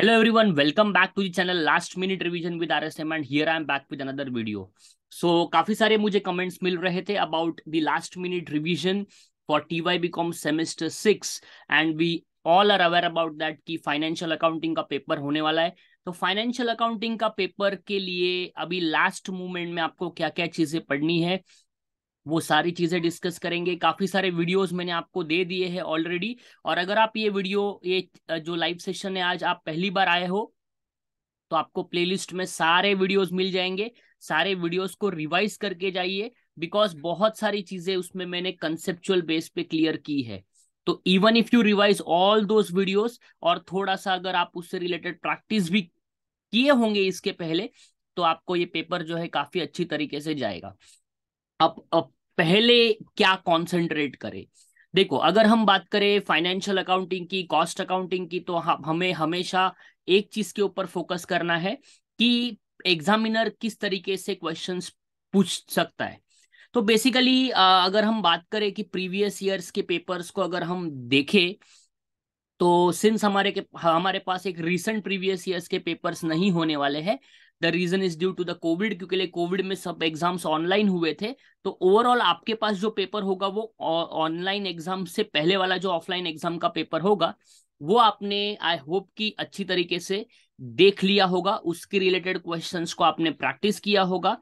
Hello everyone welcome back to channel last minute revision with RSM and here I am back with another video so काफी सारे मुझे comments मिल रहे थे about the last minute revision for TY BCom semester six and we all are aware about that कि financial accounting का paper होने वाला है तो फाइनेंशियल अकाउंटिंग का पेपर के लिए अभी लास्ट मोमेंट में आपको क्या क्या चीजें पढ़नी है वो सारी चीज़ें डिस्कस करेंगे काफ़ी सारे वीडियोस मैंने आपको दे दिए हैं ऑलरेडी और अगर आप ये वीडियो ये जो लाइव सेशन है आज आप पहली बार आए हो तो आपको प्लेलिस्ट में सारे वीडियोस मिल जाएंगे सारे वीडियोस को रिवाइज करके जाइए बिकॉज बहुत सारी चीज़ें उसमें मैंने कंसेप्चुअल बेस पे क्लियर की है तो even if you revise all those videos और थोड़ा सा अगर आप उससे रिलेटेड प्रैक्टिस भी किए होंगे इसके पहले तो आपको ये पेपर जो है काफ़ी अच्छी तरीके से जाएगा अब अब पहले क्या कॉन्सेंट्रेट करे देखो अगर हम बात करें फाइनेंशियल अकाउंटिंग की कॉस्ट अकाउंटिंग की तो हमें हमेशा एक चीज के ऊपर फोकस करना है कि एग्जामिनर किस तरीके से क्वेश्चंस पूछ सकता है तो बेसिकली अगर हम बात करें कि प्रीवियस ईयर्स के पेपर्स को अगर हम देखें तो सिंस हमारे के हमारे पास एक रिसेंट प्रीवियस ईयर्स के पेपर्स नहीं होने वाले हैं the reason is due to the covid क्योंकि कोविड में सब एग्जाम्स ऑनलाइन हुए थे तो ओवरऑल आपके पास जो पेपर होगा वो ऑनलाइन एग्जाम से पहले वाला जो ऑफलाइन एग्जाम का पेपर होगा वो आपने आई होप कि अच्छी तरीके से देख लिया होगा उसके रिलेटेड क्वेश्चंस को आपने प्रैक्टिस किया होगा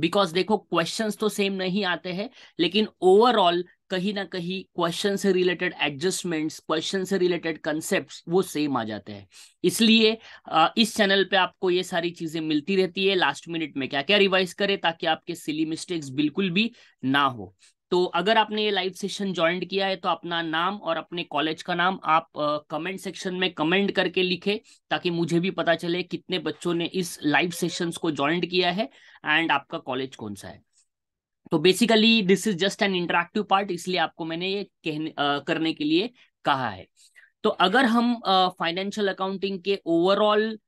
बिकॉज देखो क्वेश्चंस तो सेम नहीं आते हैं लेकिन ओवरऑल कहीं ना कहीं क्वेश्चन से रिलेटेड एडजस्टमेंट्स क्वेश्चन से रिलेटेड कंसेप्ट वो सेम आ जाते हैं इसलिए इस चैनल पे आपको ये सारी चीजें मिलती रहती है लास्ट मिनट में क्या क्या रिवाइज करें ताकि आपके सिली मिस्टेक्स बिल्कुल भी ना हो तो अगर आपने ये लाइव सेशन ज्वाइन किया है तो अपना नाम और अपने कॉलेज का नाम आप कमेंट सेक्शन में कमेंट करके लिखे ताकि मुझे भी पता चले कितने बच्चों ने इस लाइव सेशंस को ज्वाइन किया है एंड आपका कॉलेज कौन सा है तो basically this is just an interactive part इसलिए आपको मैंने ये कहने आ, करने के लिए कहा है तो अगर हम फाइनेंशियल अकाउंटिंग के ओवरऑल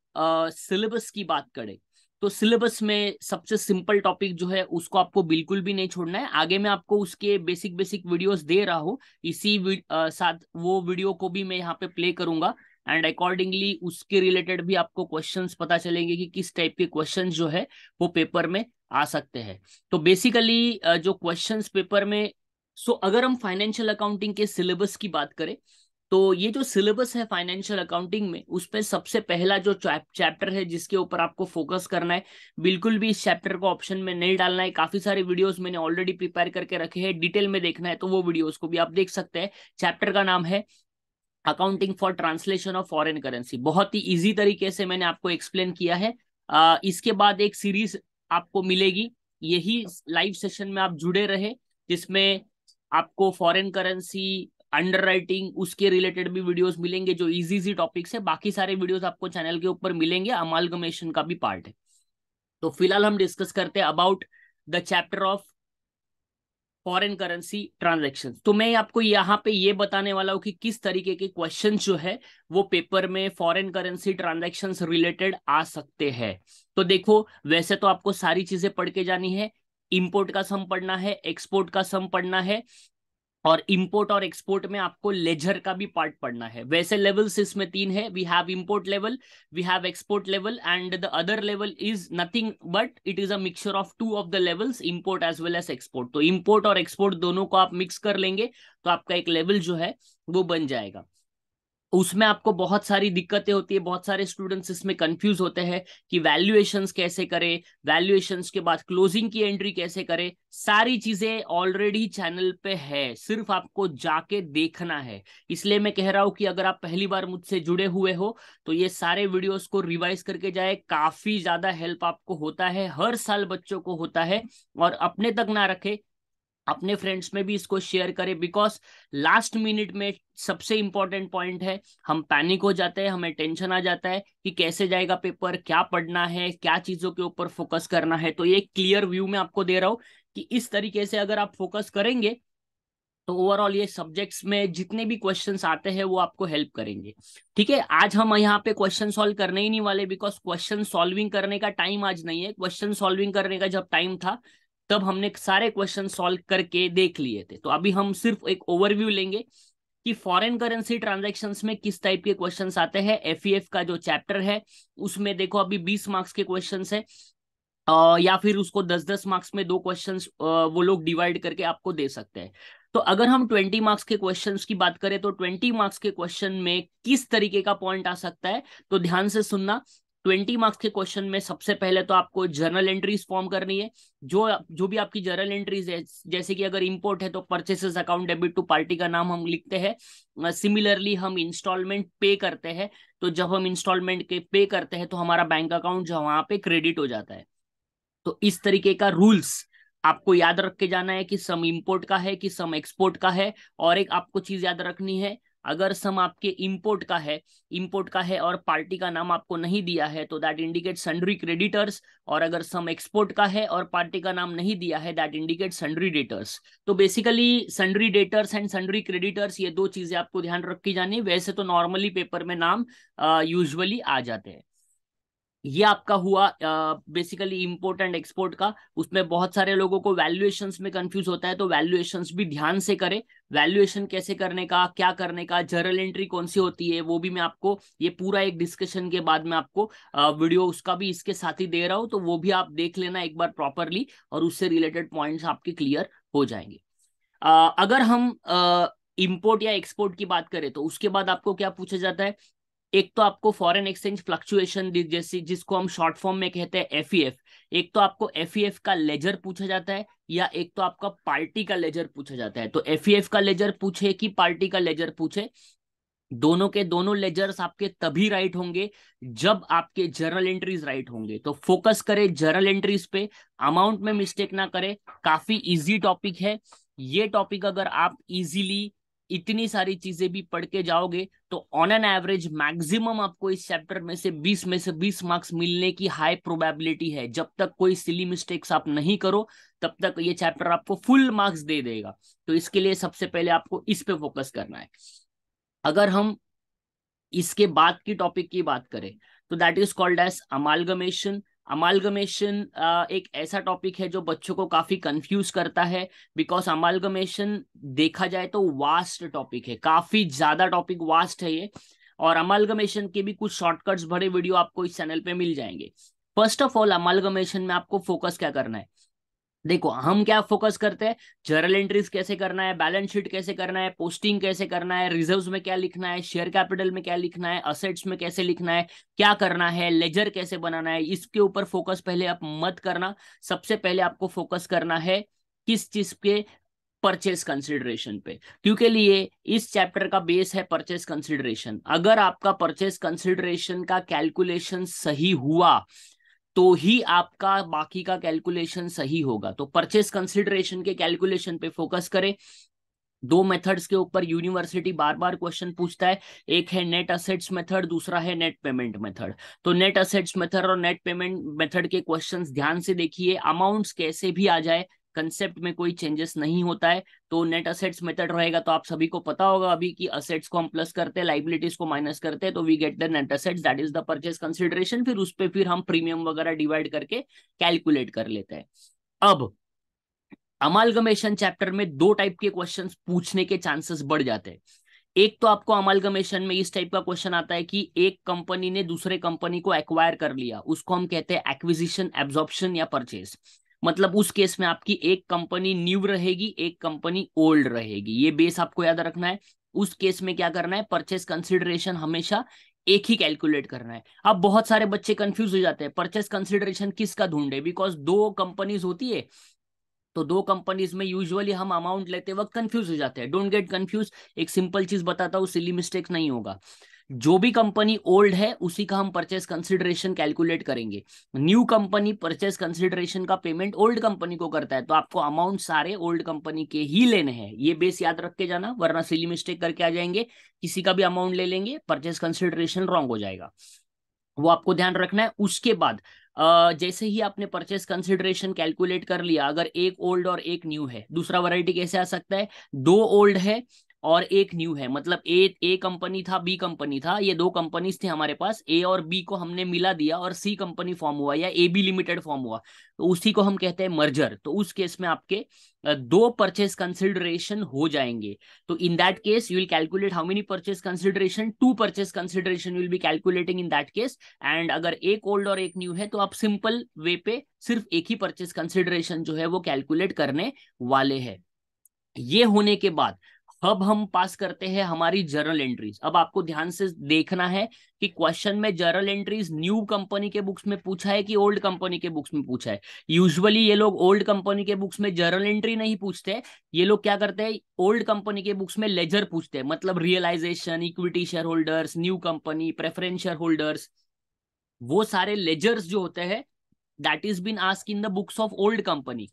सिलेबस की बात करें तो सिलेबस में सबसे सिंपल टॉपिक जो है उसको आपको बिल्कुल भी नहीं छोड़ना है आगे मैं आपको उसके बेसिक बेसिक वीडियोस दे रहा हूँ इसी आ, साथ वो वीडियो को भी मैं यहाँ पे प्ले करूंगा एंड अकॉर्डिंगली उसके रिलेटेड भी आपको क्वेश्चंस पता चलेंगे कि किस टाइप के क्वेश्चन जो है वो पेपर में आ सकते हैं तो बेसिकली जो क्वेश्चन पेपर में सो so, अगर हम फाइनेंशियल अकाउंटिंग के सिलेबस की बात करें तो ये जो सिलेबस है फाइनेंशियल अकाउंटिंग में उस पर सबसे पहला जो चैप्टर है जिसके ऊपर आपको फोकस करना है बिल्कुल भी इस चैप्टर को ऑप्शन में नहीं डालना है काफी सारे वीडियोस मैंने ऑलरेडी प्रिपेयर करके रखे हैं डिटेल में देखना है तो वो वीडियोस को भी आप देख सकते हैं चैप्टर का नाम है accounting for translation of foreign currency बहुत ही ईजी तरीके से मैंने आपको एक्सप्लेन किया है आ, इसके बाद एक सीरीज आपको मिलेगी यही लाइव सेशन में आप जुड़े रहे जिसमें आपको फॉरेन करेंसी अंडर राइटिंग उसके रिलेटेड भी वीडियोस मिलेंगे जो इजी इजी टॉपिक्स है बाकी सारे वीडियोस आपको चैनल के ऊपर मिलेंगे अमालगमेशन का भी पार्ट है तो फिलहाल हम डिस्कस करते हैं about the chapter of foreign currency transaction तो मैं आपको यहाँ पे ये बताने वाला हूँ कि किस तरीके के क्वेश्चन जो है वो पेपर में फॉरेन करेंसी ट्रांजेक्शन रिलेटेड आ सकते हैं तो देखो वैसे तो आपको सारी चीजें पढ़ के जानी है इम्पोर्ट का सम पढ़ना है एक्सपोर्ट का सम पढ़ना है और इंपोर्ट और एक्सपोर्ट में आपको लेजर का भी पार्ट पढ़ना है वैसे लेवल्स इसमें तीन है we have import level we have export level and the other level is nothing but it is a mixture of two of the levels import as well as export तो import और export दोनों को आप mix कर लेंगे तो आपका एक लेवल जो है वो बन जाएगा उसमें आपको बहुत सारी दिक्कतें होती है बहुत सारे स्टूडेंट्स इसमें कंफ्यूज होते हैं कि वैल्यूएशन कैसे करें वैल्यूएशन के बाद क्लोजिंग की एंट्री कैसे करें सारी चीजें ऑलरेडी चैनल पे है सिर्फ आपको जाके देखना है इसलिए मैं कह रहा हूं कि अगर आप पहली बार मुझसे जुड़े हुए हो तो ये सारे वीडियोस को रिवाइज करके जाए काफी ज्यादा हेल्प आपको होता है हर साल बच्चों को होता है और अपने तक ना रखे अपने फ्रेंड्स में भी इसको शेयर करें बिकॉज लास्ट मिनट में सबसे इंपॉर्टेंट पॉइंट है हम पैनिक हो जाते हैं हमें टेंशन आ जाता है कि कैसे जाएगा पेपर क्या पढ़ना है क्या चीजों के ऊपर फोकस करना है तो ये क्लियर व्यू में आपको दे रहा हूं कि इस तरीके से अगर आप फोकस करेंगे तो ओवरऑल ये सब्जेक्ट्स में जितने भी क्वेश्चन आते हैं वो आपको हेल्प करेंगे ठीक है आज हम यहाँ पे क्वेश्चन सॉल्व करने ही नहीं वाले बिकॉज क्वेश्चन सॉल्विंग करने का टाइम आज नहीं है क्वेश्चन सॉल्विंग करने का जब टाइम था तब हमने सारे क्वेश्चन सॉल्व करके देख लिए थे तो अभी हम सिर्फ एक ओवरव्यू लेंगे कि फॉरेन करेंसी ट्रांजैक्शन में किस टाइप के क्वेश्चंस आते हैं एफ e का जो चैप्टर है उसमें देखो अभी बीस मार्क्स के क्वेश्चन है या फिर उसको दस दस मार्क्स में दो क्वेश्चन वो लोग डिवाइड करके आपको दे सकते हैं तो अगर हम 20 मार्क्स के क्वेश्चंस की बात करें तो 20 मार्क्स के क्वेश्चन में किस तरीके का पॉइंट आ सकता है तो ध्यान से सुनना ट्वेंटी मार्क्स के क्वेश्चन में सबसे पहले तो आपको जर्नल एंट्रीज फॉर्म करनी है जो जो भी आपकी जर्नल एंट्रीज है जैसे कि अगर इंपोर्ट है तो purchases account debit to party का नाम हम लिखते हैं सिमिलरली हम इंस्टॉलमेंट पे करते हैं तो जब हम इंस्टॉलमेंट के पे करते हैं तो हमारा बैंक अकाउंट जो वहां पे क्रेडिट हो जाता है तो इस तरीके का रूल्स आपको याद रख के जाना है कि सम इम्पोर्ट का है कि सम एक्सपोर्ट का है और एक आपको चीज याद रखनी है अगर सम आपके इंपोर्ट का है इंपोर्ट का है और पार्टी का नाम आपको नहीं दिया है तो दैट इंडिकेट सन्ड्री क्रेडिटर्स और अगर सम एक्सपोर्ट का है और पार्टी का नाम नहीं दिया है दैट इंडिकेट सन्ड्री डेटर्स तो basically sundry debtors and sundry creditors ये दो चीजें आपको ध्यान रखी जानी वैसे तो नॉर्मली पेपर में नाम यूजली आ जाते हैं ये आपका हुआ बेसिकली इम्पोर्ट एंड एक्सपोर्ट का उसमें बहुत सारे लोगों को वैल्यूएशंस में कंफ्यूज होता है तो वैल्यूएशंस भी ध्यान से करें वैल्यूएशन कैसे करने का क्या करने का जर्नल एंट्री कौन सी होती है वो भी मैं आपको ये पूरा एक डिस्कशन के बाद में आपको वीडियो उसका भी इसके साथ ही दे रहा हूँ तो वो भी आप देख लेना एक बार प्रॉपरली और उससे रिलेटेड पॉइंट्स आपके क्लियर हो जाएंगे अगर हम इम्पोर्ट या एक्सपोर्ट की बात करें तो उसके बाद आपको क्या पूछा जाता है एक तो आपको फॉरेन एक्सचेंज फ्लक्चुएशन जैसे जिसको हम शॉर्ट फॉर्म में कहते हैं एफ e एक तो आपको एफ e का लेजर पूछा जाता है या एक तो आपका पार्टी का लेजर पूछा जाता है तो एफ e का लेजर पूछे कि पार्टी का लेजर पूछे दोनों के दोनों लेजर्स आपके तभी राइट होंगे जब आपके जर्नल एंट्रीज राइट होंगे तो फोकस करें जर्नल एंट्रीज पे अमाउंट में मिस्टेक ना करें काफी इजी टॉपिक है ये टॉपिक अगर आप इजीली इतनी सारी चीजें भी पढ़ के जाओगे तो ऑन एन एवरेज मैक्सिमम आपको इस चैप्टर में से 20 में से 20 मार्क्स मिलने की हाई प्रोबेबिलिटी है जब तक कोई सिली मिस्टेक्स आप नहीं करो तब तक ये चैप्टर आपको फुल मार्क्स दे देगा तो इसके लिए सबसे पहले आपको इस पे फोकस करना है अगर हम इसके बाद की टॉपिक की बात करें तो that is called as amalgamation amalgamation एक ऐसा टॉपिक है जो बच्चों को काफी कंफ्यूज करता है बिकॉज अमालगमेशन देखा जाए तो वास्ट टॉपिक है काफी ज्यादा टॉपिक वास्ट है ये और अमालगमेशन के भी कुछ शॉर्टकट्स भरे वीडियो आपको इस चैनल पे मिल जाएंगे फर्स्ट ऑफ ऑल अमालगमेशन में आपको फोकस क्या करना है देखो हम क्या फोकस करते हैं जर्नल एंट्रीज कैसे करना है बैलेंस शीट कैसे करना है पोस्टिंग कैसे करना है रिजर्व्स में क्या लिखना है शेयर कैपिटल में क्या लिखना है असेट्स में कैसे लिखना है क्या करना है लेजर कैसे बनाना है इसके ऊपर फोकस पहले आप मत करना सबसे पहले आपको फोकस करना है किस चीज के परचेस कंसिडरेशन पे क्योंकि लिए इस चैप्टर का बेस है परचेस कंसिडरेशन अगर आपका परचेस कंसिडरेशन का कैलकुलेशन सही हुआ तो ही आपका बाकी का कैलकुलेशन सही होगा तो परचेस कंसिडरेशन के कैलकुलेशन पे फोकस करें दो मेथड्स के ऊपर यूनिवर्सिटी बार बार क्वेश्चन पूछता है एक है नेट असेट्स मेथड दूसरा है नेट पेमेंट मेथड तो नेट असेट्स मेथड और नेट पेमेंट मेथड के क्वेश्चंस ध्यान से देखिए अमाउंट्स कैसे भी आ जाए कंसेप्ट में कोई चेंजेस नहीं होता है तो नेट असेट्स मेथड रहेगा तो आप सभी को पता होगा अभी कि असेट्स को हम प्लस करते हैं लाइबिलिटीज को माइनस करते हैं तो we get the net assets that is the purchase consideration फिर उस पर फिर हम प्रीमियम वगैरह डिवाइड करके कैलकुलेट कर लेते हैं अब अमालगमेशन चैप्टर में दो टाइप के क्वेश्चन पूछने के चांसेस बढ़ जाते हैं एक तो आपको अमालगमेशन में इस टाइप का क्वेश्चन आता है कि एक कंपनी ने दूसरे कंपनी को एक्वायर कर लिया उसको हम कहते हैं एक्विजिशन एब्जॉर्प्शन या परचेज मतलब उस केस में आपकी एक कंपनी न्यू रहेगी एक कंपनी ओल्ड रहेगी ये बेस आपको याद रखना है उस केस में क्या करना है परचेस कंसिडरेशन हमेशा एक ही कैलकुलेट करना है अब बहुत सारे बच्चे कंफ्यूज हो जाते हैं परचेस कंसिडरेशन किसका ढूंढे बिकॉज दो कंपनीज होती है तो दो कंपनीज में यूजुअली हम अमाउंट लेते वक्त कंफ्यूज हो जाते हैं डोंट गेट कंफ्यूज एक सिंपल चीज बताता हूँ सिली मिस्टेक नहीं होगा जो भी कंपनी ओल्ड है उसी का हम परचेस कंसिडरेशन कैलकुलेट करेंगे न्यू कंपनी परचेस कंसिडरेशन का पेमेंट ओल्ड कंपनी को करता है तो आपको अमाउंट सारे ओल्ड कंपनी के ही लेने हैं ये बेस याद रख के जाना वरना सिली मिस्टेक करके आ जाएंगे किसी का भी अमाउंट ले लेंगे परचेस कंसिडरेशन रॉन्ग हो जाएगा वो आपको ध्यान रखना है उसके बाद जैसे ही आपने परचेस कंसिडरेशन कैलकुलेट कर लिया अगर एक ओल्ड और एक न्यू है दूसरा वैरायटी कैसे आ सकता है दो ओल्ड है और एक न्यू है मतलब ए ए कंपनी था बी कंपनी था ये दो कंपनीज थे हमारे पास ए और बी को हमने मिला दिया और सी कंपनी फॉर्म हुआ या ए बी लिमिटेड फॉर्म हुआ तो उसी को हम कहते हैं मर्जर तो उस केस में आपके दो परचेस कंसिडरेशन हो जाएंगे तो in that case you will calculate how many purchase consideration two purchase consideration will be calculating in that case and अगर एक ओल्ड और एक न्यू है तो आप सिंपल वे पे सिर्फ एक ही परचेस कंसिडरेशन जो है वो कैलकुलेट करने वाले है ये होने के बाद अब हम पास करते हैं हमारी जर्नल एंट्रीज अब आपको ध्यान से देखना है कि क्वेश्चन में जर्नल एंट्रीज न्यू कंपनी के बुक्स में पूछा है कि ओल्ड कंपनी के बुक्स में पूछा है यूजुअली ये लोग ओल्ड कंपनी के बुक्स में जर्नल एंट्री नहीं पूछते ये लोग क्या करते हैं ओल्ड कंपनी के बुक्स में लेजर पूछते हैं मतलब realisation equity share holders new company preference share holders वो सारे लेजर्स जो होते हैं that is been ask in the books of old company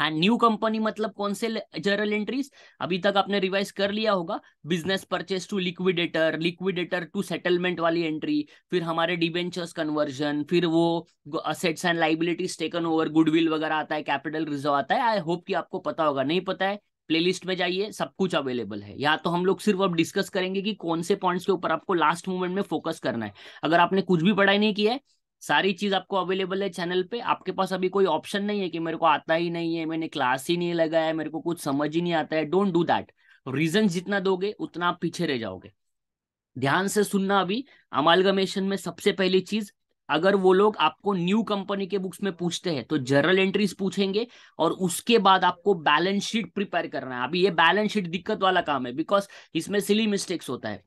and new company मतलब कौन से जर्नल एंट्रीज अभी तक आपने रिवाइज कर लिया होगा business purchase to liquidator liquidator to settlement वाली एंट्री फिर हमारे डिबेंचर्स कन्वर्जन फिर वो assets and liabilities taken over goodwill वगैरह आता है कैपिटल रिजर्व आता है आई होप कि आपको पता होगा नहीं पता है प्लेलिस्ट में जाइए सब कुछ अवेलेबल है या तो हम लोग सिर्फ अब डिस्कस करेंगे कि कौन से पॉइंट्स के ऊपर आपको लास्ट मोमेंट में फोकस करना है अगर आपने कुछ भी पढ़ाई नहीं किया है सारी चीज आपको अवेलेबल है चैनल पे आपके पास अभी कोई ऑप्शन नहीं है कि मेरे को आता ही नहीं है मैंने क्लास ही नहीं लगाया मेरे को कुछ समझ ही नहीं आता है डोंट डू दैट रीजन जितना दोगे उतना आप पीछे रह जाओगे ध्यान से सुनना अभी अमालगमेशन में सबसे पहली चीज अगर वो लोग आपको न्यू कंपनी के बुक्स में पूछते हैं तो जर्नल एंट्रीज पूछेंगे और उसके बाद आपको बैलेंस शीट प्रिपेयर करना है अभी ये बैलेंस शीट दिक्कत वाला काम है बिकॉज इसमें सिली मिस्टेक्स होता है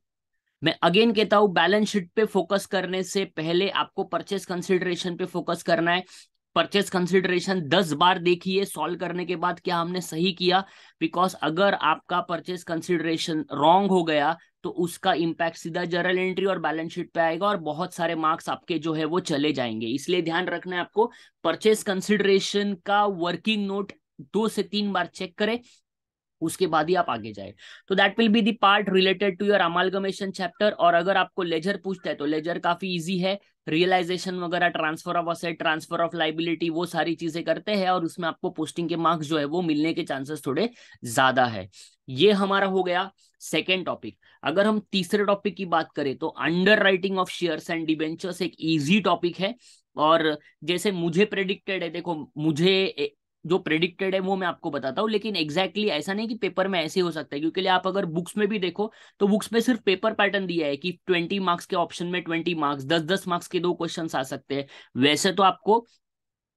मैं अगेन कहता हूं बैलेंस शीट पे फोकस करने से पहले आपको परचेस कंसिडरेशन पे फोकस करना है परचेस कंसिडरेशन दस बार देखिए सॉल्व करने के बाद क्या हमने सही किया बिकॉज अगर आपका परचेस कंसिडरेशन रॉन्ग हो गया तो उसका इम्पैक्ट सीधा जर्नल एंट्री और बैलेंस शीट पे आएगा और बहुत सारे मार्क्स आपके जो है वो चले जाएंगे इसलिए ध्यान रखना है आपको परचेस कंसिडरेशन का वर्किंग नोट दो से तीन बार चेक करें उसके बाद ही आप आगे जाए तो that will be the part related to your amalgamation chapter और अगर आपको लेजर पूछता तो है तो लेजर काफी इजी है रियलाइजेशन वगैरह transfer of asset transfer of liability वो सारी चीजें करते हैं और उसमें आपको पोस्टिंग के मार्क्स जो है वो मिलने के चांसेस थोड़े ज्यादा है ये हमारा हो गया सेकेंड टॉपिक अगर हम तीसरे टॉपिक की बात करें तो under writing of share and debentures एक ईजी टॉपिक है और जैसे मुझे प्रेडिक्टेड है देखो मुझे जो प्रेडिक्टेड है वो मैं आपको बताता हूँ लेकिन एग्जैक्टली exactly ऐसा नहीं कि पेपर में ऐसे हो सकता है क्योंकि आप अगर बुक्स में भी देखो तो बुक्स में सिर्फ पेपर पैटर्न दिया है कि ट्वेंटी मार्क्स के ऑप्शन में ट्वेंटी मार्क्स दस दस मार्क्स के दो क्वेश्चन आ सकते हैं वैसे तो आपको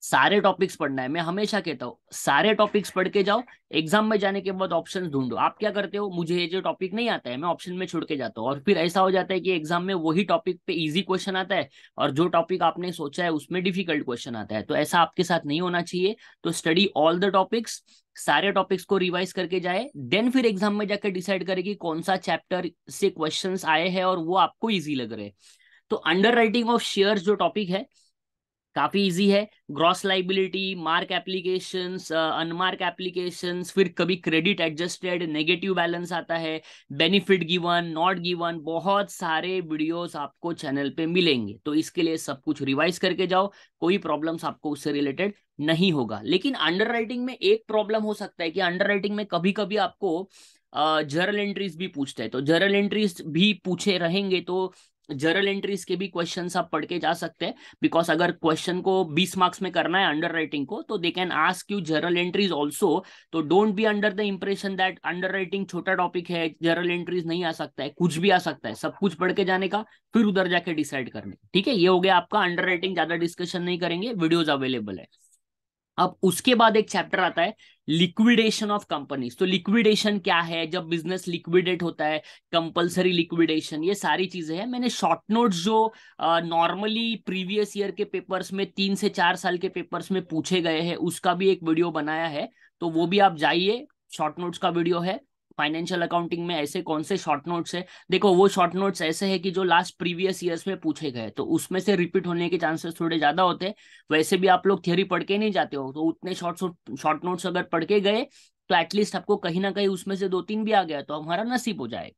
सारे टॉपिक्स पढ़ना है मैं हमेशा कहता हूँ सारे टॉपिक्स पढ़ के जाओ एग्जाम में जाने के बाद ऑप्शन ढूंढो आप क्या करते हो मुझे ये जो टॉपिक नहीं आता है मैं ऑप्शन में छोड़ के जाता हूँ और फिर ऐसा हो जाता है कि एग्जाम में वही टॉपिक पे इजी क्वेश्चन आता है और जो टॉपिक आपने सोचा है उसमें डिफिकल्ट क्वेश्चन आता है तो ऐसा आपके साथ नहीं होना चाहिए तो स्टडी ऑल द टॉपिक्स सारे टॉपिक्स को रिवाइज करके जाए देन फिर एग्जाम में जाकर डिसाइड करे कि कौन सा चैप्टर से क्वेश्चन आए हैं और वो आपको ईजी लग रहे हैं तो अंडर राइटिंग ऑफ शेयर जो टॉपिक है काफी इजी है gross liability mark application unmark application फिर कभी क्रेडिट एडजस्टेड नेगेटिव बैलेंस आता है बेनिफिट गिवन नॉट गिवन बहुत सारे वीडियोस आपको चैनल पे मिलेंगे तो इसके लिए सब कुछ रिवाइज करके जाओ कोई प्रॉब्लम्स आपको उससे रिलेटेड नहीं होगा लेकिन अंडर में एक प्रॉब्लम हो सकता है कि अंडर में कभी कभी आपको जर्नल uh, एंट्रीज भी पूछता है तो जर्नल एंट्रीज भी पूछे रहेंगे तो जर्नल एंट्रीज के भी क्वेश्चन आप पढ़ के जा सकते हैं बिकॉज अगर क्वेश्चन को 20 मार्क्स में करना है अंडर राइटिंग को तो they can ask you journal entries also तो don't be under the impression that underwriting छोटा टॉपिक है जर्नल एंट्रीज नहीं आ सकता है कुछ भी आ सकता है सब कुछ पढ़ के जाने का फिर उधर जाके डिसाइड करने ठीक है ये हो गया आपका अंडर राइटिंग ज्यादा डिस्कशन नहीं करेंगे वीडियोज अवेलेबल है अब उसके बाद एक चैप्टर आता है लिक्विडेशन ऑफ कंपनीज तो लिक्विडेशन क्या है जब बिजनेस लिक्विडेट होता है कंपलसरी लिक्विडेशन ये सारी चीजें हैं मैंने शॉर्ट नोट्स जो नॉर्मली प्रीवियस ईयर के पेपर्स में तीन से चार साल के पेपर्स में पूछे गए हैं उसका भी एक वीडियो बनाया है तो वो भी आप जाइए शॉर्ट नोट्स का वीडियो है फाइनेंशियल अकाउंटिंग में ऐसे कौन से शॉर्ट नोट्स है देखो वो शॉर्ट नोट्स ऐसे है कि जो लास्ट प्रीवियस ईयर्स में पूछे गए तो उसमें से रिपीट होने के चांसेस थोड़े ज्यादा होते हैं वैसे भी आप लोग थियरी पढ़ के नहीं जाते हो तो उतने शॉर्ट शॉर्ट नोट्स अगर पढ़ के गए तो एटलीस्ट आपको कहीं ना कहीं उसमें से दो तीन भी आ गया तो हमारा नसीब हो जाए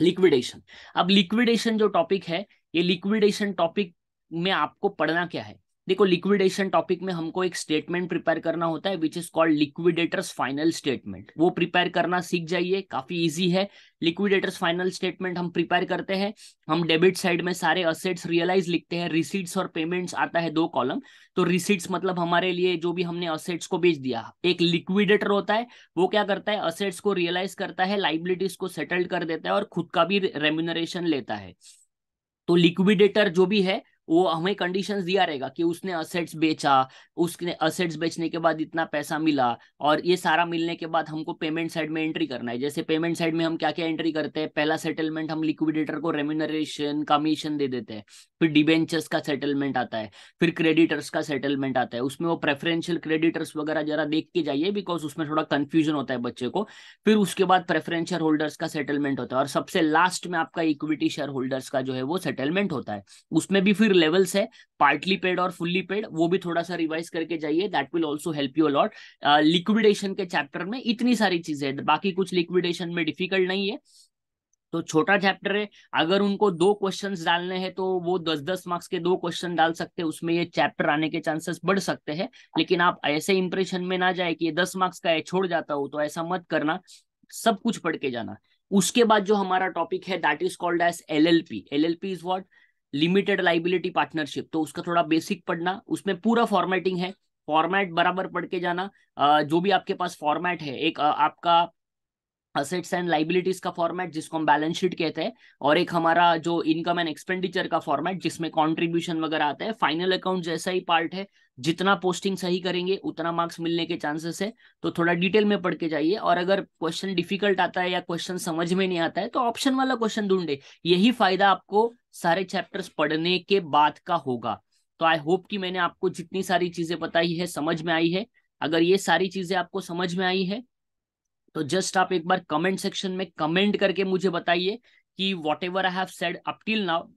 लिक्विडेशन अब लिक्विडेशन जो टॉपिक है ये लिक्विडेशन टॉपिक में आपको पढ़ना क्या है देखो लिक्विडेशन टॉपिक में हमको एक स्टेटमेंट प्रिपेयर करना होता है which is called liquidator's final statement वो प्रिपेयर करना सीख जाइए काफी इजी है लिक्विडेटर्स फाइनल स्टेटमेंट हम प्रिपेयर करते हैं हम डेबिट साइड में सारे असेट्स रियलाइज लिखते हैं रिसीट्स और पेमेंट्स आता है दो कॉलम तो रिसीट्स मतलब हमारे लिए जो भी हमने असेट्स को बेच दिया एक लिक्विडेटर होता है वो क्या करता है असेट्स को रियलाइज करता है लाइबिलिटीज को सेटल्ड कर देता है और खुद का भी रेम्यूनरेशन लेता है तो लिक्विडेटर जो भी है वो हमें कंडीशन दिया रहेगा कि उसने असेट्स बेचा उसने असेट्स बेचने के बाद इतना पैसा मिला और ये सारा मिलने के बाद हमको पेमेंट साइड में एंट्री करना है जैसे पेमेंट साइड में हम क्या क्या एंट्री करते हैं पहला सेटलमेंट हम लिक्विडेटर को रेम्यूनरेशन कमीशन दे देते हैं फिर डिबेंचर्स का सेटलमेंट आता है फिर क्रेडिटर्स का सेटलमेंट आता है उसमें वो प्रेफरेंशियल क्रेडिटर्स वगैरह जरा देख के जाइए बिकॉज उसमें थोड़ा कंफ्यूजन होता है बच्चे को फिर उसके बाद प्रेफरेंशियल होल्डर्स का सेटलमेंट होता है और सबसे लास्ट में आपका इक्विटी शेयर होल्डर्स का जो है वो सेटलमेंट होता है उसमें भी फिर लेवल्स है पार्टली पेड और फुल्ली पेड वो भी थोड़ा सा रिवाइज करके जाइए that will also help you a lot liquidation के चैप्टर में इतनी सारी चीजें हैं बाकी कुछ लिक्विडेशन में डिफिकल्ट नहीं है तो छोटा चैप्टर है अगर उनको दो क्वेश्चंस डालने हैं तो वो दस दस मार्क्स के दो क्वेश्चन डाल सकते हैं उसमें ये चैप्टर आने के चांसेस बढ़ सकते हैं लेकिन आप ऐसे इंप्रेशन में ना जाए कि ये दस मार्क्स का है छोड़ जाता हो तो ऐसा मत करना सब कुछ पढ़ के जाना उसके बाद जो हमारा टॉपिक है that is called as L L P L L P is what limited liability partnership तो उसका थोड़ा बेसिक पढ़ना उसमें पूरा फॉर्मेटिंग है फॉर्मेट बराबर पढ़ के जाना जो भी आपके पास फॉर्मेट है एक आपका असेट्स एंड लाइबिलिटीज का फॉर्मेट जिसको हम बैलेंस शीट कहते हैं और एक हमारा जो इनकम एंड एक्सपेंडिचर का फॉर्मेट जिसमें कॉन्ट्रीब्यूशन वगैरह आता है फाइनल अकाउंट जैसा ही पार्ट है जितना पोस्टिंग सही करेंगे उतना मार्क्स मिलने के चांसेस है तो थोड़ा डिटेल में पढ़ के जाइए और अगर क्वेश्चन डिफिकल्ट आता है या क्वेश्चन समझ में नहीं आता है तो ऑप्शन वाला क्वेश्चन ढूंढे यही फायदा आपको सारे चैप्टर्स पढ़ने के बाद का होगा तो आई होप कि मैंने आपको जितनी सारी चीजें बताई है समझ में आई है अगर ये सारी चीजें आपको समझ में आई है तो जस्ट आप एक बार कमेंट सेक्शन में कमेंट करके मुझे बताइए कि whatever I have said up till now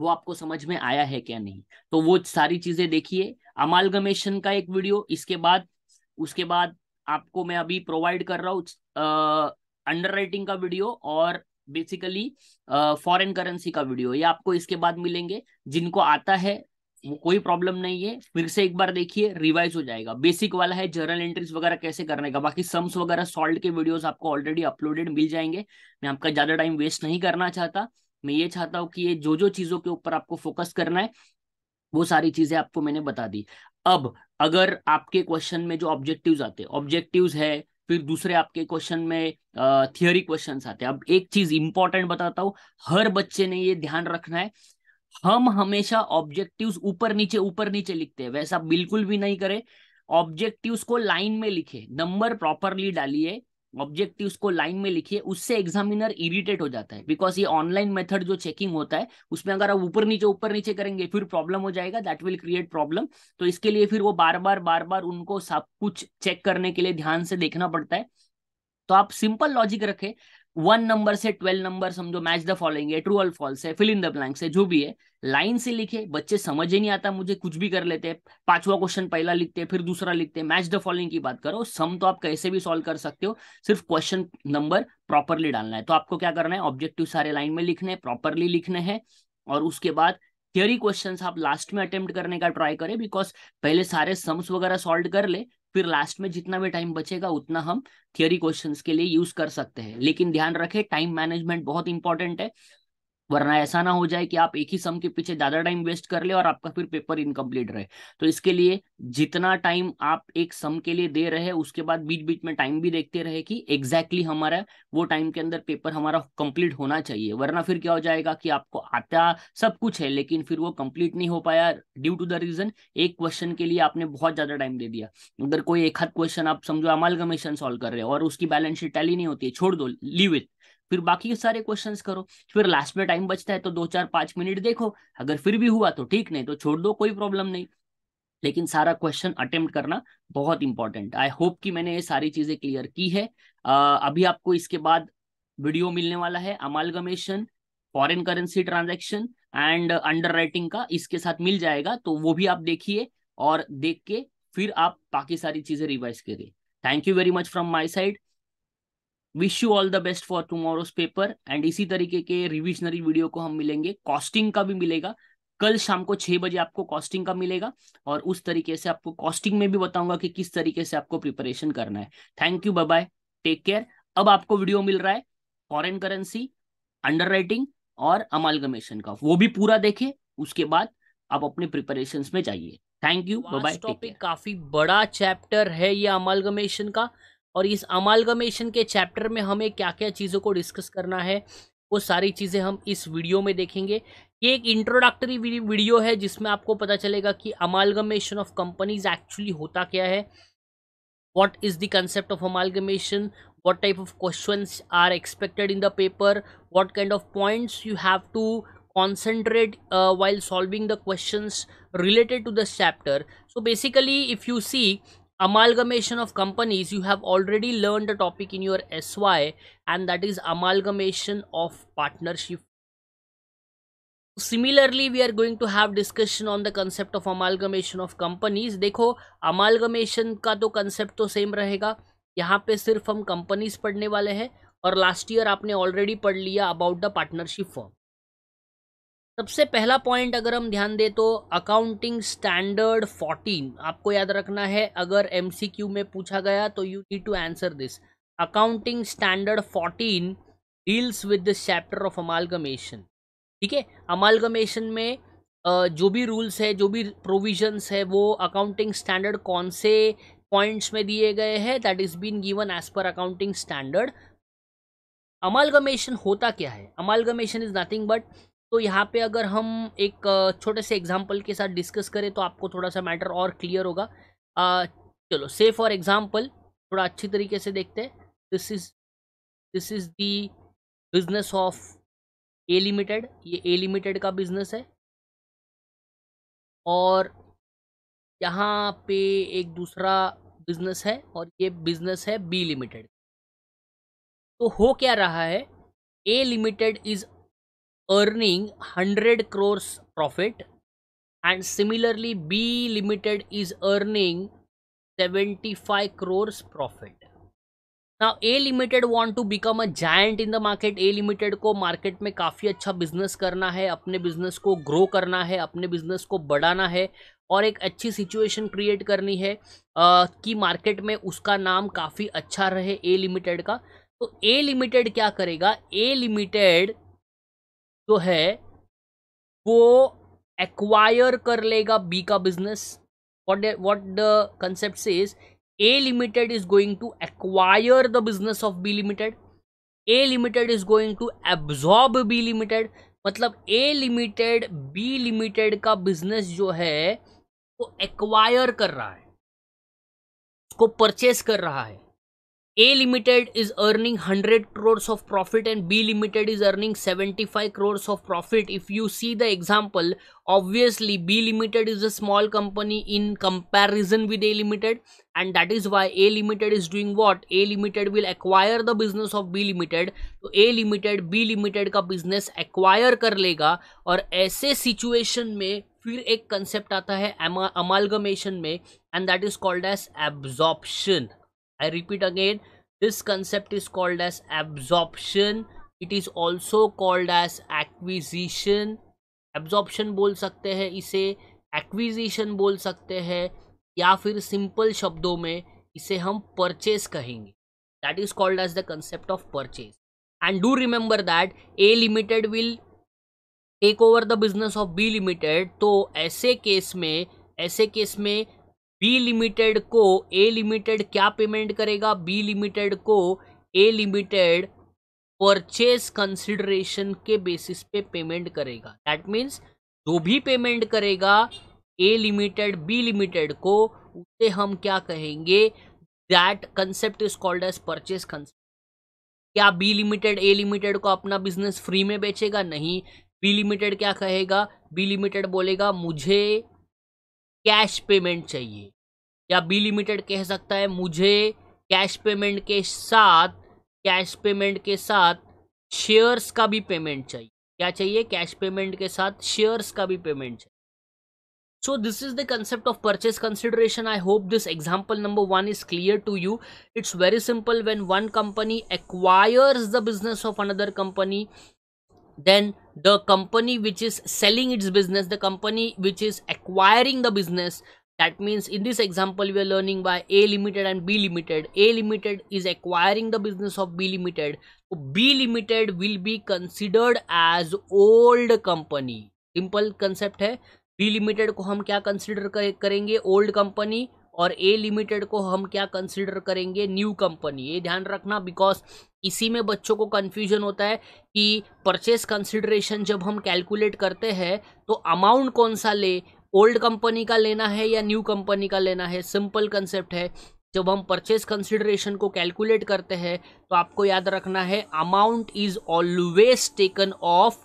वो आपको समझ में आया है क्या नहीं तो वो सारी चीजें देखिए अमालगमेशन का एक वीडियो इसके बाद उसके बाद आपको मैं अभी प्रोवाइड कर रहा हूँ अंडर राइटिंग का वीडियो और बेसिकली फॉरेन करेंसी का वीडियो ये आपको इसके बाद मिलेंगे जिनको आता है वो कोई प्रॉब्लम नहीं है फिर से एक बार देखिए रिवाइज हो जाएगा बेसिक वाला है जर्नल एंट्रीज वगैरह कैसे करने का बाकी सम्स वगैरह सॉल्ट के वीडियोस आपको ऑलरेडी अपलोडेड मिल जाएंगे मैं आपका ज्यादा टाइम वेस्ट नहीं करना चाहता मैं ये चाहता हूँ कि ये जो जो चीजों के ऊपर आपको फोकस करना है वो सारी चीजें आपको मैंने बता दी अब अगर आपके क्वेश्चन में जो ऑब्जेक्टिव आते हैं ऑब्जेक्टिव है फिर दूसरे आपके क्वेश्चन में थियोरी क्वेश्चन आते हैं अब एक चीज इंपॉर्टेंट बताता हूं हर बच्चे ने ये ध्यान रखना है हम हमेशा ऑब्जेक्टिव्स ऊपर नीचे ऊपर नीचे लिखते हैं वैसा बिल्कुल भी नहीं करें ऑब्जेक्टिव्स को लाइन में लिखे नंबर प्रॉपरली डालिए ऑब्जेक्टिव्स को लाइन में लिखिए उससे एग्जामिनर इरिटेट हो जाता है बिकॉज ये ऑनलाइन मेथड जो चेकिंग होता है उसमें अगर आप ऊपर नीचे ऊपर नीचे करेंगे फिर प्रॉब्लम हो जाएगा दैट विल क्रिएट प्रॉब्लम तो इसके लिए फिर वो बार बार बार बार उनको सब कुछ चेक करने के लिए ध्यान से देखना पड़ता है तो आप सिंपल लॉजिक रखें वन नंबर से ट्वेल्व नंबर समझो मैच द फॉलोइंग है ट्रू फॉल्स है फिल इन द ब्लैंक्स है जो भी है लाइन से लिखे बच्चे समझ ही नहीं आता मुझे कुछ भी कर लेते हैं पांचवा क्वेश्चन पहला लिखते हैं फिर दूसरा लिखते हैं मैच द फॉलोइंग की बात करो सम तो आप कैसे भी सॉल्व कर सकते हो सिर्फ क्वेश्चन नंबर प्रॉपरली डालना है तो आपको क्या करना है ऑब्जेक्टिव सारे लाइन में लिखने हैं प्रॉपरली लिखने हैं और उसके बाद थियरी क्वेश्चन आप लास्ट में अटेम्प्ट करने का ट्राई करें बिकॉज पहले सारे सम्स वगैरह सॉल्व कर ले फिर लास्ट में जितना भी टाइम बचेगा उतना हम थियरी क्वेश्चंस के लिए यूज कर सकते हैं लेकिन ध्यान रखें टाइम मैनेजमेंट बहुत इंपॉर्टेंट है वरना ऐसा ना हो जाए कि आप एक ही सम के पीछे ज्यादा टाइम वेस्ट कर ले और आपका फिर पेपर इनकम्प्लीट रहे तो इसके लिए जितना टाइम आप एक सम के लिए दे रहे हैं उसके बाद बीच बीच में टाइम भी देखते रहे कि एग्जैक्टली exactly हमारा वो टाइम के अंदर पेपर हमारा कंप्लीट होना चाहिए वरना फिर क्या हो जाएगा कि आपको आता सब कुछ है लेकिन फिर वो कंप्लीट नहीं हो पाया ड्यू टू द रीजन एक क्वेश्चन के लिए आपने बहुत ज्यादा टाइम दे दिया अगर कोई एक हाथ क्वेश्चन आप समझो अमाल सॉल्व कर रहे हो और उसकी बैलेंस शीट टैली नहीं होती है छोड़ दो लीव इट फिर बाकी सारे क्वेश्चन करो फिर लास्ट में टाइम बचता है तो दो चार पांच मिनट देखो अगर फिर भी हुआ तो ठीक नहीं तो छोड़ दो कोई प्रॉब्लम नहीं लेकिन सारा क्वेश्चन अटेम्प्ट करना बहुत इंपॉर्टेंट आई होप कि मैंने ये सारी चीजें क्लियर की है uh, अभी आपको इसके बाद वीडियो मिलने वाला है amalgamation foreign currency transaction and underwriting का इसके साथ मिल जाएगा तो वो भी आप देखिए और देख के फिर आप बाकी सारी चीजें रिवाइज करिए thank you very much from my side wish you all the best for tomorrow's paper and इसी तरीके के रिविजनरी वीडियो को हम मिलेंगे कॉस्टिंग का भी मिलेगा कल शाम को छह बजे आपको कॉस्टिंग का मिलेगा और उस तरीके से आपको कॉस्टिंग में भी बताऊंगा कि किस तरीके से आपको प्रिपरेशन करना है thank you bye bye take care अब आपको वीडियो मिल रहा है फॉरेन करेंसी अंडर राइटिंग और अमालगमेशन का वो भी पूरा देखे उसके बाद आप अपने प्रिपरेशन में जाइए थैंक यू बाय टॉपिक काफी बड़ा चैप्टर है ये अमालगमेशन का और इस अमालगमेशन के चैप्टर में हमें क्या क्या चीज़ों को डिस्कस करना है वो सारी चीज़ें हम इस वीडियो में देखेंगे ये एक इंट्रोडक्टरी वीडियो है जिसमें आपको पता चलेगा कि अमालगमेशन ऑफ कंपनीज एक्चुअली होता क्या है what is the concept of amalgamation what type of question are expected in the paper what kind of points you have to concentrate while solving the question related to this chapter so basically if you see amalgamation of companies you have already learned a topic in your sy and that is amalgamation of partnership similarly we are going to have discussion on the concept of amalgamation of companies dekho amalgamation ka to concept to same rahega yahan pe sirf hum companies padhne wale hain aur last year aapne already पढ़ liya about the partnership form सबसे पहला point अगर हम ध्यान दें तो accounting standard 14 आपको याद रखना है अगर एमसीक्यू में पूछा गया तो you need to answer this accounting standard 14 deals with this chapter of amalgamation ठीक है अमालगमेशन में जो भी रूल्स है जो भी प्रोविजंस है वो अकाउंटिंग स्टैंडर्ड कौन से पॉइंट्स में दिए गए हैं that is been given as per accounting standard amalgamation होता क्या है अमालगमेशन इज़ नथिंग बट तो यहाँ पे अगर हम एक छोटे से एग्जांपल के साथ डिस्कस करें तो आपको थोड़ा सा मैटर और क्लियर होगा आ, चलो से फॉर एग्जांपल थोड़ा अच्छी तरीके से देखते हैं this is this is the business of A limited ये ए लिमिटेड का बिजनेस है और यहाँ पे एक दूसरा बिजनेस है और ये बिजनेस है बी लिमिटेड तो हो क्या रहा है A limited is earning 100 crores profit and similarly B limited is earning 75 crores profit now A limited want to become a giant in the market A limited ko market mein काफ़ी अच्छा business karna hai apne business ko grow karna hai apne business ko बढ़ाना hai और एक अच्छी situation create करनी है आ, कि market में उसका नाम काफ़ी अच्छा रहे ए लिमिटेड का तो ए लिमिटेड क्या करेगा ए लिमिटेड जो है वो एक्वायर कर लेगा बी का business what what the concept is A limited is going to acquire the business of B limited A limited is going to absorb B limited मतलब ए लिमिटेड बी लिमिटेड का business जो है वो acquire कर रहा है उसको purchase कर रहा है A Limited is earning 100 crores of profit and B Limited is earning 75 crores of profit. If you see the example, obviously B Limited is a small company in comparison with A Limited and that is why A Limited is doing what? A Limited will acquire the business of B Limited. So A Limited B Limited का business acquire कर लेगा और ऐसे situation में फिर एक concept आता है amalgamation में and that is called as absorption. i repeat again this concept is called as absorption it is also called as acquisition absorption बोल सकते हैं इसे acquisition बोल सकते हैं या फिर simple शब्दों में इसे हम purchase कहेंगे that is called as the concept of purchase and do remember that A limited will take over the business of B limited तो ऐसे केस में ऐसे केस में बी लिमिटेड को ए लिमिटेड क्या पेमेंट करेगा बी लिमिटेड को A limited purchase consideration के बेसिस पे पेमेंट करेगा दैट मीन्स जो भी पेमेंट करेगा ए लिमिटेड बी लिमिटेड को उसे हम क्या कहेंगे that concept is called as purchase concept क्या बी लिमिटेड ए लिमिटेड को अपना बिजनेस फ्री में बेचेगा नहीं बी लिमिटेड क्या कहेगा बी लिमिटेड बोलेगा मुझे कैश पेमेंट चाहिए या बी लिमिटेड कह सकता है मुझे कैश पेमेंट के साथ कैश पेमेंट के साथ शेयर्स का भी पेमेंट चाहिए क्या चाहिए कैश पेमेंट के साथ शेयर्स का भी पेमेंट चाहिए so this is the concept of purchase consideration I hope this example number one is clear to you it's very simple when one company acquires the business of another company then the company which is selling its business the company which is acquiring the business that means in this example we are learning by a limited and b limited a limited is acquiring the business of b limited b limited will be considered as old company Simple concept है B Limited को हम क्या consider करेंगे Old company. और ए limited को हम क्या consider करेंगे न्यू कंपनी ये ध्यान रखना बिकॉज इसी में बच्चों को कन्फ्यूजन होता है कि परचेस कंसिडरेशन जब हम कैलकुलेट करते हैं तो अमाउंट कौन सा ले ओल्ड कंपनी का लेना है या न्यू कंपनी का लेना है सिंपल कंसेप्ट है जब हम परचेस कंसिडरेशन को कैलकुलेट करते हैं तो आपको याद रखना है amount is always taken of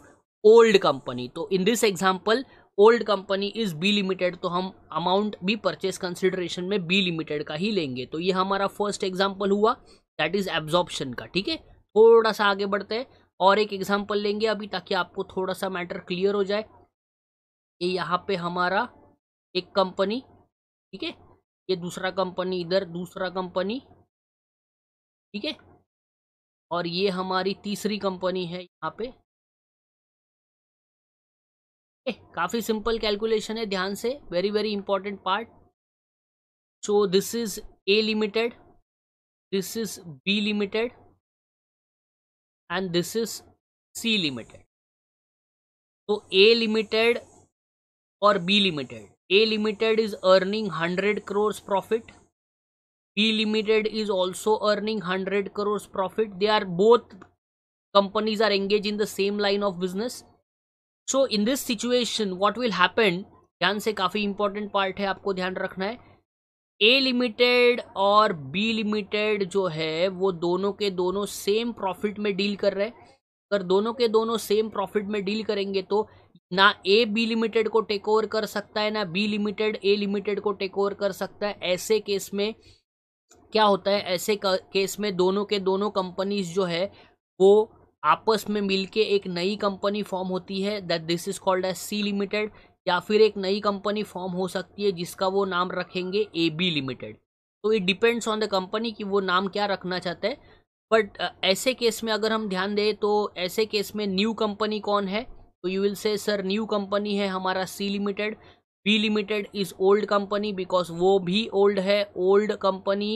old company तो in this example old company is B limited तो हम अमाउंट भी परचेज कंसिडरेशन में बी लिमिटेड का ही लेंगे तो ये हमारा फर्स्ट एग्जाम्पल हुआ दैट इज़ एब्जॉर्प्शन का ठीक है थोड़ा सा आगे बढ़ते हैं और एक एग्जाम्पल लेंगे अभी ताकि आपको थोड़ा सा मैटर क्लियर हो जाए ये यहाँ पे हमारा एक कंपनी ठीक है ये दूसरा कंपनी इधर दूसरा कंपनी ठीक है और ये हमारी तीसरी कंपनी है यहाँ पे काफ़ी सिंपल कैलकुलेशन है ध्यान से very very important part so this is A limited this is B limited and this is C limited तो ए लिमिटेड और B limited A limited is earning hundred crores profit B limited is also earning hundred crores profit they are both companies are engage in the same line of business so in this situation what will happen ध्यान से काफ़ी important part है आपको ध्यान रखना है A limited और B limited जो है वो दोनों के दोनों सेम प्रॉफिट में डील कर रहे हैं अगर दोनों के दोनों सेम प्रॉफिट में डील करेंगे तो ना ए बी लिमिटेड को टेक ओवर कर सकता है ना बी लिमिटेड ए लिमिटेड को टेक ओवर कर सकता है ऐसे केस में क्या होता है ऐसे केस में दोनों के दोनों कंपनीज जो है वो आपस में मिलके एक नई कंपनी फॉर्म होती है that this is called as C limited या फिर एक नई कंपनी फॉर्म हो सकती है जिसका वो नाम रखेंगे ए बी लिमिटेड तो it depends on the company कि वो नाम क्या रखना चाहते हैं बट ऐसे केस में अगर हम ध्यान दें तो ऐसे केस में न्यू कंपनी कौन है तो you will say sir new company है हमारा C limited B limited is old company because वो भी ओल्ड है ओल्ड कंपनी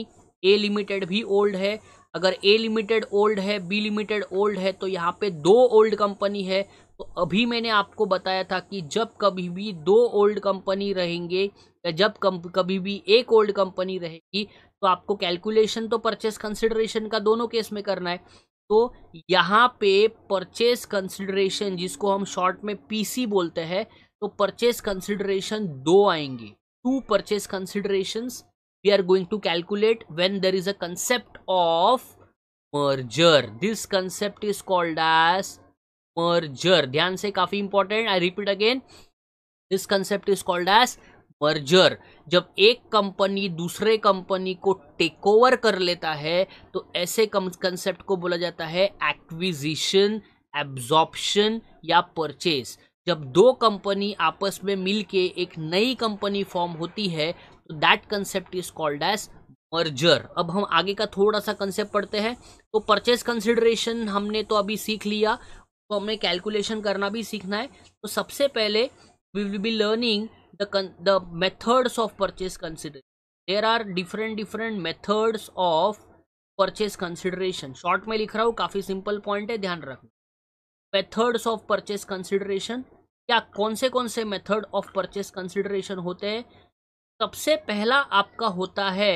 ए लिमिटेड भी ओल्ड है अगर ए लिमिटेड ओल्ड है बी लिमिटेड ओल्ड है तो यहाँ पे दो ओल्ड कंपनी है तो अभी मैंने आपको बताया था कि जब कभी भी दो ओल्ड कंपनी रहेंगे या जब कम, कभी भी एक ओल्ड कंपनी रहेगी तो आपको कैलकुलेशन तो परचेस कंसिडरेशन का दोनों केस में करना है तो यहाँ पे परचेस कंसिडरेशन जिसको हम शॉर्ट में पी बोलते हैं तो परचेस कंसिडरेशन दो आएंगे two purchase considerations we are going to calculate when there is a concept of merger this concept is called as merger dhyan se kafi important i repeat again this concept is called as merger जब एक company दूसरे company को take over कर लेता है तो ऐसे concept को बोला जाता है एक्विजिशन एब्जॉर्प्शन या परचेज जब दो कंपनी आपस में मिलके एक नई कंपनी फॉर्म होती है तो that concept is called as merger अब हम आगे का थोड़ा सा कंसेप्ट पढ़ते हैं तो परचेज कंसिडरेशन हमने तो अभी सीख लिया तो हमने कैलकुलेशन करना भी सीखना है तो सबसे पहले we will be learning the the methods of purchase consideration there are different different methods of purchase consideration short में लिख रहा हूँ काफ़ी सिंपल पॉइंट है ध्यान रखना मेथड्स ऑफ परचेज कंसिडरेशन क्या कौन से कौन से मेथड ऑफ परचेज कंसिडरेशन होते हैं सबसे पहला आपका होता है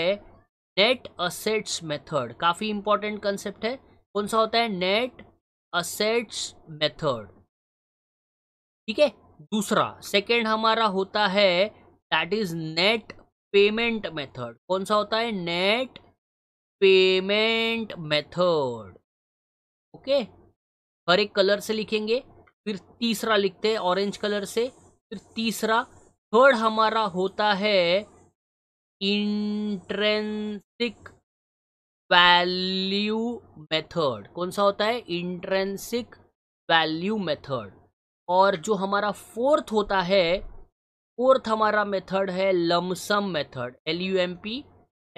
नेट असेट्स मेथड काफ़ी इंपॉर्टेंट कंसेप्ट है कौन सा होता है नेट असेट्स मेथड ठीक है दूसरा सेकंड हमारा होता है that is net payment method कौन सा होता है नेट पेमेंट मेथड ओके हर एक कलर से लिखेंगे फिर तीसरा लिखते हैं ऑरेंज कलर से फिर तीसरा थर्ड हमारा होता है इंट्रेंसिक वैल्यू मेथड कौन सा होता है इंट्रेंसिक वैल्यू मेथड और जो हमारा फोर्थ होता है फोर्थ हमारा मेथड है lump sum method L U M P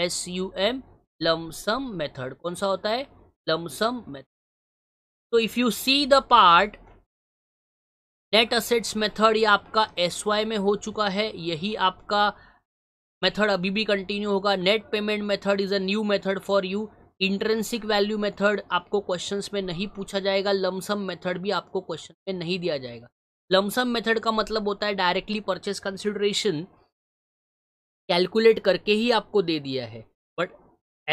S U M lump sum method कौन सा होता है लमसम मेथड तो if you see the part net assets method ये आपका एस में हो चुका है यही आपका मेथड अभी भी कंटिन्यू होगा net payment method is a new method for you intrinsic value method आपको क्वेश्चंस में नहीं पूछा जाएगा लमसम मेथड भी आपको क्वेश्चन में नहीं दिया जाएगा लमसम मेथड का मतलब होता है डायरेक्टली परचेस कंसिडरेशन कैलकुलेट करके ही आपको दे दिया है बट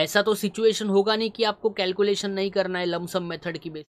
ऐसा तो सिचुएशन होगा नहीं कि आपको कैलकुलेशन नहीं करना है लमसम मेथड की बेस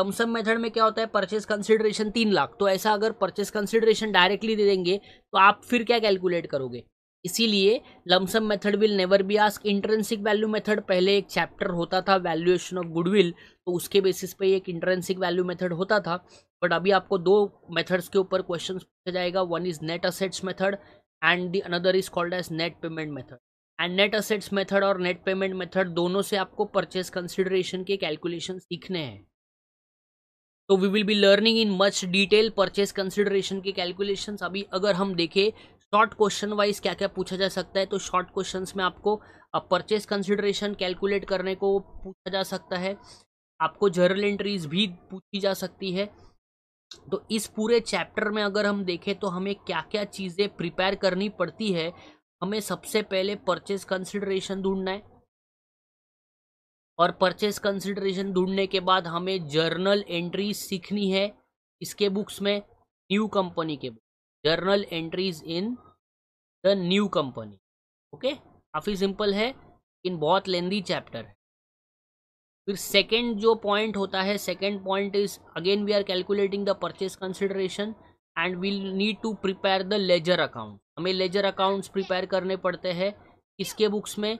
टर्म्स मेथड में क्या होता है परचेस कंसिडरेशन तीन लाख तो ऐसा अगर परचेस कंसिडरेशन डायरेक्टली दे देंगे तो आप फिर क्या कैलकुलेट करोगे इसीलिए lump sum method will never be ask intrinsic value method पहले एक चैप्टर होता था वैल्यूएशन ऑफ गुडविल तो उसके बेसिस पे एक इंटरेंसिक वैल्यू मेथड होता था बट अभी आपको दो मेथड्स के ऊपर क्वेश्चन पूछा जाएगा one is net assets method and the another is called as net payment method and net assets method और नेट पेमेंट मेथड दोनों से आपको परचेस कंसिडरेशन के कैलकुलेशन सीखने हैं तो we will be learning in much detail purchase consideration के calculation अभी अगर हम देखें शॉर्ट क्वेश्चन वाइज क्या क्या पूछा जा सकता है तो शॉर्ट क्वेश्चन में आपको परचेज कंसिडरेशन कैलकुलेट करने को पूछा जा सकता है आपको जर्नल एंट्रीज भी पूछी जा सकती है तो इस पूरे चैप्टर में अगर हम देखें तो हमें क्या क्या चीज़ें प्रिपेयर करनी पड़ती है हमें सबसे पहले परचेज कंसिडरेशन ढूंढना है और परचेस कंसिडरेशन ढूंढने के बाद हमें जर्नल एंट्री सीखनी है इसके बुक्स में न्यू कंपनी के book journal entries in the new company okay काफ़ी सिंपल है लेकिन बहुत लेंदी चैप्टर है फिर सेकेंड जो पॉइंट होता है second point is again we are calculating the purchase consideration and we'll need to prepare the ledger account हमें लेजर अकाउंट्स प्रिपेयर करने पड़ते हैं इसके बुक्स में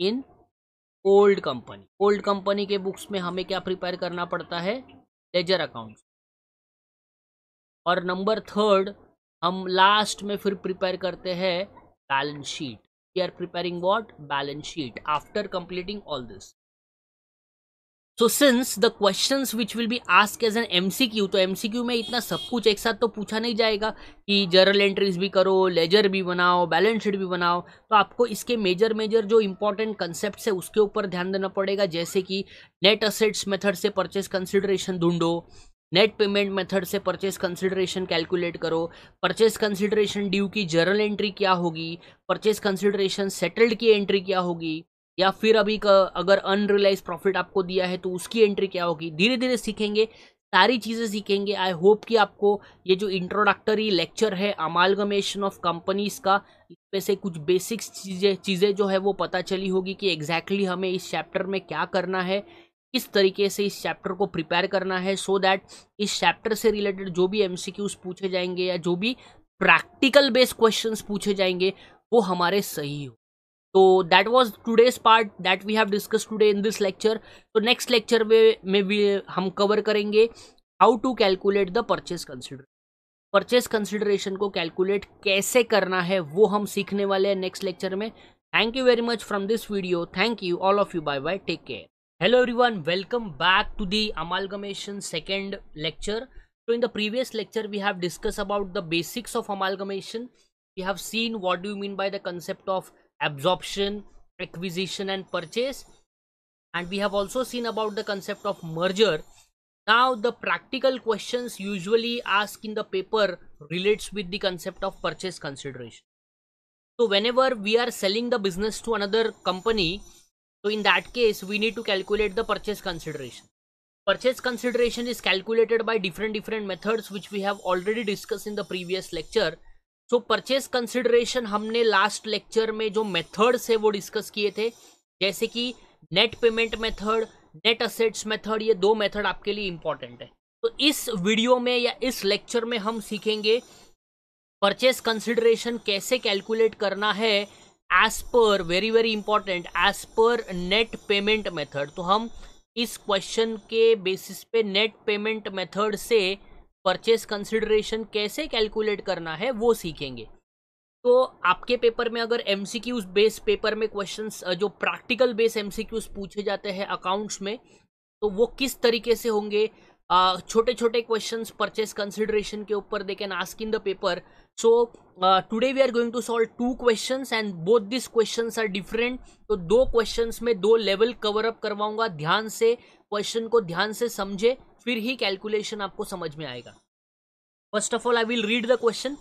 in old company old company के बुक्स में हमें क्या प्रिपेयर करना पड़ता है लेजर अकाउंट और नंबर थर्ड हम लास्ट में फिर प्रिपेयर करते हैं balance sheet we are preparing what balance sheet after completing all this so since the question which will be ask as an M C Q तो M C Q में इतना सब कुछ एक साथ तो पूछा नहीं जाएगा कि जर्नल एंट्रीज भी करो लेजर भी बनाओ बैलेंस शीट भी बनाओ तो आपको इसके मेजर मेजर जो इंपॉर्टेंट कंसेप्ट है उसके ऊपर ध्यान देना पड़ेगा जैसे कि नेट असेट्स मेथड से परचेस कंसिडरेशन ढूंढो नेट पेमेंट मेथड से परचेस कंसिडरेशन कैलकुलेट करो परचेस कंसिडरेशन ड्यू की जर्नल एंट्री क्या होगी परचेस कंसिडरेशन सेटल्ड की एंट्री क्या होगी या फिर अभी का अगर अनरियलाइज प्रॉफिट आपको दिया है तो उसकी एंट्री क्या होगी धीरे धीरे सीखेंगे सारी चीज़ें सीखेंगे आई होप कि आपको ये जो इंट्रोडक्टरी लेक्चर है अमालगमेशन ऑफ कंपनीज का इसमें से कुछ बेसिक्स चीज़ें चीज़ें जो है वो पता चली होगी कि एग्जैक्टली exactly हमें इस चैप्टर में क्या करना है किस तरीके से इस चैप्टर को प्रिपेयर करना है सो so दैट इस चैप्टर से रिलेटेड जो भी एम पूछे जाएंगे या जो भी प्रैक्टिकल बेस्ड क्वेश्चन पूछे जाएंगे वो हमारे सही हो तो that was today's part that we have discuss today in this lecture तो नेक्स्ट लेक्चर में भी हम कवर करेंगे how to calculate the purchase consider purchase consideration को कैलकुलेट कैसे करना है वो हम सीखने वाले हैं नेक्स्ट लेक्चर में thank you very much from this video thank you all of you bye bye take care hello one welcome back to the amalgamation second lecture तो in the previous lecture we have discuss about the basics of amalgamation we have seen what do mean by the concept of absorption acquisition and purchase and we have also seen about the concept of merger now the practical questions usually asked in the paper relates with the concept of purchase consideration so whenever we are selling the business to another company so in that case we need to calculate the purchase consideration purchase consideration is calculated by different different methods which we have already discussed in the previous lecture so purchase consideration हमने last lecture में जो methods है वो discuss किए थे जैसे कि net payment method net assets method ये दो मेथड आपके लिए इंपॉर्टेंट है तो इस वीडियो में या इस लेक्चर में हम सीखेंगे परचेज कंसिडरेशन कैसे कैलकुलेट करना है as per very very important as per net payment method तो हम इस क्वेश्चन के बेसिस पे नेट पेमेंट मेथड से परचेस कंसिडरेशन कैसे कैलकुलेट करना है वो सीखेंगे तो आपके पेपर में अगर M C Qs base paper में क्वेश्चन जो practical base M C Qs पूछे जाते हैं अकाउंट्स में तो वो किस तरीके से होंगे छोटे छोटे क्वेश्चन परचेस कंसिडरेशन के ऊपर they can ask in the paper so today we are going to solve two question and both this question are different तो दो क्वेश्चन में दो लेवल कवर अप करवाऊंगा ध्यान से क्वेश्चन को ध्यान से समझे फिर ही कैलकुलेशन आपको समझ में आएगा first of all I will read the question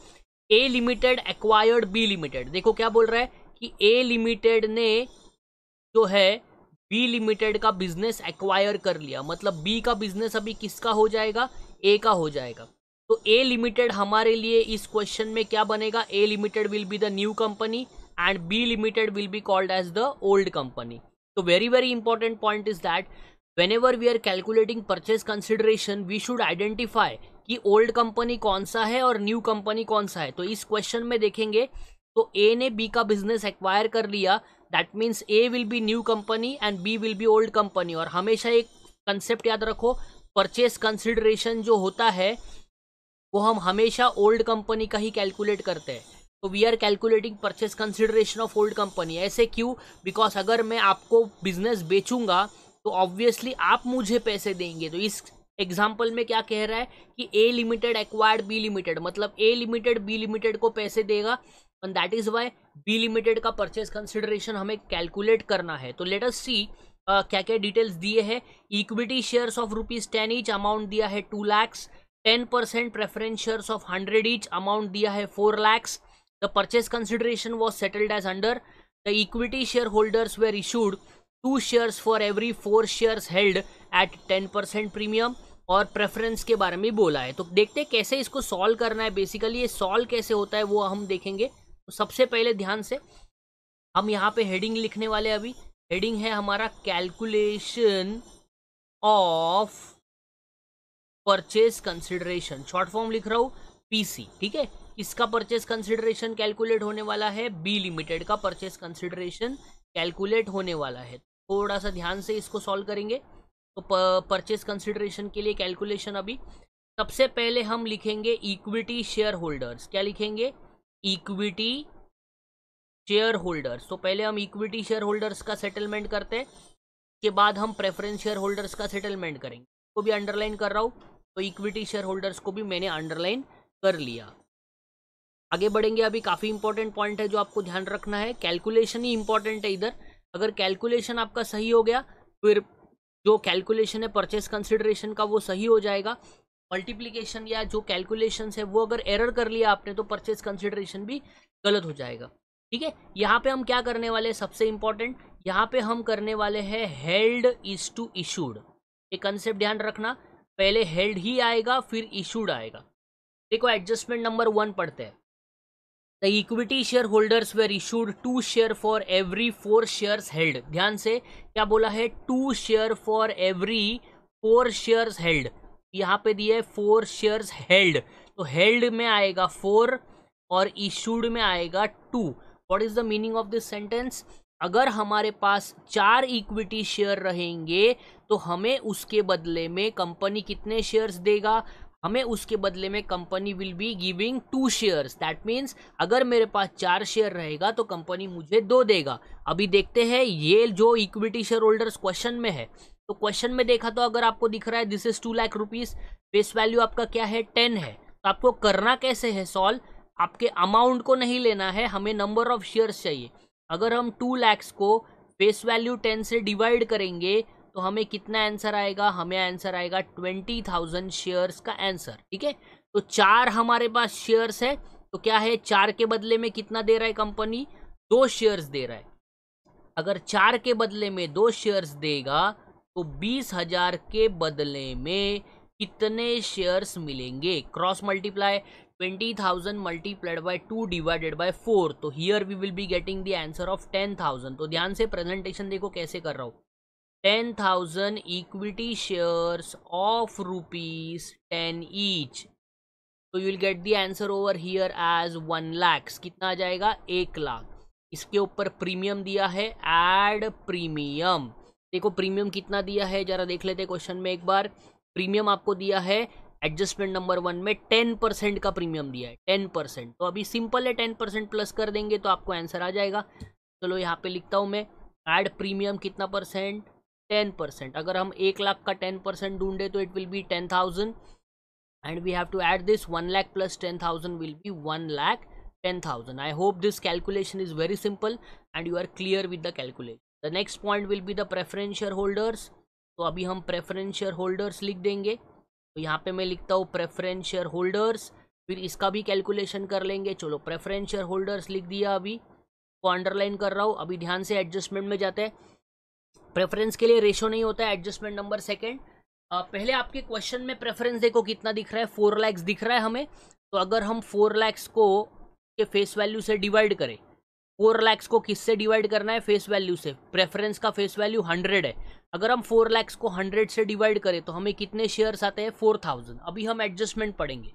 A limited acquired B limited देखो क्या बोल रहा है कि ए लिमिटेड ने जो है बी लिमिटेड का बिजनेस एक्वायर कर लिया मतलब बी का बिजनेस अभी किसका हो जाएगा ए का हो जाएगा तो ए लिमिटेड हमारे लिए इस क्वेश्चन में क्या बनेगा A limited will be the new company and B limited will be called as the old company तो very very important point is that whenever we are calculating purchase consideration we should identify कि old company कौन सा है और new company कौन सा है तो इस क्वेश्चन में देखेंगे तो ए ने बी का बिजनेस एक्वायर कर लिया that means A will be new company and B will be old company और हमेशा एक कंसेप्ट याद रखो परचेज कंसिडरेशन जो होता है वो हम हमेशा ओल्ड कंपनी का ही कैलकुलेट करते हैं तो we are calculating purchase consideration of old company ऐसे क्यों बिकॉज अगर मैं आपको बिजनेस बेचूंगा तो ऑब्वियसली आप मुझे पैसे देंगे तो इस एग्जाम्पल में क्या कह रहा है कि A limited acquired B limited मतलब ए लिमिटेड बी लिमिटेड को पैसे देगा and that is why B limited का परचेज कंसिडरेशन हमें कैलकुलेट करना है तो लेट अस सी क्या क्या डिटेल्स दिए हैं equity shares of rupees ten each amount दिया है two lakhs ten percent preference shares of hundred each amount दिया है four lakhs the purchase consideration was settled as under the equity share holders were issued two shares for every four shares held at ten percent premium और preference के बारे में बोला है तो देखते हैं कैसे इसको सॉल्व करना है बेसिकली ये सॉल्व कैसे होता है वो हम देखेंगे तो सबसे पहले ध्यान से हम यहाँ पे हेडिंग लिखने वाले अभी हेडिंग है हमारा calculation of purchase consideration short form लिख रहा हूँ पीसी ठीक है इसका परचेज कंसिडरेशन कैलकुलेट होने वाला है बी लिमिटेड का परचेज कंसिडरेशन कैलकुलेट होने वाला है थोड़ा सा ध्यान से इसको सॉल्व करेंगे तो परचेज कंसिडरेशन के लिए कैलकुलेशन अभी सबसे पहले हम लिखेंगे इक्विटी शेयर होल्डर्स क्या लिखेंगे इक्विटी शेयर होल्डर्स तो पहले हम इक्विटी शेयर होल्डर्स का सेटलमेंट करते हैं के बाद हम प्रेफरेंस शेयर होल्डर्स का सेटलमेंट करेंगे को भी अंडरलाइन कर रहा हूँ तो इक्विटी शेयर होल्डर्स को भी मैंने अंडरलाइन कर लिया आगे बढ़ेंगे अभी काफ़ी इंपॉर्टेंट पॉइंट है जो आपको ध्यान रखना है कैलकुलेशन ही इंपॉर्टेंट है इधर अगर कैलकुलेशन आपका सही हो गया फिर जो कैलकुलेशन है परचेस कंसिडरेशन का वो सही हो जाएगा मल्टीप्लीकेशन या जो कैलकुलेशन है वो अगर एरर कर लिया आपने तो परचेस कंसिडरेशन भी गलत हो जाएगा ठीक है यहाँ पे हम क्या करने वाले हैं सबसे इम्पॉर्टेंट यहाँ पे हम करने वाले हैं हेल्ड इज टू इशूड ये कंसेप्ट ध्यान रखना पहले हेल्ड ही आएगा फिर इशूड आएगा देखो एडजस्टमेंट नंबर वन पढ़ते हैं the equity share holders were issued two share for every four share held ध्यान से क्या बोला है two share for every four share held यहाँ पे दिए फोर शेयर हेल्ड तो हेल्ड में आएगा फोर और इशूड में आएगा two what is the meaning of this sentence अगर हमारे पास चार इक्विटी शेयर रहेंगे तो हमें उसके बदले में कंपनी कितने शेयर्स देगा हमें उसके बदले में company will be giving two shares that means अगर मेरे पास चार शेयर रहेगा तो कंपनी मुझे दो देगा अभी देखते हैं ये जो इक्विटी शेयर होल्डर्स क्वेश्चन में है तो क्वेश्चन में देखा तो अगर आपको दिख रहा है this is two lakh rupees face value आपका क्या है टेन है तो आपको करना कैसे है सॉल्व आपके अमाउंट को नहीं लेना है हमें नंबर ऑफ शेयर्स चाहिए अगर हम टू लैक्स को फेस वैल्यू टेन से डिवाइड करेंगे तो हमें कितना आंसर आएगा हमें आंसर आएगा ट्वेंटी थाउजेंड शेयर्स का आंसर ठीक है तो चार हमारे पास शेयर्स है तो क्या है चार के बदले में कितना दे रहा है कंपनी दो शेयर्स दे रहा है अगर चार के बदले में दो शेयर्स देगा तो बीस हजार के बदले में कितने शेयर्स मिलेंगे cross multiply twenty thousand multiplied by two divided by four तो here we will be getting the answer of ten thousand तो ध्यान से प्रेजेंटेशन देखो कैसे कर रहा हूँ ten thousand equity shares of rupees ten each तो you will get the answer over here as one lakhs कितना आ जाएगा एक लाख इसके ऊपर प्रीमियम दिया है एड प्रीमियम देखो प्रीमियम कितना दिया है जरा देख लेते क्वेश्चन में एक बार प्रीमियम आपको दिया है एडजस्टमेंट नंबर वन में टेन परसेंट का प्रीमियम दिया है टेन परसेंट तो अभी सिंपल है टेन परसेंट प्लस कर देंगे तो आपको आंसर आ जाएगा चलो यहाँ पे लिखता हूँ मैं एड प्रीमियम कितना परसेंट टेन परसेंट अगर हम एक लाख का टेन परसेंट ढूंढे तो it will be ten thousand and we have to add this one lakh plus ten thousand will be one lakh ten thousand I hope this calculation is very simple and you are clear with the calculation the next point will be the preference share holders तो अभी हम preference share holders लिख देंगे तो यहाँ पे मैं लिखता हूँ प्रेफरेंस शेयर होल्डर्स फिर इसका भी कैलकुलेशन कर लेंगे चलो प्रेफरेंस शेयर होल्डर्स लिख दिया अभी को तो अंडरलाइन कर रहा हूँ अभी ध्यान से एडजस्टमेंट में जाते हैं प्रेफरेंस के लिए रेशो नहीं होता है एडजस्टमेंट नंबर सेकेंड पहले आपके क्वेश्चन में प्रेफरेंस देखो कितना दिख रहा है फोर लैक्स दिख रहा है हमें तो अगर हम फोर लैक्स को के फेस वैल्यू से डिवाइड करें फोर लैक्स को किससे डिवाइड करना है फेस वैल्यू से प्रेफरेंस का फेस वैल्यू हंड्रेड है अगर हम फोर लैक्स को हंड्रेड से डिवाइड करें तो हमें कितने शेयर्स आते हैं फोर थाउजेंड अभी हम एडजस्टमेंट पढ़ेंगे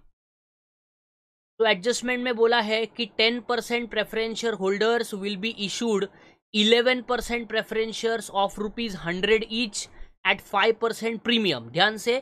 तो एडजस्टमेंट में बोला है कि ten percent preference share holders will be issued eleven percent preference of rupees hundred each at five percent premium ध्यान से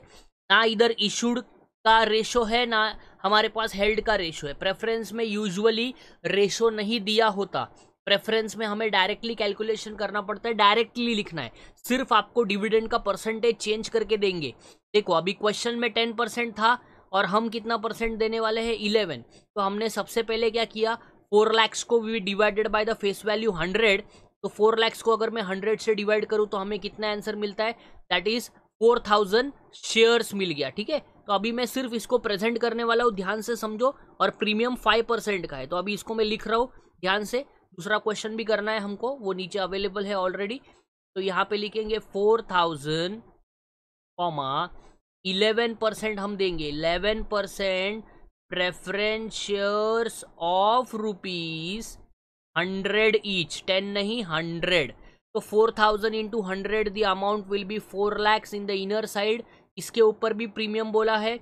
ना इधर इशूड का रेशो है ना हमारे पास हेल्ड का रेशो है प्रेफरेंस में यूजुअली रेशो नहीं दिया होता प्रेफरेंस में हमें डायरेक्टली कैलकुलेशन करना पड़ता है डायरेक्टली लिखना है सिर्फ आपको डिविडेंड का परसेंटेज चेंज करके देंगे देखो अभी क्वेश्चन में टेन परसेंट था और हम कितना परसेंट देने वाले हैं इलेवन तो हमने सबसे पहले क्या किया फोर लैक्स को भी divided by the face value hundred तो फोर लैक्स को अगर मैं हंड्रेड से डिवाइड करूँ तो हमें कितना आंसर मिलता है that is four thousand shares मिल गया ठीक है तो अभी मैं सिर्फ इसको प्रेजेंट करने वाला हूँ ध्यान से समझो और प्रीमियम फाइव परसेंट का है तो अभी इसको मैं लिख रहा हूँ ध्यान से दूसरा क्वेश्चन भी करना है हमको वो नीचे अवेलेबल है ऑलरेडी तो यहाँ पे लिखेंगे four thousand comma eleven percent हम देंगे eleven percent preference shares of rupees hundred each ten नहीं हंड्रेड तो four thousand into hundred the amount will be four lakhs in the inner side इसके ऊपर भी प्रीमियम बोला है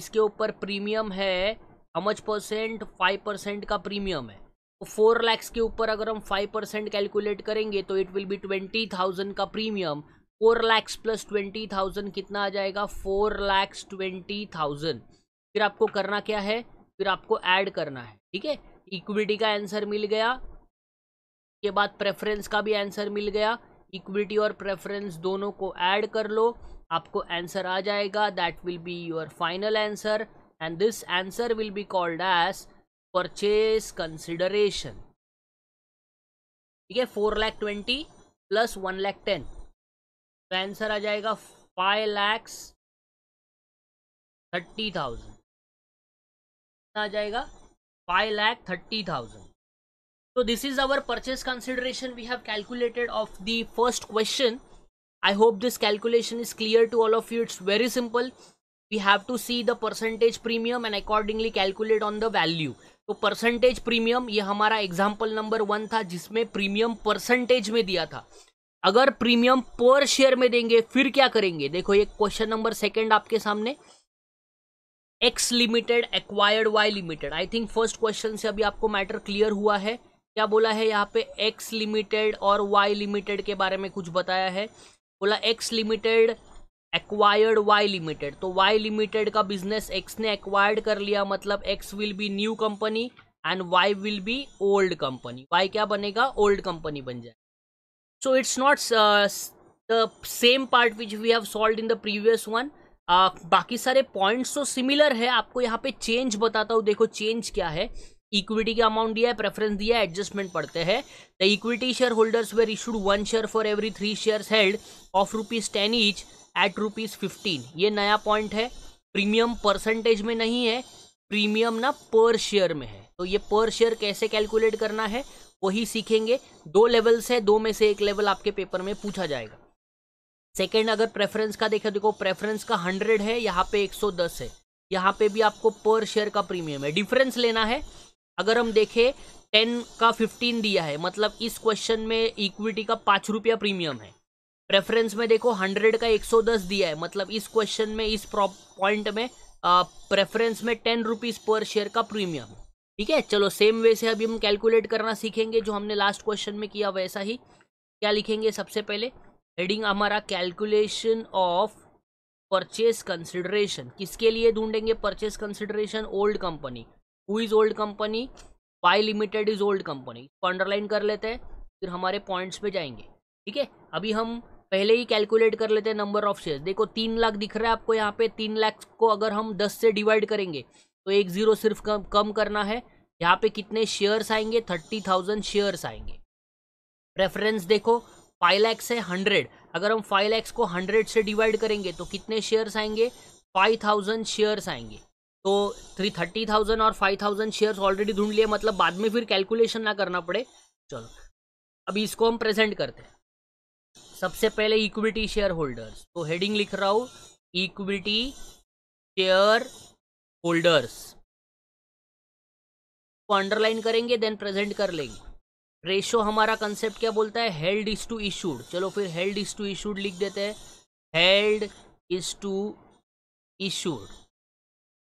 इसके ऊपर प्रीमियम है हमच परसेंट फाइव परसेंट का प्रीमियम है तो फोर लैक्स के ऊपर अगर हम फाइव परसेंट कैलकुलेट करेंगे तो it will be twenty thousand का premium four lakhs plus twenty thousand कितना आ जाएगा फोर लैक्स ट्वेंटी थाउजेंड फिर आपको करना क्या है फिर आपको ऐड करना है ठीक है इक्विटी का आंसर मिल गया के बाद प्रेफरेंस का भी आंसर मिल गया इक्विटी और प्रेफरेंस दोनों को ऐड कर लो आपको आंसर आ जाएगा that will be your final answer and this answer will be called as purchase consideration ठीक है four lakh twenty plus one lakh ten तो आंसर आ जाएगा फाइव लैक्स थर्टी थाउजेंड कितना आ जाएगा फाइव लैख थर्टी थाउजेंड तो this is our purchase consideration we have calculated of the first question I hope this calculation is clear to all of you it's very simple we have to see the percentage premium and accordingly calculate on the value तो percentage premium ये हमारा example number one था जिसमें premium percentage में दिया था अगर premium पर शेयर में देंगे फिर क्या करेंगे देखो ये क्वेश्चन नंबर सेकेंड आपके सामने X limited acquired Y limited I think first question से अभी आपको मैटर क्लियर हुआ है क्या बोला है यहाँ पे एक्स लिमिटेड और वाई लिमिटेड के बारे में कुछ बताया है बोला X limited acquired Y limited तो वाई लिमिटेड का बिजनेस एक्स ने एक्वायर्ड कर लिया मतलब X will be new company and Y will be old company Y क्या बनेगा ओल्ड कंपनी बन जाए so it's not the same part which we have solve in the previous one uh, बाकी सारे पॉइंट्स तो सिमिलर है आपको यहाँ पे चेंज बताता हूँ देखो चेंज क्या है इक्विटी का अमाउंट दिया है प्रेफरेंस दिया है एडजस्टमेंट पढ़ते हैं the equity share holders were issued one share for every three share held of rupees ten each at rupees fifteen ये नया पॉइंट है प्रीमियम परसेंटेज में नहीं है प्रीमियम ना पर शेयर में है तो ये पर शेयर कैसे कैलकुलेट करना है वही सीखेंगे दो लेवल्स है दो में से एक लेवल आपके पेपर में पूछा जाएगा सेकेंड अगर प्रेफरेंस का देखें देखो प्रेफरेंस का हंड्रेड है यहाँ पे एक सौ दस है यहाँ पे भी आपको पर शेयर का प्रीमियम है डिफरेंस लेना है अगर हम देखें टेन का फिफ्टीन दिया है मतलब इस क्वेश्चन में इक्विटी का पाँच रुपया प्रीमियम है प्रेफरेंस में देखो हंड्रेड का एक सौ दस दिया है मतलब इस क्वेश्चन में इस पॉइंट में प्रेफरेंस में टेन रुपीज़ पर शेयर का प्रीमियम ठीक है चलो सेम वे से अभी हम कैलकुलेट करना सीखेंगे जो हमने लास्ट क्वेश्चन में किया वैसा ही क्या लिखेंगे सबसे पहले हेडिंग हमारा कैलकुलेशन ऑफ परचेस कंसिडरेशन किसके लिए ढूंढेंगे purchase consideration old company who is old company Y limited is old company इसको अंडरलाइन कर लेते हैं फिर हमारे पॉइंट्स पे जाएंगे ठीक है अभी हम पहले ही कैलकुलेट कर लेते हैं नंबर ऑफ शेयर देखो तीन लाख दिख रहा है आपको यहाँ पे तीन लाख को अगर हम दस से डिवाइड करेंगे तो एक ज़ीरो सिर्फ कम कम करना है यहाँ पे कितने शेयर्स आएंगे थर्टी थाउजेंड शेयर्स आएंगे रेफरेंस देखो फाइव लैक्स है हंड्रेड अगर हम फाइव लैक्स को हंड्रेड से डिवाइड करेंगे तो कितने शेयर्स आएंगे फाइव थाउजेंड शेयर्स आएंगे तो थ्री थर्टी थाउजेंड और फाइव थाउजेंड शेयर्स ऑलरेडी ढूंढ लिए मतलब बाद में फिर कैलकुलेशन ना करना पड़े चलो अभी इसको हम प्रेजेंट करते हैं सबसे पहले इक्विटी शेयर होल्डर्स तो हेडिंग लिख रहा हूँ इक्विटी शेयर होल्डर्स को अंडरलाइन करेंगे देन प्रेजेंट कर लेंगे रेशो हमारा कंसेप्ट क्या बोलता है हेल्ड इज टू इशूड चलो फिर हेल्ड इज टू इशूड लिख देते हैं हेल्ड इज टू इशूड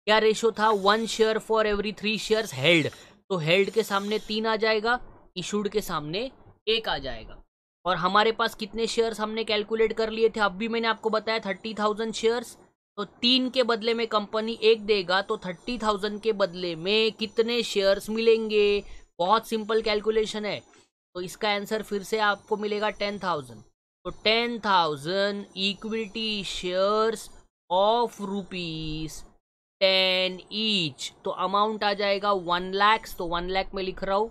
क्या रेशो था one share for every three share held तो हेल्ड के सामने तीन आ जाएगा इशूड के सामने एक आ जाएगा और हमारे पास कितने शेयर्स हमने कैलकुलेट कर लिए थे अब भी मैंने आपको बताया थर्टी थाउजेंड शेयर्स तो तीन के बदले में कंपनी एक देगा तो थर्टी थाउजेंड के बदले में कितने शेयर्स मिलेंगे बहुत सिंपल कैलकुलेशन है तो इसका आंसर फिर से आपको मिलेगा टेन थाउजेंड तो ten thousand equity shares of rupees ten each तो अमाउंट आ जाएगा वन लैक्स तो वन लैख में लिख रहा हूँ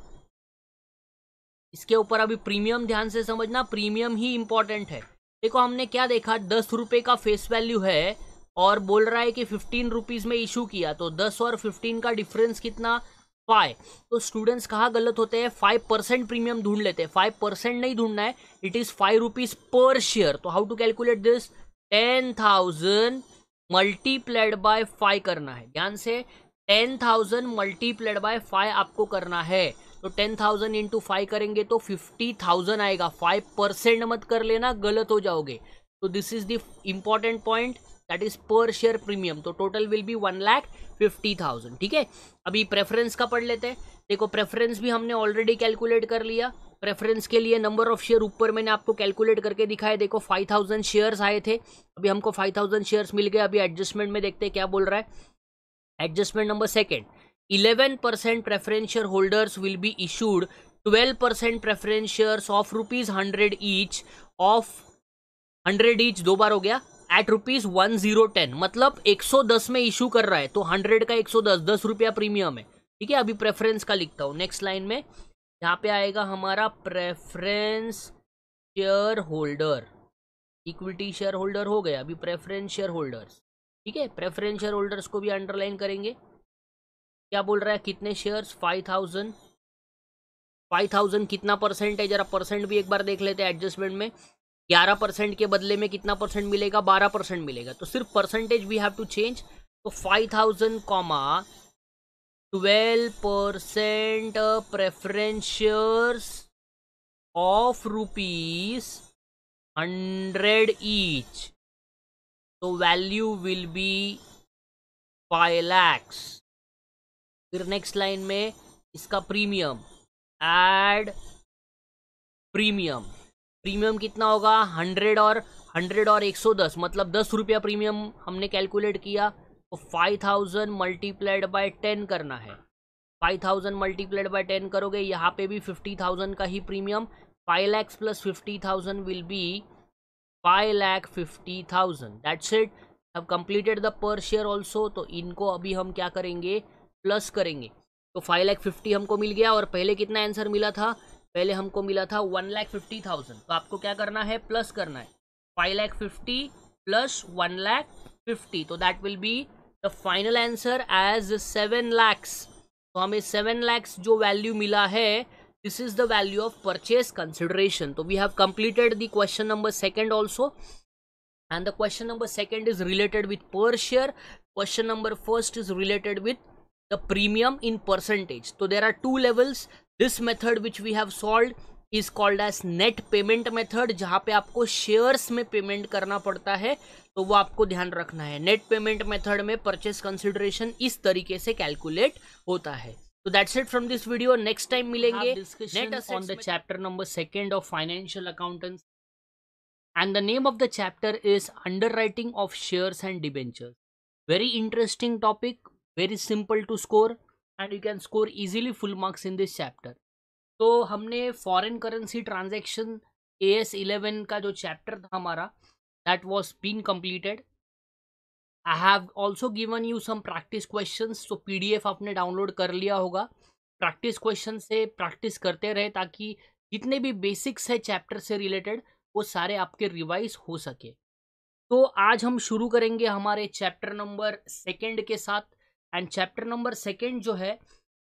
इसके ऊपर अभी प्रीमियम ध्यान से समझना प्रीमियम ही इंपॉर्टेंट है देखो हमने क्या देखा दस रुपये का फेस वैल्यू है और बोल रहा है कि फिफ्टीन रुपीज़ में इशू किया तो दस और फिफ्टीन का डिफरेंस कितना फाइव तो स्टूडेंट्स कहाँ गलत होते हैं फाइव परसेंट प्रीमियम ढूंढ लेते हैं फाइव परसेंट नहीं ढूंढना है it is five rupees per share तो how to calculate this ten thousand multiplied by five करना है ध्यान से ten thousand multiplied by five आपको करना है तो टेन थाउजेंड इंटू फाइव करेंगे तो फिफ्टी थाउजेंड आएगा फाइव परसेंट मत कर लेना गलत हो जाओगे तो this is the important point that is per share premium तो total will be one lakh fifty thousand ठीक है अभी प्रेफरेंस का पढ़ लेते हैं देखो प्रेफरेंस भी हमने ऑलरेडी कैलकुलेट कर लिया प्रेफरेंस के लिए नंबर ऑफ शेयर ऊपर मैंने आपको कैलकुलेट करके दिखाया देखो फाइव थाउजेंड शेयर्स आए थे अभी हमको फाइव थाउजेंड शेयर्स मिल गए अभी एडजस्टमेंट में देखते हैं क्या बोल रहा है adjustment number second eleven percent preference share holders will be issued twelve percent preference shares of rupees hundred each of hundred each दो बार हो गया at rupees one zero ten मतलब एक सौ दस में इशू कर रहा है तो हंड्रेड का एक सौ दस दस रुपया प्रीमियम है ठीक है अभी प्रेफरेंस का लिखता हूँ नेक्स्ट लाइन में यहाँ पे आएगा हमारा preference share holder equity share holder हो गया अभी प्रेफरेंस शेयर होल्डर्स ठीक है प्रेफरेंस शेयर होल्डर्स को भी अंडरलाइन करेंगे क्या बोल रहा है कितने shares five thousand five thousand कितना परसेंट है जरा परसेंट भी एक बार देख लेते हैं एडजस्टमेंट में ग्यारह परसेंट के बदले में कितना परसेंट मिलेगा बारह परसेंट मिलेगा तो सिर्फ percentage we have to change तो five thousand comma twelve percent preference shares of rupees hundred each तो value will be five lakhs फिर नेक्स्ट लाइन में इसका प्रीमियम एड प्रीमियम प्रीमियम कितना होगा हंड्रेड और हंड्रेड और एक सौ दस मतलब दस रुपया प्रीमियम हमने कैलकुलेट किया तो five thousand multiplied by ten करना है five thousand multiplied by ten करोगे यहाँ पे भी फिफ्टी थाउजेंड का ही premium five lakhs plus fifty thousand will be five lakh fifty thousand that's it have completed the per share also तो इनको अभी हम क्या करेंगे प्लस करेंगे तो फाइव लैख फिफ्टी हमको मिल गया और पहले कितना आंसर मिला था पहले हमको मिला था वन लैख फिफ्टी थाउजेंड तो आपको क्या करना है प्लस करना है five lakh fifty plus one lakh fifty तो that will be the final answer as seven lakhs तो हमें सेवन लैक्स जो वैल्यू मिला है this is the value of purchase consideration तो we have completed the question number second also and the question number second is related with per share question number first is related with the premium in percentage so there are two levels this method which we have solved is called as net payment method जहाँ पे आपको shares में payment करना पड़ता है तो वो आपको ध्यान रखना है net payment method में purchase consideration इस तरीके से calculate होता है तो that's it from this video next time मिलेंगे net on the chapter number second of financial accountancy and the name of the chapter is under writing of shares and debentures very interesting topic very simple to score and you can score easily full marks in this chapter तो हमने foreign currency transaction A S eleven का जो चैप्टर था हमारा that was been completed I have also given you some practice question तो एफ आपने डाउनलोड कर लिया होगा प्रैक्टिस क्वेश्चन से प्रैक्टिस करते रहे ताकि जितने भी बेसिक्स है चैप्टर से रिलेटेड वो सारे आपके रिवाइज हो सके तो आज हम शुरू करेंगे हमारे चैप्टर नंबर सेकेंड के साथ एंड चैप्टर नंबर सेकेंड जो है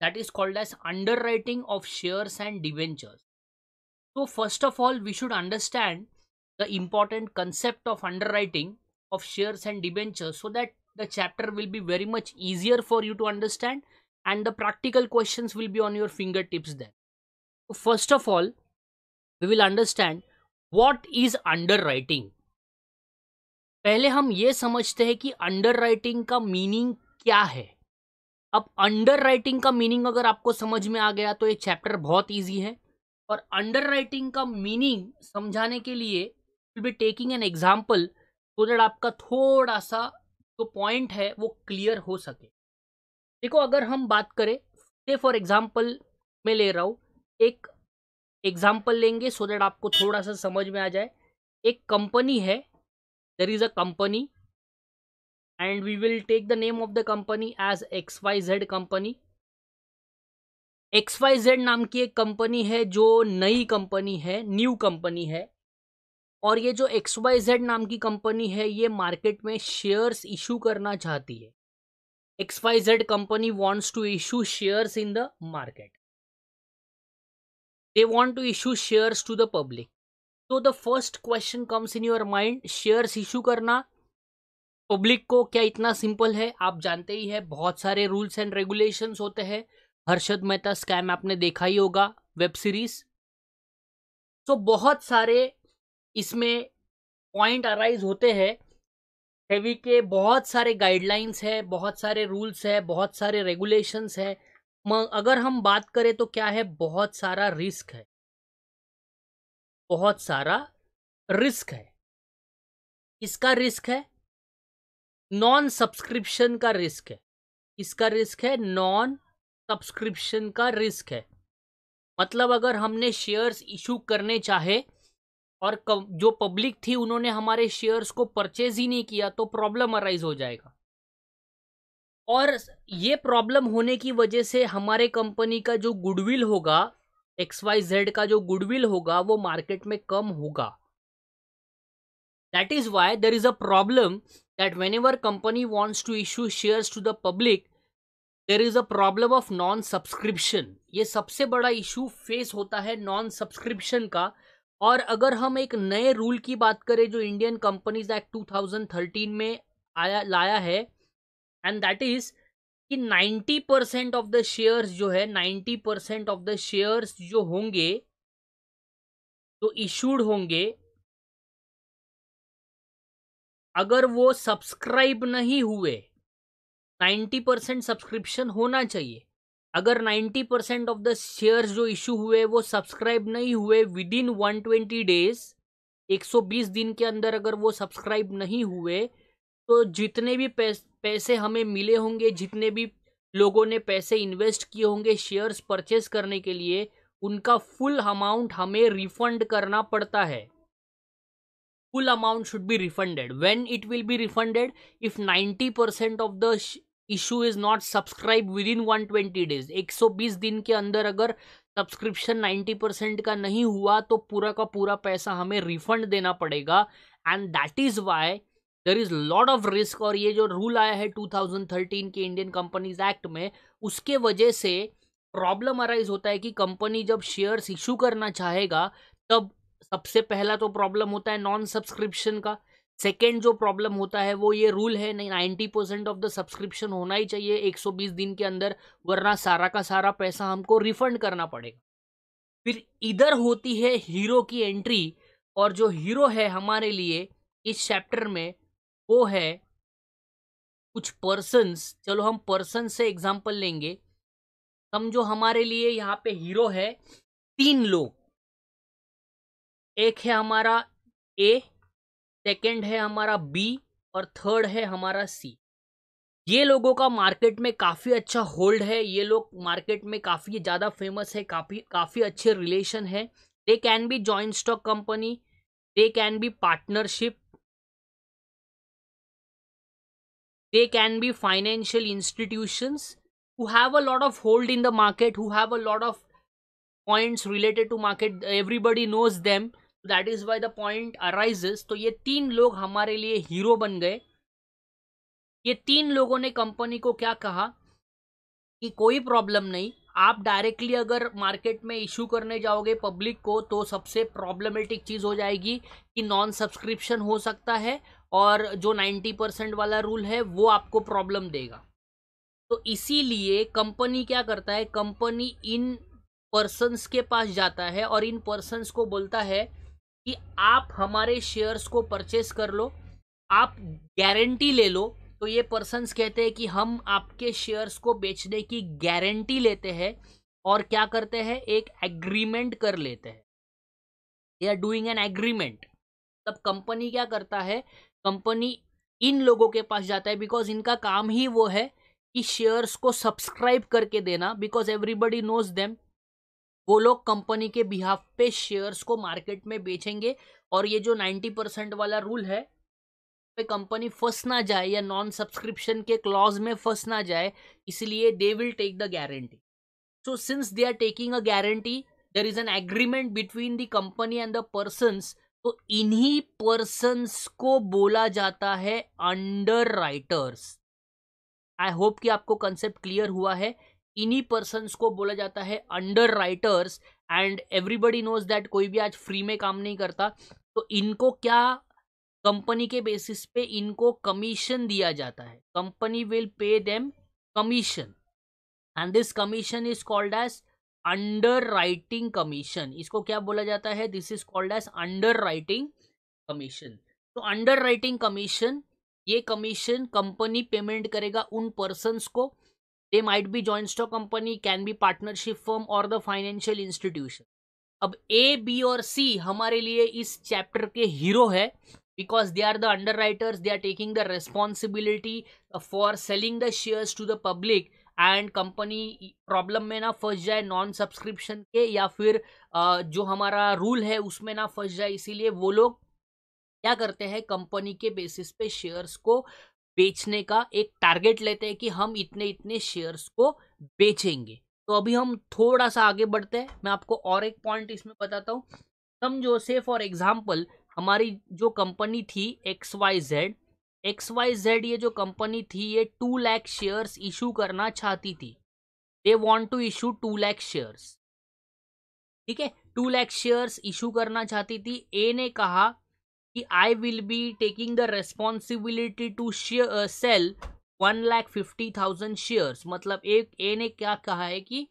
that is called as under writing of shares and debentures so first of all we should understand the important concept of under writing of shares and debentures so that the chapter will be very much easier for you to understand and the practical question will be on your finger tips then first of all we will understand what is under writing पहले हम ये समझते हैं कि under underwriting का meaning क्या है अब अंडर राइटिंग का मीनिंग अगर आपको समझ में आ गया तो ये चैप्टर बहुत ईजी है और अंडर राइटिंग का मीनिंग समझाने के लिए will be taking an example so that आपका थोड़ा सा जो तो पॉइंट है वो क्लियर हो सके देखो अगर हम बात करें से फॉर एग्जाम्पल मैं ले रहा हूँ एक एग्जाम्पल लेंगे सो so दैट आपको थोड़ा सा समझ में आ जाए एक कंपनी है there is a company and we will take the name of the company as xyz company xyz नाम की एक कंपनी है जो नई कंपनी है न्यू कंपनी है और ये जो xyz नाम की कंपनी है ये मार्केट में शेयर्स इशू करना चाहती है xyz company wants to issue shares in the market they want to issue shares to the public तो the first question comes in your mind shares issue करना पब्लिक को क्या इतना सिंपल है आप जानते ही है बहुत सारे रूल्स एंड रेगुलेशंस होते हैं हर्षद मेहता स्कैम आपने देखा ही होगा वेब सीरीज तो बहुत सारे इसमें पॉइंट अराइज होते हैं हेवी के बहुत सारे गाइडलाइंस है बहुत सारे रूल्स है बहुत सारे रेगुलेशंस है अगर हम बात करें तो क्या है बहुत सारा रिस्क है बहुत सारा रिस्क है इसका रिस्क है नॉन सब्सक्रिप्शन का रिस्क है इसका रिस्क है नॉन सब्सक्रिप्शन का रिस्क है मतलब अगर हमने शेयर्स इशू करने चाहे और जो पब्लिक थी उन्होंने हमारे शेयर्स को परचेज ही नहीं किया तो प्रॉब्लम अराइज हो जाएगा और ये प्रॉब्लम होने की वजह से हमारे कंपनी का जो गुडविल होगा एक्स वाई जेड का जो गुडविल होगा वो मार्केट में कम होगा That is why there is a problem that whenever company wants to issue shares to the public, there is a problem of non subscription ye sabse bada issue face hota hai non subscription ka और अगर हम एक नए rule की बात करें जो Indian companies act 2013 में आया लाया है एंड दैट इज कि 90 परसेंट ऑफ द शेयर्स जो है 90 परसेंट ऑफ द शेयर्स जो होंगे जो इशूड होंगे अगर वो सब्सक्राइब नहीं हुए 90 परसेंट सब्सक्रिप्शन होना चाहिए अगर 90 परसेंट ऑफ द शेयर जो इशू हुए वो सब्सक्राइब नहीं हुए within one twenty days एक सौ बीस दिन के अंदर अगर वो सब्सक्राइब नहीं हुए तो जितने भी पैसे हमें मिले होंगे जितने भी लोगों ने पैसे इन्वेस्ट किए होंगे शेयर्स परचेस करने के लिए उनका फुल अमाउंट हमें रिफंड करना पड़ता है amount should be refunded when it will be refunded if if percent of the issue is not subscribe within one twenty days एक सौ बीस दिन के अंदर अगर सब्सक्रिप्शन नाइन्टी परसेंट का नहीं हुआ तो पूरा का पूरा पैसा हमें रिफंड देना पड़ेगा and that is why there is lot of risk और ये जो रूल आया है टू थाउजेंड थर्टीन के इंडियन कंपनीज एक्ट में उसके वजह से प्रॉब्लम अराइज होता है कि कंपनी जब शेयर्स इशू करना चाहेगा तब सबसे पहला तो प्रॉब्लम होता है नॉन सब्सक्रिप्शन का सेकेंड जो प्रॉब्लम होता है वो ये रूल है नहीं ninety percent of the subscription होना ही चाहिए एक सौ बीस दिन के अंदर वरना सारा का सारा पैसा हमको रिफंड करना पड़ेगा फिर इधर होती है हीरो की एंट्री और जो हीरो है हमारे लिए इस चैप्टर में वो है कुछ पर्सनस चलो हम पर्सन से एग्जाम्पल लेंगे हम जो हमारे लिए यहाँ पे हीरो है तीन लोग एक है हमारा ए सेकंड है हमारा बी और थर्ड है हमारा सी ये लोगों का मार्केट में काफ़ी अच्छा होल्ड है ये लोग मार्केट में काफ़ी ज़्यादा फेमस है काफ़ी काफ़ी अच्छे रिलेशन है they can be joint stock company they can be partnership they can be financial institutions who have a lot of hold in the market who have a lot of points related to market everybody knows them that is why the point arises तो ये तीन लोग हमारे लिए hero बन गए ये तीन लोगों ने कंपनी को क्या कहा कि कोई प्रॉब्लम नहीं आप डायरेक्टली अगर मार्केट में इशू करने जाओगे पब्लिक को तो सबसे प्रॉब्लमेटिक चीज़ हो जाएगी कि नॉन सब्सक्रिप्शन हो सकता है और जो 90 परसेंट वाला रूल है वो आपको प्रॉब्लम देगा तो इसीलिए कंपनी क्या करता है कंपनी इन पर्सनस के पास जाता है और इन पर्सनस को बोलता है कि आप हमारे शेयर्स को परचेस कर लो आप गारंटी ले लो तो ये पर्सनस कहते हैं कि हम आपके शेयर्स को बेचने की गारंटी लेते हैं और क्या करते हैं एक एग्रीमेंट कर लेते हैं they are doing an agreement तब कंपनी क्या करता है कंपनी इन लोगों के पास जाता है बिकॉज इनका काम ही वो है कि शेयर्स को सब्सक्राइब करके देना बिकॉज एवरीबडी नोज देम वो लोग कंपनी के बिहाफ पे शेयर्स को मार्केट में बेचेंगे और ये जो 90 परसेंट वाला रूल है कंपनी फंस ना जाए या नॉन सब्सक्रिप्शन के क्लॉज में फंस ना जाए इसलिए they will take the guarantee so since they are taking a guarantee there is an agreement between the company and the person तो इन्हीं पर्सनस को बोला जाता है अंडर राइटर्स आई होप कि आपको कंसेप्ट क्लियर हुआ है इन्हीं पर्सन को बोला जाता है under writers and everybody knows that कोई भी आज फ्री में काम नहीं करता तो इनको क्या कंपनी के बेसिस पे इनको कमीशन दिया जाता है company will pay them commission and this commission is called as under writing commission इसको क्या बोला जाता है this is called as under writing commission तो अंडर राइटिंग कमीशन ये कमीशन कंपनी पेमेंट करेगा उन पर्सन को they might be joint stock company can be partnership firm और द फाइनेंशियल इंस्टीट्यूशन अब ए बी और सी हमारे लिए इस चैप्टर के हीरो है because they are the under writers they are taking the responsibility for selling the shares to the public and company problem में ना फंस जाए नॉन सब्सक्रिप्शन के या फिर जो हमारा रूल है उसमें ना फंस जाए इसीलिए वो लोग क्या करते हैं कंपनी के बेसिस पे शेयर्स को बेचने का एक टारगेट लेते हैं कि हम इतने इतने शेयर्स को बेचेंगे तो अभी हम थोड़ा सा आगे बढ़ते हैं मैं आपको और एक पॉइंट इसमें बताता हूँ समझो से फॉर एग्जाम्पल हमारी जो कंपनी थी X Y Z X Y Z ये जो कंपनी थी ये टू लैख शेयर्स इशू करना चाहती थी they want to issue two lakh shares ठीक है टू लैख शेयर्स इशू करना चाहती थी ए ने कहा कि I will be taking the responsibility to sell one lakh fifty thousand shares मतलब एक ए ने क्या कहा है कि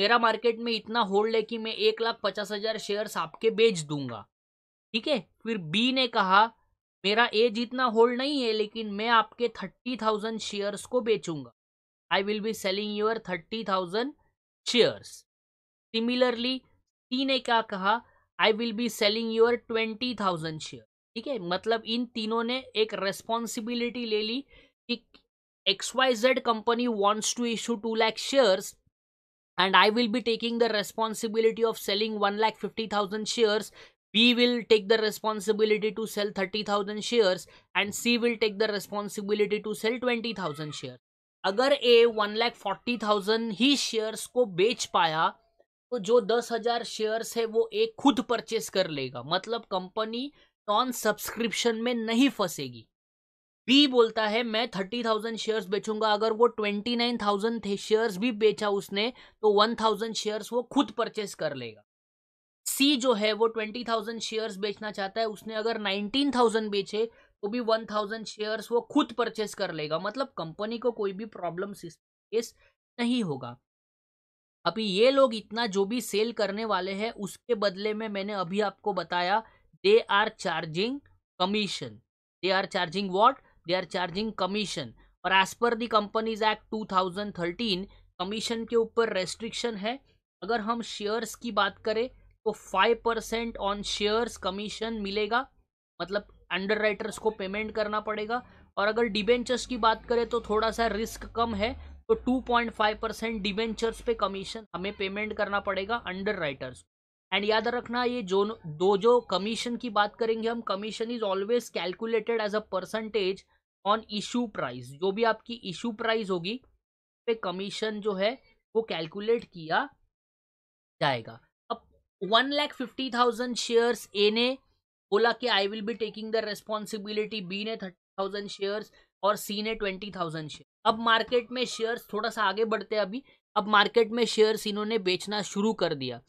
मेरा मार्केट में इतना होल्ड है कि मैं एक लाख पचास हजार शेयर्स आपके बेच दूंगा ठीक है फिर बी ने कहा मेरा एज इतना होल्ड नहीं है लेकिन मैं आपके थर्टी थाउजेंड शेयर्स को बेचूंगा I will be selling your thirty thousand shares similarly C ने क्या कहा I will be selling your twenty thousand share ठीक है मतलब इन तीनों ने एक रेस्पॉन्सिबिलिटी ले ली कि X Y Z company wants to issue two lakh shares and I will be taking the responsibility of selling one lakh fifty thousand shares B will take the responsibility to sell thirty thousand shares and C will take the responsibility to sell twenty thousand share अगर A one lakh forty thousand ही shares को बेच पाया तो जो दस हजार shares है वो ए खुद परचेस कर लेगा मतलब कंपनी नॉन सब्सक्रिप्शन में नहीं फंसेगी बी बोलता है मैं थर्टी थाउजेंड शेयर बेचूंगा अगर वो ट्वेंटी नाइन थाउजेंड थे शेयर्स भी बेचा उसने तो वन थाउजेंड शेयर्स वो खुद परचेस कर लेगा सी जो है वो ट्वेंटी थाउजेंड शेयर्स बेचना चाहता है उसने अगर नाइनटीन थाउजेंड बेचे तो भी वन थाउजेंड शेयर्स वो खुद परचेस कर लेगा मतलब कंपनी को कोई भी प्रॉब्लम केस नहीं होगा अभी ये लोग इतना जो भी सेल करने वाले हैं उसके बदले में मैंने अभी आपको बताया they are charging commission they are charging what they are charging commission और as per the companies act 2013 commission के ऊपर रेस्ट्रिक्शन है अगर हम शेयर्स की बात करें तो five percent on shares commission मिलेगा मतलब अंडर राइटर्स को पेमेंट करना पड़ेगा और अगर डिबेंचर्स की बात करें तो थोड़ा सा रिस्क कम है तो two point five percent debentures पे कमीशन हमें पेमेंट करना पड़ेगा अंडर राइटर्स एंड याद रखना ये जो दो जो कमीशन की बात करेंगे हम commission is always calculated as a percentage on issue price जो भी आपकी इशू प्राइस होगी पे कमीशन जो है वो कैलकुलेट किया जाएगा अब one lakh fifty thousand shares A ने बोला कि I will be taking the responsibility B ने थर्टी थाउजेंड शेयर्स और सी ने ट्वेंटी थाउजेंड शेयर अब मार्केट में शेयर्स थोड़ा सा आगे बढ़ते हैं अभी अब मार्केट में शेयर्स इन्होंने बेचना शुरू कर दिया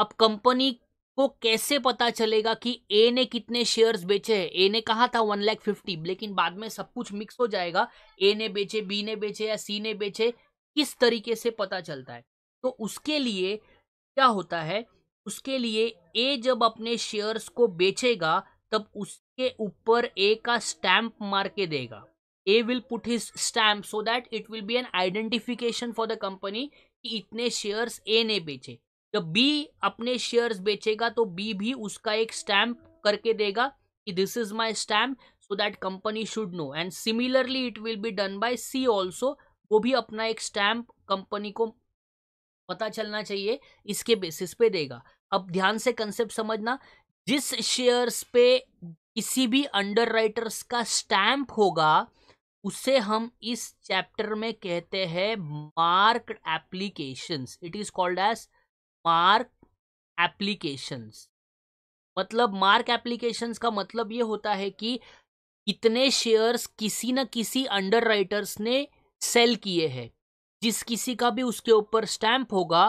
अब कंपनी को कैसे पता चलेगा कि ए ने कितने शेयर्स बेचे हैं ए ने कहा था वन लैख फिफ्टी लेकिन बाद में सब कुछ मिक्स हो जाएगा ए ने बेचे बी ने बेचे या सी ने बेचे किस तरीके से पता चलता है तो उसके लिए क्या होता है उसके लिए ए जब अपने शेयर्स को बेचेगा तब उसके ऊपर ए का स्टैम्प मार के देगा A will put his stamp so that it will be an identification for the company कि इतने शेयर्स ए ने बेचे जब बी अपने शेयर्स बेचेगा तो बी भी उसका एक स्टैम्प करके देगा कि this is my stamp so that company should know and similarly it will be done by C also वो भी अपना एक स्टैम्प कंपनी को पता चलना चाहिए इसके बेसिस पे देगा अब ध्यान से कंसेप्ट समझना जिस शेयर्स पे किसी भी अंडर राइटर्स का स्टैम्प होगा उसे हम इस चैप्टर में कहते हैं mark applications it is called as mark applications मतलब मार्क एप्लीकेशंस का मतलब ये होता है कि इतने शेयर्स किसी न किसी अंडर राइटर्स ने सेल किए हैं जिस किसी का भी उसके ऊपर स्टैम्प होगा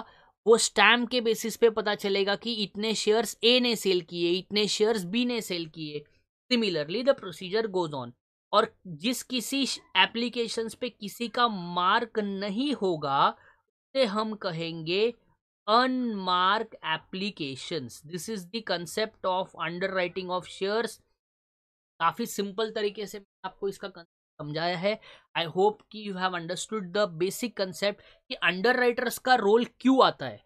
वो स्टैम्प के बेसिस पे पता चलेगा कि इतने शेयर्स ए ने सेल किए इतने शेयर्स बी ने सेल किए similarly the procedure goes on और जिस किसी एप्लीकेशंस पे किसी का मार्क नहीं होगा उसे हम कहेंगे unmarked applications this is the concept of underwriting of shares काफी सिंपल तरीके से आपको इसका समझाया है आई होप कि you have understood the basic concept कि अंडर राइटर्स का रोल क्यों आता है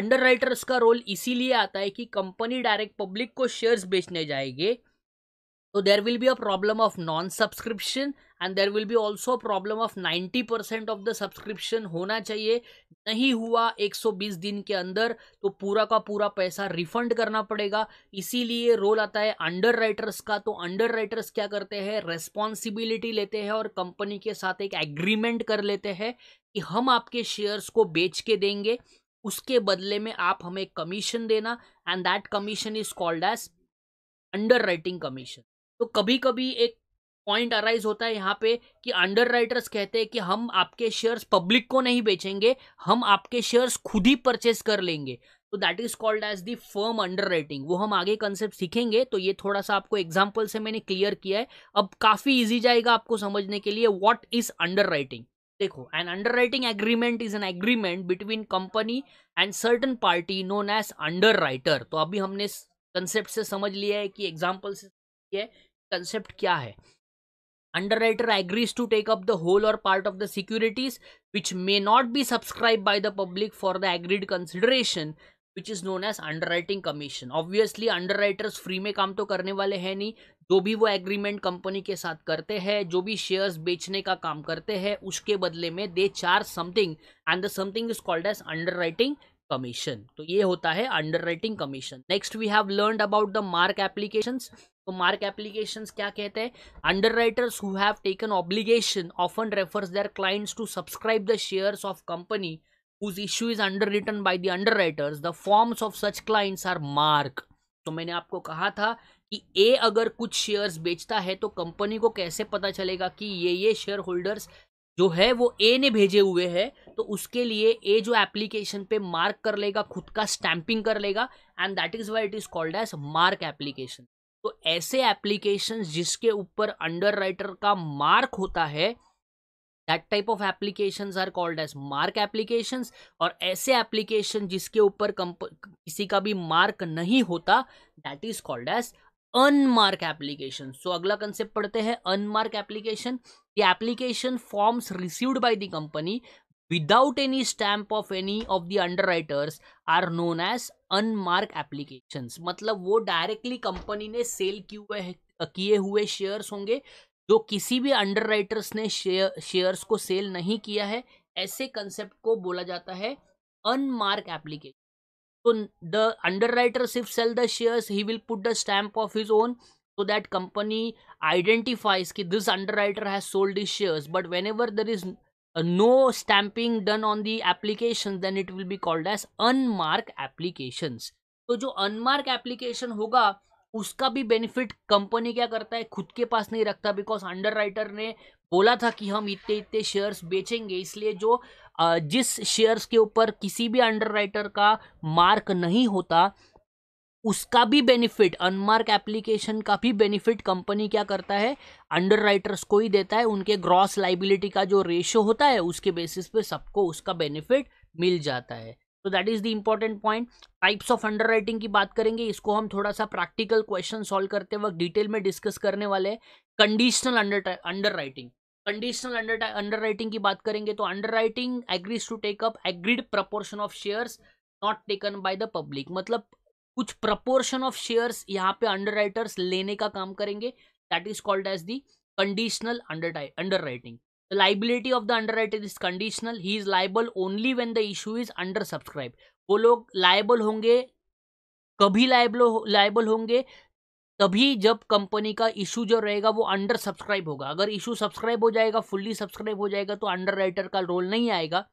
अंडर राइटर्स का रोल इसीलिए आता है कि कंपनी डायरेक्ट पब्लिक को शेयर्स बेचने जाएंगे तो there will be a problem of non subscription and there will be also problem of 90% of the subscription होना चाहिए नहीं हुआ 120 दिन के अंदर तो पूरा का पूरा पैसा रिफंड करना पड़ेगा इसीलिए रोल आता है अंडर राइटर्स का तो अंडर राइटर्स क्या करते हैं रेस्पॉन्सिबिलिटी लेते हैं और कंपनी के साथ एक एग्रीमेंट कर लेते हैं कि हम आपके शेयर्स को बेच के देंगे उसके बदले में आप हमें कमीशन देना and that commission is called as under writing commission तो कभी कभी एक पॉइंट अराइज होता है यहाँ पे कि अंडर राइटर्स कहते हैं कि हम आपके शेयर्स पब्लिक को नहीं बेचेंगे हम आपके शेयर्स खुद ही परचेस कर लेंगे तो that is called as the firm underwriting वो हम आगे कंसेप्ट सीखेंगे तो ये थोड़ा सा आपको एग्जाम्पल से मैंने क्लियर किया है अब काफ़ी ईजी जाएगा आपको समझने के लिए वॉट इज अंडर राइटिंग देखो an underwriting agreement is an agreement between company and certain party known as underwriter तो अभी हमने कंसेप्ट से समझ लिया है कि एग्जाम्पल से कंसेप्ट क्या है Underwriter agrees to take up the whole or part of the securities which may not be subscribed by the public for the agreed consideration which is known as underwriting commission. Obviously underwriters free में काम तो करने वाले हैं नहीं जो भी वो एग्रीमेंट कंपनी के साथ करते हैं जो भी शेयर्स बेचने का काम करते हैं उसके बदले में they charge something and the something is called as under writing commission तो ये होता है under writing commission next we have learn about the mark application तो मार्क एप्लीकेशन क्या कहते हैं underwriters who have taken obligation often refers their clients to subscribe the shares of company whose issue is underwritten by the under underwriters the forms of such clients are mark तो मैंने आपको कहा था कि ए अगर कुछ shares बेचता है तो कंपनी को कैसे पता चलेगा कि ये ये शेयर होल्डर्स जो है वो ए ने भेजे हुए है तो उसके लिए ए जो एप्लीकेशन पे मार्क कर लेगा खुद का स्टैंपिंग कर लेगा and that is why it is called as mark application तो ऐसे एप्लीकेशन जिसके ऊपर अंडर राइटर का मार्क होता है that type of application are called as mark application और ऐसे एप्लीकेशन जिसके ऊपर किसी का भी मार्क नहीं होता that is called as unmark application so अगला कंसेप्ट पढ़ते हैं unmark application the application forms received by the company without any stamp of any of the under underwriters are known as unmark application मतलब वो directly company ने sell किए किए हुए shares होंगे जो किसी भी अंडर राइटर्स ने शेयर्स को सेल नहीं किया है ऐसे कंसेप्ट को बोला जाता है unmark application So the underwriter, if sell the shares, he will put the stamp of his own so that company identifies that this underwriter has sold his shares. But whenever there is no stamping done on the application, then it will be called as unmarked applications. तो जो unmark application होगा उसका भी benefit company क्या करता है खुद के पास नहीं रखता बिकॉज अंडर राइटर ने बोला था कि हम इतने इतने शेयर्स बेचेंगे इसलिए जो जिस शेयर्स के ऊपर किसी भी राइटर का मार्क नहीं होता उसका भी बेनिफिट अनमार्क एप्लीकेशन का भी बेनिफिट कंपनी क्या करता है अंडर राइटर्स को ही देता है उनके ग्रॉस लाइबिलिटी का जो रेशियो होता है उसके बेसिस पे सबको उसका बेनिफिट मिल जाता है तो that is the important point types of under underwriting की बात करेंगे इसको हम थोड़ा सा प्रैक्टिकल क्वेश्चन सॉल्व करते वक्त डिटेल में डिस्कस करने वाले conditional under underwriting conditional underwriting की बात करेंगे तो under underwriting agrees to take up agreed proportion of shares not taken by the public मतलब कुछ प्रपोर्शन ऑफ शेयर्स यहाँ पे अंडर राइटर्स लेने का काम करेंगे that is called as the conditional underwriting the liability of the underwriter is conditional he is liable only when the issue is under subscribe वो लोग liable होंगे कभी liable liable होंगे तभी जब कंपनी का इशू जो रहेगा वो अंडर सब्सक्राइब होगा अगर इशू सब्सक्राइब हो जाएगा फुल्ली सब्सक्राइब हो जाएगा तो अंडर राइटर का रोल नहीं आएगा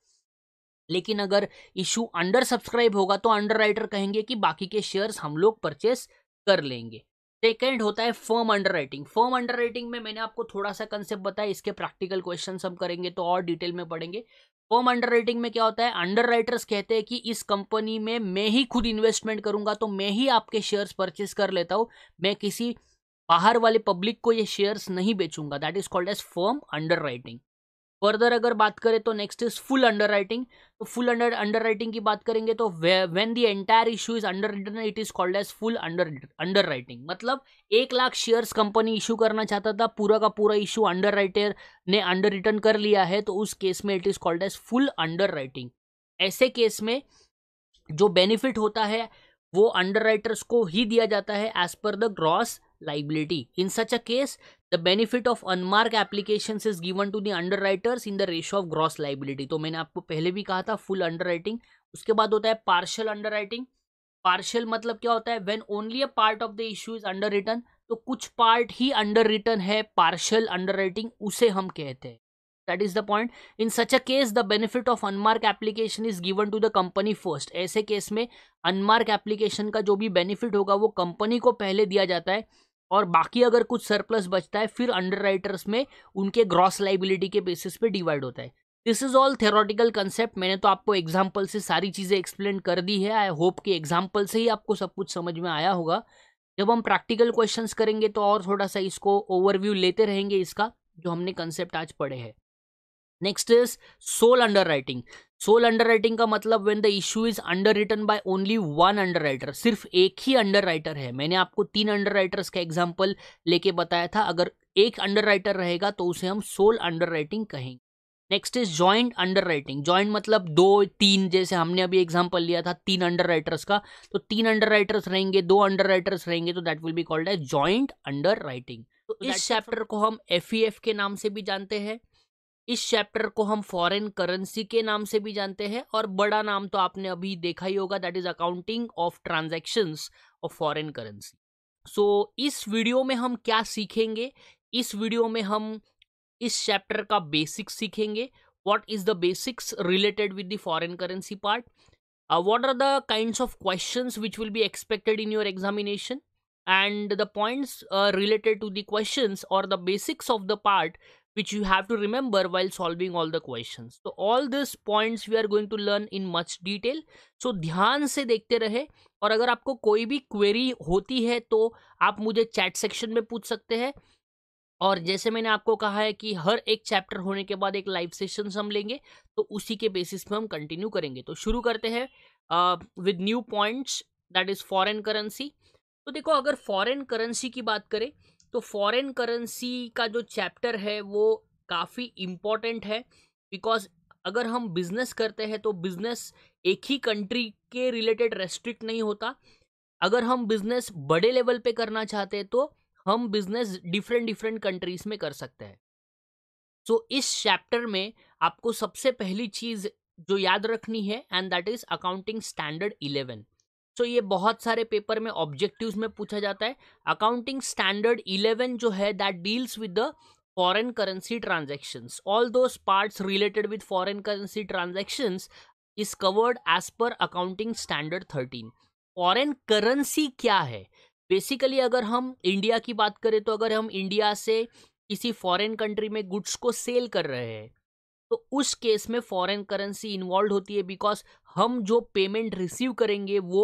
लेकिन अगर इशू अंडर सब्सक्राइब होगा तो अंडर राइटर कहेंगे कि बाकी के शेयर्स हम लोग परचेस कर लेंगे सेकेंड होता है firm underwriting firm underwriting में मैंने आपको थोड़ा सा कंसेप्ट बताया इसके प्रैक्टिकल क्वेश्चन हम करेंगे तो और डिटेल में पढ़ेंगे फॉर्म अंडर राइटिंग में क्या होता है अंडर राइटर्स कहते हैं कि इस कंपनी में मैं ही खुद इन्वेस्टमेंट करूंगा तो मैं ही आपके शेयर्स परचेस कर लेता हूं मैं किसी बाहर वाले पब्लिक को ये शेयर्स नहीं बेचूंगा that is called as firm underwriting further अगर बात करें तो next is full underwriting तो फुल अंडर अंडर राइटिंग की बात करेंगे तो when the entire issue is underwritten it is called as full under underwriting मतलब एक लाख शेयर्स कंपनी इशू करना चाहता था पूरा का पूरा इशू अंडर राइटर ने अंडर रिटर्न कर लिया है तो उस केस में it is called as full underwriting ऐसे केस में जो बेनिफिट होता है वो अंडर राइटर्स को ही दिया जाता है as per the gross liability. In such a case, the benefit of unmarked applications is given to the underwriters in the ratio of gross liability. तो मैंने आपको पहले भी कहा था full underwriting. उसके बाद होता है partial underwriting. पार्शियल मतलब क्या होता है when only a part of the issue is underwritten तो कुछ पार्ट ही अंडर रिटर्न है पार्शियल अंडर राइटिंग उसे हम कहते हैं that is the point in such a case the benefit of unmark application is given to the company first ऐसे case में अनमार्क एप्लीकेशन का जो भी बेनिफिट होगा वो कंपनी को पहले दिया जाता है और बाकी अगर कुछ सरप्लस बचता है फिर अंडर में उनके ग्रॉस लाइबिलिटी के बेसिस पे डिवाइड होता है this is all theoretical concept मैंने तो आपको एग्जाम्पल से सारी चीज़ें एक्सप्लेन कर दी है आई होप कि एग्जाम्पल से ही आपको सब कुछ समझ में आया होगा जब हम प्रैक्टिकल क्वेश्चंस करेंगे तो और थोड़ा सा इसको ओवरव्यू लेते रहेंगे इसका जो हमने कंसेप्ट आज पढ़े हैं next is sole underwriting sole underwriting का मतलब when the issue is underwritten by only one underwriter सिर्फ एक ही अंडर राइटर है मैंने आपको तीन अंडर राइटर्स का एग्जाम्पल लेके बताया था अगर एक अंडर राइटर रहेगा तो उसे हम सोल अंडर राइटिंग कहेंगे next is joint underwriting joint मतलब दो तीन जैसे हमने अभी एग्जाम्पल लिया था तीन अंडर राइटर्स का तो तीन अंडर राइटर्स रहेंगे दो अंडर राइटर्स रहेंगे तो that will be called as joint underwriting तो इस चैप्टर को हम एफ e के नाम से भी जानते हैं इस चैप्टर को हम फॉरेन करेंसी के नाम से भी जानते हैं और बड़ा नाम तो आपने अभी देखा ही होगा that is accounting of transaction of foreign currency so इस वीडियो में हम क्या सीखेंगे इस वीडियो में हम इस चैप्टर का बेसिक्स सीखेंगे what is the basics related with the foreign currency part what are the kind of question which will be expected in your examination and the points related to the question और the basics of the part which you have to remember while solving all the questions. So all these points we are going to learn in much detail. So dhyan se dekhte rahe aur agar aapko koi bhi query hoti hai to aap mujhe chat section mein pooch sakte hain और जैसे मैंने आपको कहा है कि हर एक chapter होने के बाद एक लाइव सेशन हम लेंगे तो उसी के बेसिस पे हम कंटिन्यू करेंगे तो शुरू करते हैं with new points that is foreign currency तो देखो अगर फॉरेन करेंसी की बात करें तो फॉरेन करेंसी का जो चैप्टर है वो काफ़ी इम्पॉर्टेंट है बिकॉज अगर हम बिजनेस करते हैं तो बिजनेस एक ही कंट्री के रिलेटेड रेस्ट्रिक्ट नहीं होता अगर हम बिजनेस बड़े लेवल पे करना चाहते हैं तो हम बिजनेस डिफरेंट डिफरेंट कंट्रीज में कर सकते हैं सो so, इस चैप्टर में आपको सबसे पहली चीज़ जो याद रखनी है and that is accounting standard eleven so तो ये बहुत सारे पेपर में ऑब्जेक्टिव में पूछा जाता है अकाउंटिंग स्टैंडर्ड इलेवन जो है that deals with the foreign currency transaction all दो part related with foreign currency transaction is covered as per accounting standard thirteen foreign currency क्या है बेसिकली अगर हम इंडिया की बात करें तो अगर हम इंडिया से किसी फॉरेन कंट्री में गुड्स को सेल कर रहे हैं तो उस केस में फॉरन करेंसी इन्वॉल्व होती है बिकॉज हम जो पेमेंट रिसीव करेंगे वो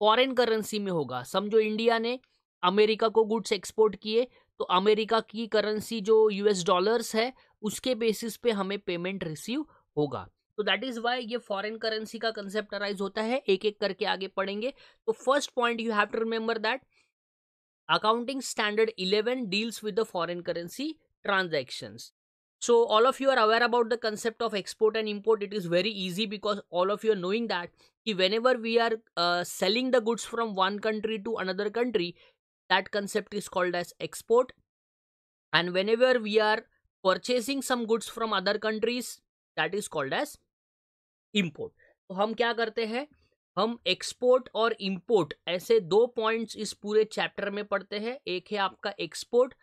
फॉरेन करेंसी में होगा समझो इंडिया ने अमेरिका को गुड्स एक्सपोर्ट किए तो अमेरिका की करेंसी जो यूएस डॉलर्स है उसके बेसिस पे हमें पेमेंट रिसीव होगा तो दैट इज वाई ये फॉरेन करेंसी का कंसेप्ट अराइज होता है एक एक करके आगे पढ़ेंगे तो first point you have to remember that accounting standard eleven deals with the foreign currency transaction so all of you are aware about the concept of export and import it is very easy because all of you are knowing that whenever we are uh, selling the goods from one country to another country that concept is called as export and whenever we are purchasing some goods from other countries that is called as import तो हम क्या करते हैं हम export और import ऐसे दो points इस पूरे चैप्टर में पढ़ते हैं एक है आपका एक्सपोर्ट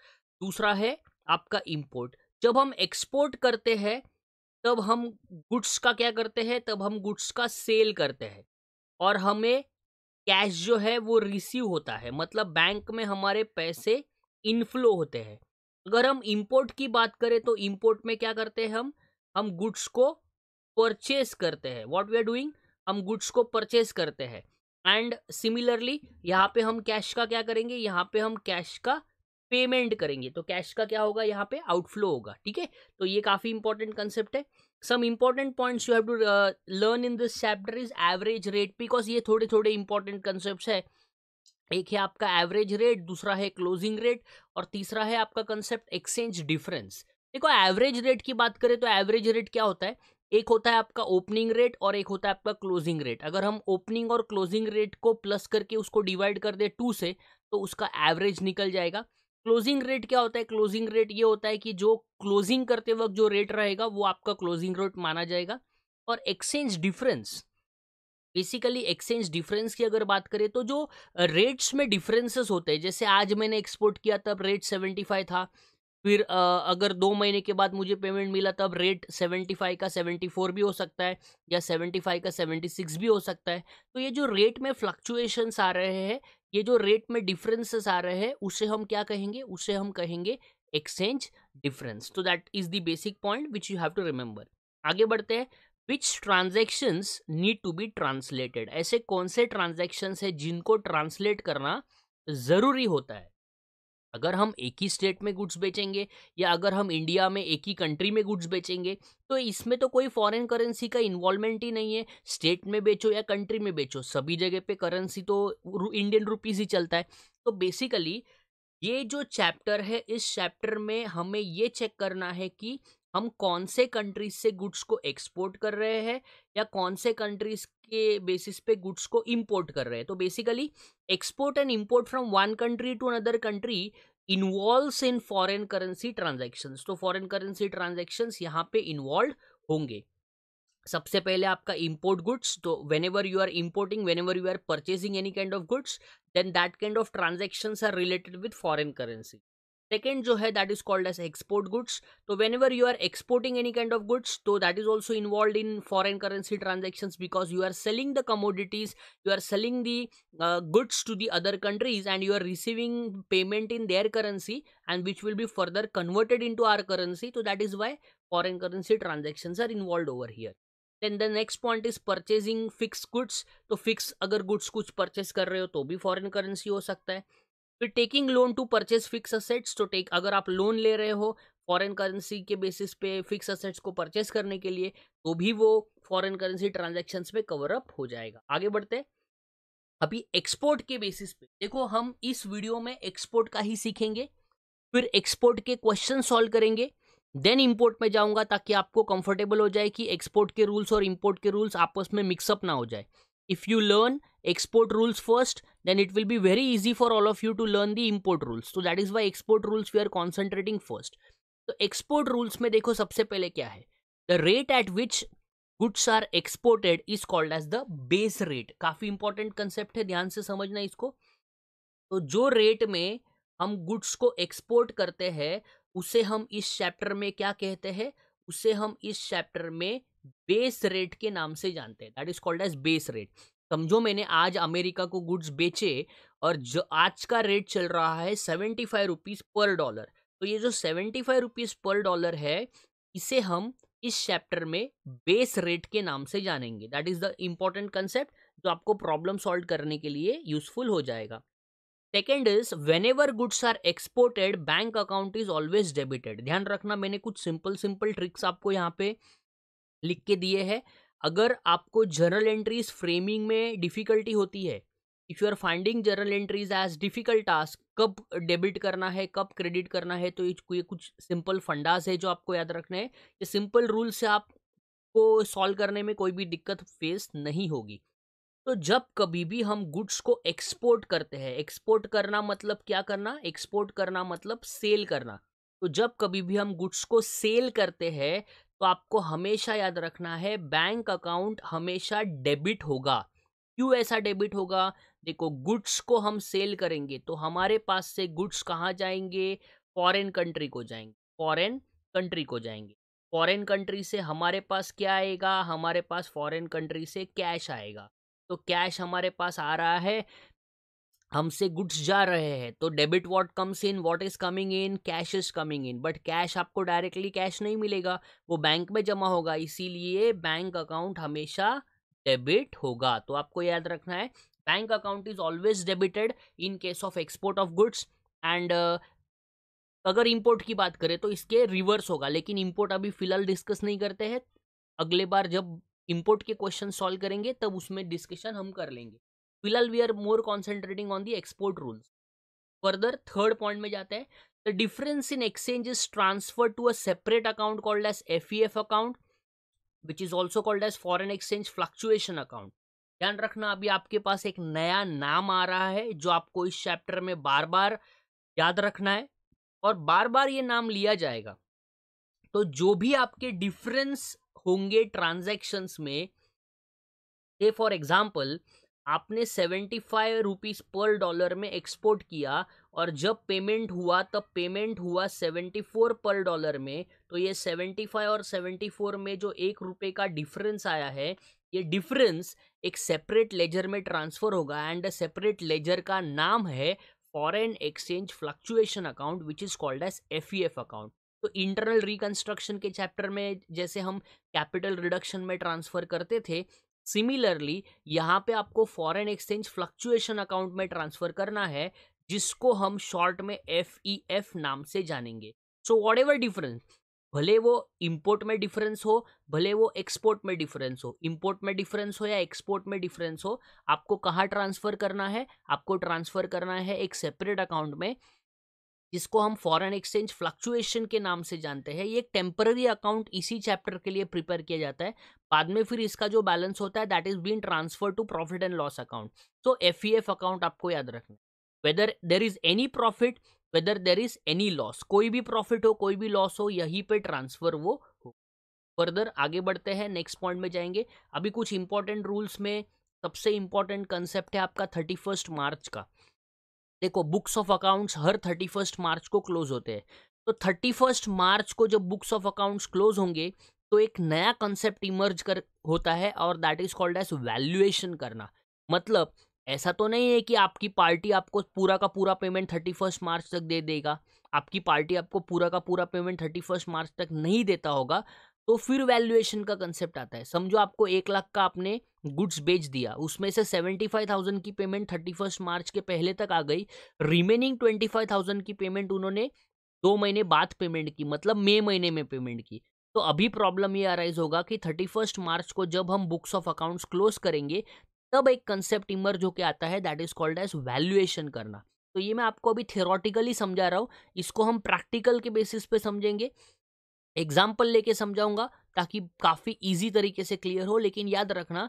दूसरा है आपका इंपोर्ट जब हम एक्सपोर्ट करते हैं तब हम गुड्स का क्या करते हैं तब हम गुड्स का सेल करते हैं और हमें कैश जो है वो रिसीव होता है मतलब बैंक में हमारे पैसे इनफ्लो होते हैं अगर हम इंपोर्ट की बात करें तो इंपोर्ट में क्या करते हैं हम हम गुड्स को परचेस करते हैं व्हाट वी आर डूइंग हम गुड्स को परचेस करते हैं एंड सिमिलरली यहाँ पे हम कैश का क्या करेंगे यहाँ पे हम कैश का पेमेंट करेंगे तो कैश का क्या होगा यहाँ पे आउटफ्लो होगा ठीक है तो ये काफ़ी इंपॉर्टेंट कंसेप्ट है some important points you have to learn in this chapter is average rate because ये थोड़े थोड़े इंपॉर्टेंट कंसेप्ट है एक है आपका एवरेज रेट दूसरा है क्लोजिंग रेट और तीसरा है आपका कंसेप्ट एक्सचेंज डिफरेंस देखो एवरेज रेट की बात करें तो एवरेज रेट क्या होता है एक होता है आपका ओपनिंग रेट और एक होता है आपका क्लोजिंग रेट अगर हम ओपनिंग और क्लोजिंग रेट को प्लस करके उसको डिवाइड कर दे टू से तो उसका एवरेज निकल जाएगा क्लोजिंग रेट क्या होता है क्लोजिंग रेट ये होता है कि जो क्लोजिंग करते वक्त जो रेट रहेगा वो आपका क्लोजिंग रेट माना जाएगा और exchange difference basically exchange difference की अगर बात करें तो जो रेट्स में डिफरेंसेस होते हैं जैसे आज मैंने एक्सपोर्ट किया तब रेट सेवेंटी फाइव था फिर अगर दो महीने के बाद मुझे पेमेंट मिला तब रेट सेवेंटी फाइव का सेवेंटी फोर भी हो सकता है या सेवेंटी फाइव का सेवेंटी सिक्स भी हो सकता है तो ये जो रेट में फ्लक्चुएशंस आ रहे हैं ये जो रेट में डिफरेंसेस आ रहे हैं उसे हम क्या कहेंगे उसे हम कहेंगे एक्सचेंज डिफरेंस तो that is the basic point which you have to remember आगे बढ़ते हैं which transactions need to be translated ऐसे कौन से ट्रांजेक्शन्स है जिनको ट्रांसलेट करना ज़रूरी होता है अगर हम एक ही स्टेट में गुड्स बेचेंगे या अगर हम इंडिया में एक ही कंट्री में गुड्स बेचेंगे तो इसमें तो कोई फॉरेन करेंसी का इन्वॉल्वमेंट ही नहीं है स्टेट में बेचो या कंट्री में बेचो सभी जगह पे करेंसी तो इंडियन रुपीज़ ही चलता है तो बेसिकली ये जो चैप्टर है इस चैप्टर में हमें ये चेक करना है कि हम कौन से कंट्रीज से गुड्स को एक्सपोर्ट कर रहे हैं या कौन से कंट्रीज के बेसिस पे गुड्स को इम्पोर्ट कर रहे हैं तो basically export and import from one country to another country involve in foreign currency transactions तो फॉरेन करेंसी ट्रांजैक्शंस यहाँ पे इन्वॉल्व होंगे सबसे पहले आपका इम्पोर्ट गुड्स तो whenever you are importing whenever you are purchasing any kind of goods then that kind of transactions are related with foreign currency second जो है that is called as export goods So, whenever you are exporting any kind of goods so that is also involved in foreign currency transactions because you are selling the commodities you are selling the uh, goods to the other countries and you are receiving payment in their currency and which will be further converted into our currency so that is why foreign currency transactions are involved over here Then the next point is purchasing fixed goods. तो fix अगर goods कुछ purchase कर रहे हो तो भी foreign currency फिर taking loan to purchase fix assets तो टेक तो अगर आप लोन ले रहे हो फॉरेन करेंसी के बेसिस पे फिक्स असेट्स को परचेज करने के लिए तो भी वो फॉरेन करेंसी ट्रांजेक्शन में कवर अप हो जाएगा आगे बढ़ते अभी एक्सपोर्ट के बेसिस पे देखो हम इस वीडियो में एक्सपोर्ट का ही सीखेंगे फिर एक्सपोर्ट के क्वेश्चन सॉल्व करेंगे देन इंपोर्ट में जाऊंगा ताकि आपको कंफर्टेबल हो जाए कि एक्सपोर्ट के रूल्स और इंपोर्ट के रूल्स आपस में मिक्सअप ना हो जाए if you learn export rules first then it will be very easy for all of you to learn the import rules तो that is why export rules we are concentrating first तो export rules में देखो सबसे पहले क्या है the rate at which goods are exported is called as the base rate काफी important concept है ध्यान से समझना इसको तो जो रेट में हम गुड्स को एक्सपोर्ट करते हैं उसे हम इस चैप्टर में क्या कहते हैं उसे हम इस चैप्टर में बेस रेट के नाम से जानते हैं that is called as base rate समझो मैंने आज अमेरिका को गुड्स बेचे और जो आज का रेट चल रहा है seventy five rupees per dollar तो ये जो seventy five rupees per dollar है इसे हम इस चैप्टर में बेस रेट के नाम से जानेंगे that is the important concept जो आपको प्रॉब्लम सॉल्व करने के लिए यूजफुल हो जाएगा second is whenever goods are exported bank account is always debited ध्यान रखना मैंने कुछ सिंपल सिंपल ट्रिक्स आपको यहाँ पे लिख के दिए हैं अगर आपको जर्नल एंट्रीज फ्रेमिंग में डिफ़िकल्टी होती है if you are finding journal entries as difficult task कब डेबिट करना है कब क्रेडिट करना है तो ये कुछ सिंपल फंडाज है जो आपको याद रखना है ये सिंपल रूल से आपको सॉल्व करने में कोई भी दिक्कत फेस नहीं होगी तो जब कभी भी हम गुड्स को एक्सपोर्ट करते हैं एक्सपोर्ट करना मतलब क्या करना एक्सपोर्ट करना मतलब सेल करना तो जब कभी भी हम गुड्स को सेल करते हैं तो आपको हमेशा याद रखना है बैंक अकाउंट हमेशा डेबिट होगा क्यों ऐसा डेबिट होगा देखो गुड्स को हम सेल करेंगे तो हमारे पास से गुड्स कहाँ जाएंगे फॉरेन कंट्री को जाएंगे फॉरेन कंट्री को जाएंगे फॉरेन कंट्री से हमारे पास क्या आएगा हमारे पास फॉरेन कंट्री से कैश आएगा तो कैश हमारे पास आ रहा है हमसे गुड्स जा रहे हैं तो debit what comes in what is coming in cash is coming in but cash आपको डायरेक्टली कैश नहीं मिलेगा वो बैंक में जमा होगा इसीलिए बैंक अकाउंट हमेशा डेबिट होगा तो आपको याद रखना है bank account is always debited in case of export of goods and अगर इंपोर्ट की बात करें तो इसके रिवर्स होगा लेकिन इंपोर्ट अभी फिलहाल डिस्कस नहीं करते हैं अगले बार जब इंपोर्ट के क्वेश्चन सॉल्व करेंगे तब उसमें डिस्कशन हम कर लेंगे फिलहाल we are more concentrating on the export rules further third point में जाते हैं the difference in exchange is transfer to a separate account called as F E F account which is also called as foreign exchange fluctuation account ध्यान रखना अभी आपके पास एक नया नाम आ रहा है जो आपको इस चैप्टर में बार बार याद रखना है और बार बार ये नाम लिया जाएगा तो जो भी आपके डिफरेंस होंगे ट्रांजेक्शन्स में से फॉर एग्जाम्पल आपने seventy five rupees per dollar में एक्सपोर्ट किया और जब पेमेंट हुआ तब पेमेंट हुआ सेवेंटी फोर पर डॉलर में तो ये सेवेंटी फाइव और सेवेंटी फोर में जो एक रुपये का डिफरेंस आया है ये डिफरेंस एक सेपरेट लेजर में ट्रांसफ़र होगा एंड सेपरेट लेजर का नाम है foreign exchange fluctuation account which is called as F E F account तो इंटरनल रिकंस्ट्रक्शन के चैप्टर में जैसे हम कैपिटल रिडक्शन में ट्रांसफ़र करते थे सिमिलरली यहाँ पे आपको फॉरेन एक्सचेंज फ्लक्चुएशन अकाउंट में ट्रांसफर करना है जिसको हम शॉर्ट में एफ ई एफ नाम से जानेंगे सो वॉट एवर डिफरेंस भले वो इम्पोर्ट में डिफरेंस हो भले वो एक्सपोर्ट में डिफरेंस हो इंपोर्ट में डिफरेंस हो या एक्सपोर्ट में डिफरेंस हो आपको कहाँ ट्रांसफ़र करना है आपको ट्रांसफ़र करना है एक सेपरेट अकाउंट में जिसको हम फॉरेन एक्सचेंज फ्लक्चुएशन के नाम से जानते हैं ये एक टेम्पररी अकाउंट इसी चैप्टर के लिए प्रिपेयर किया जाता है बाद में फिर इसका जो बैलेंस होता है that is been transfer to profit and loss account so F E F account आपको याद रखना whether there is any profit whether there is any loss कोई भी प्रॉफिट हो कोई भी लॉस हो यहीं पे ट्रांसफर वो हो फर्दर आगे बढ़ते हैं नेक्स्ट पॉइंट में जाएंगे अभी कुछ इंपॉर्टेंट रूल्स में सबसे इंपॉर्टेंट कंसेप्ट है आपका थर्टी फर्स्ट मार्च का देखो बुक्स ऑफ अकाउंट्स हर थर्टी फर्स्ट मार्च को क्लोज होते हैं तो थर्टी फर्स्ट मार्च को जब बुक्स ऑफ अकाउंट्स क्लोज होंगे तो एक नया कंसेप्ट इमर्ज कर होता है और that is called as valuation करना मतलब ऐसा तो नहीं है कि आपकी पार्टी आपको पूरा का पूरा पेमेंट थर्टी फर्स्ट मार्च तक दे देगा आपकी पार्टी आपको पूरा का पूरा पेमेंट थर्टी फर्स्ट मार्च तक नहीं देता होगा तो फिर वैल्यूएशन का कंसेप्ट आता है समझो आपको एक लाख का आपने गुड्स बेच दिया उसमें से सेवेंटी फाइव थाउजेंड की पेमेंट थर्टी फर्स्ट मार्च के पहले तक आ गई रिमेनिंग ट्वेंटी फाइव थाउजेंड की पेमेंट उन्होंने दो महीने बाद पेमेंट की मतलब मई महीने में पेमेंट की तो अभी प्रॉब्लम ये अराइज होगा कि थर्टी फर्स्ट मार्च को जब हम बुक्स ऑफ अकाउंट्स क्लोज करेंगे तब एक कंसेप्ट इमर्ज होकर आता है that is called as valuation करना तो ये मैं आपको अभी थेरोटिकली समझा रहा हूँ इसको हम प्रैक्टिकल के बेसिस पे समझेंगे एग्जाम्पल लेके समझाऊंगा ताकि काफ़ी इजी तरीके से क्लियर हो लेकिन याद रखना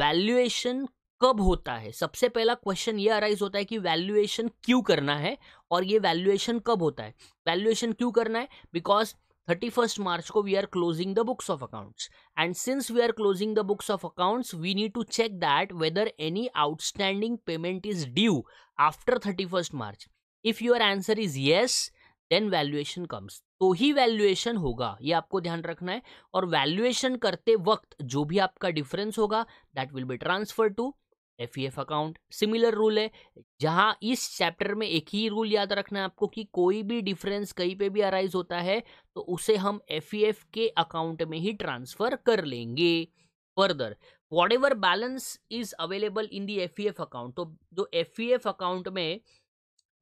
वैल्यूएशन कब होता है सबसे पहला क्वेश्चन ये अराइज होता है कि वैल्यूएशन क्यों करना है और ये वैल्यूएशन कब होता है वैल्यूएशन क्यों करना है बिकॉज थर्टी फर्स्ट मार्च को we are closing the books of accounts and since we are closing the books of accounts we need to check that whether any outstanding payment is due after thirty first March if your answer is yes then valuation comes तो ही valuation होगा ये आपको ध्यान रखना है और valuation करते वक्त जो भी आपका डिफरेंस होगा that will be transfer to F E F account similar rule है जहां इस चैप्टर में एक ही रूल याद रखना है आपको कि कोई भी डिफरेंस कहीं पे भी अराइज होता है तो उसे हम एफ ई एफ के अकाउंट में ही ट्रांसफर कर लेंगे further whatever balance is available in the F E F account तो जो एफ ई एफ अकाउंट में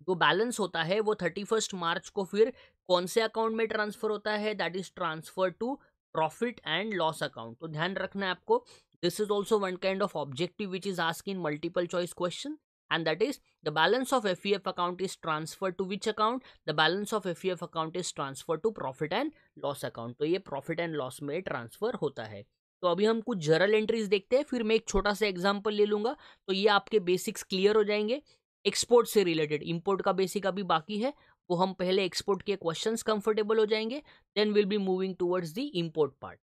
जो बैलेंस होता है वो थर्टी फर्स्ट मार्च को फिर कौन से अकाउंट में ट्रांसफर होता है that is transfer to profit and loss account तो ध्यान रखना है आपको this is also one kind of objective which is ask in multiple choice question and that is the balance of F E F account is transfer to which account the balance of F E F account is transfer to profit and loss account तो ये profit and loss में transfer होता है तो अभी हम कुछ journal entries देखते हैं फिर मैं एक छोटा सा एग्जाम्पल ले लूंगा तो ये आपके बेसिक्स क्लियर हो जाएंगे एक्सपोर्ट से रिलेटेड इम्पोर्ट का बेसिक अभी बाकी है वो हम पहले एक्सपोर्ट के क्वेश्चन कंफर्टेबल हो जाएंगे then will be moving towards the import part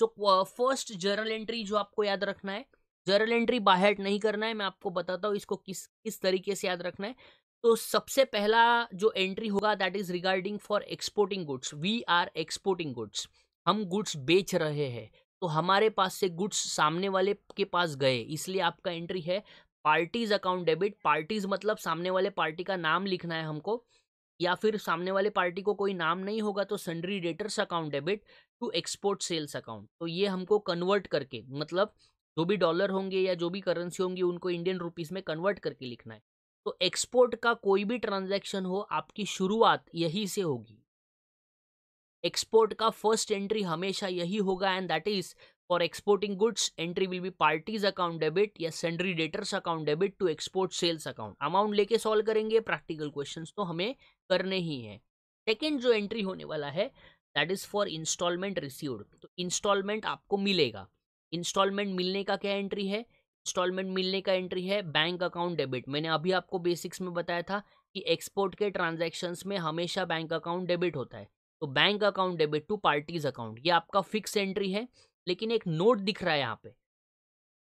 so first journal entry जो आपको याद रखना है जर्नल एंट्री बाहर नहीं करना है मैं आपको बताता हूँ इसको किस किस तरीके से याद रखना है तो सबसे पहला जो एंट्री होगा that is regarding for exporting goods we are exporting goods हम गुड्स बेच रहे हैं तो हमारे पास से गुड्स सामने वाले के पास गए इसलिए आपका एंट्री है पार्टीज अकाउंट डेबिट पार्टीज मतलब सामने वाले पार्टी का नाम लिखना है हमको या फिर सामने वाले पार्टी को कोई नाम नहीं होगा तो sundry debtors account debit to export sales account तो ये हमको कन्वर्ट करके मतलब जो भी डॉलर होंगे या जो भी करेंसी होंगी उनको इंडियन रुपीस में कन्वर्ट करके लिखना है तो एक्सपोर्ट का कोई भी ट्रांजैक्शन हो आपकी शुरुआत यही से होगी एक्सपोर्ट का फर्स्ट एंट्री हमेशा यही होगा and that is For exporting goods, entry will be parties account debit या sundry debtors account debit to export sales account. Amount लेके solve करेंगे practical questions तो हमें करने ही हैं सेकेंड जो एंट्री होने वाला है that is for instalment received तो इंस्टॉलमेंट आपको मिलेगा इंस्टॉलमेंट मिलने का क्या एंट्री है इंस्टॉलमेंट मिलने का एंट्री है बैंक अकाउंट डेबिट मैंने अभी आपको बेसिक्स में बताया था कि एक्सपोर्ट के ट्रांजैक्शंस में हमेशा बैंक अकाउंट डेबिट होता है तो bank account debit to parties account ये आपका फिक्स एंट्री है लेकिन एक नोट दिख रहा है यहाँ पे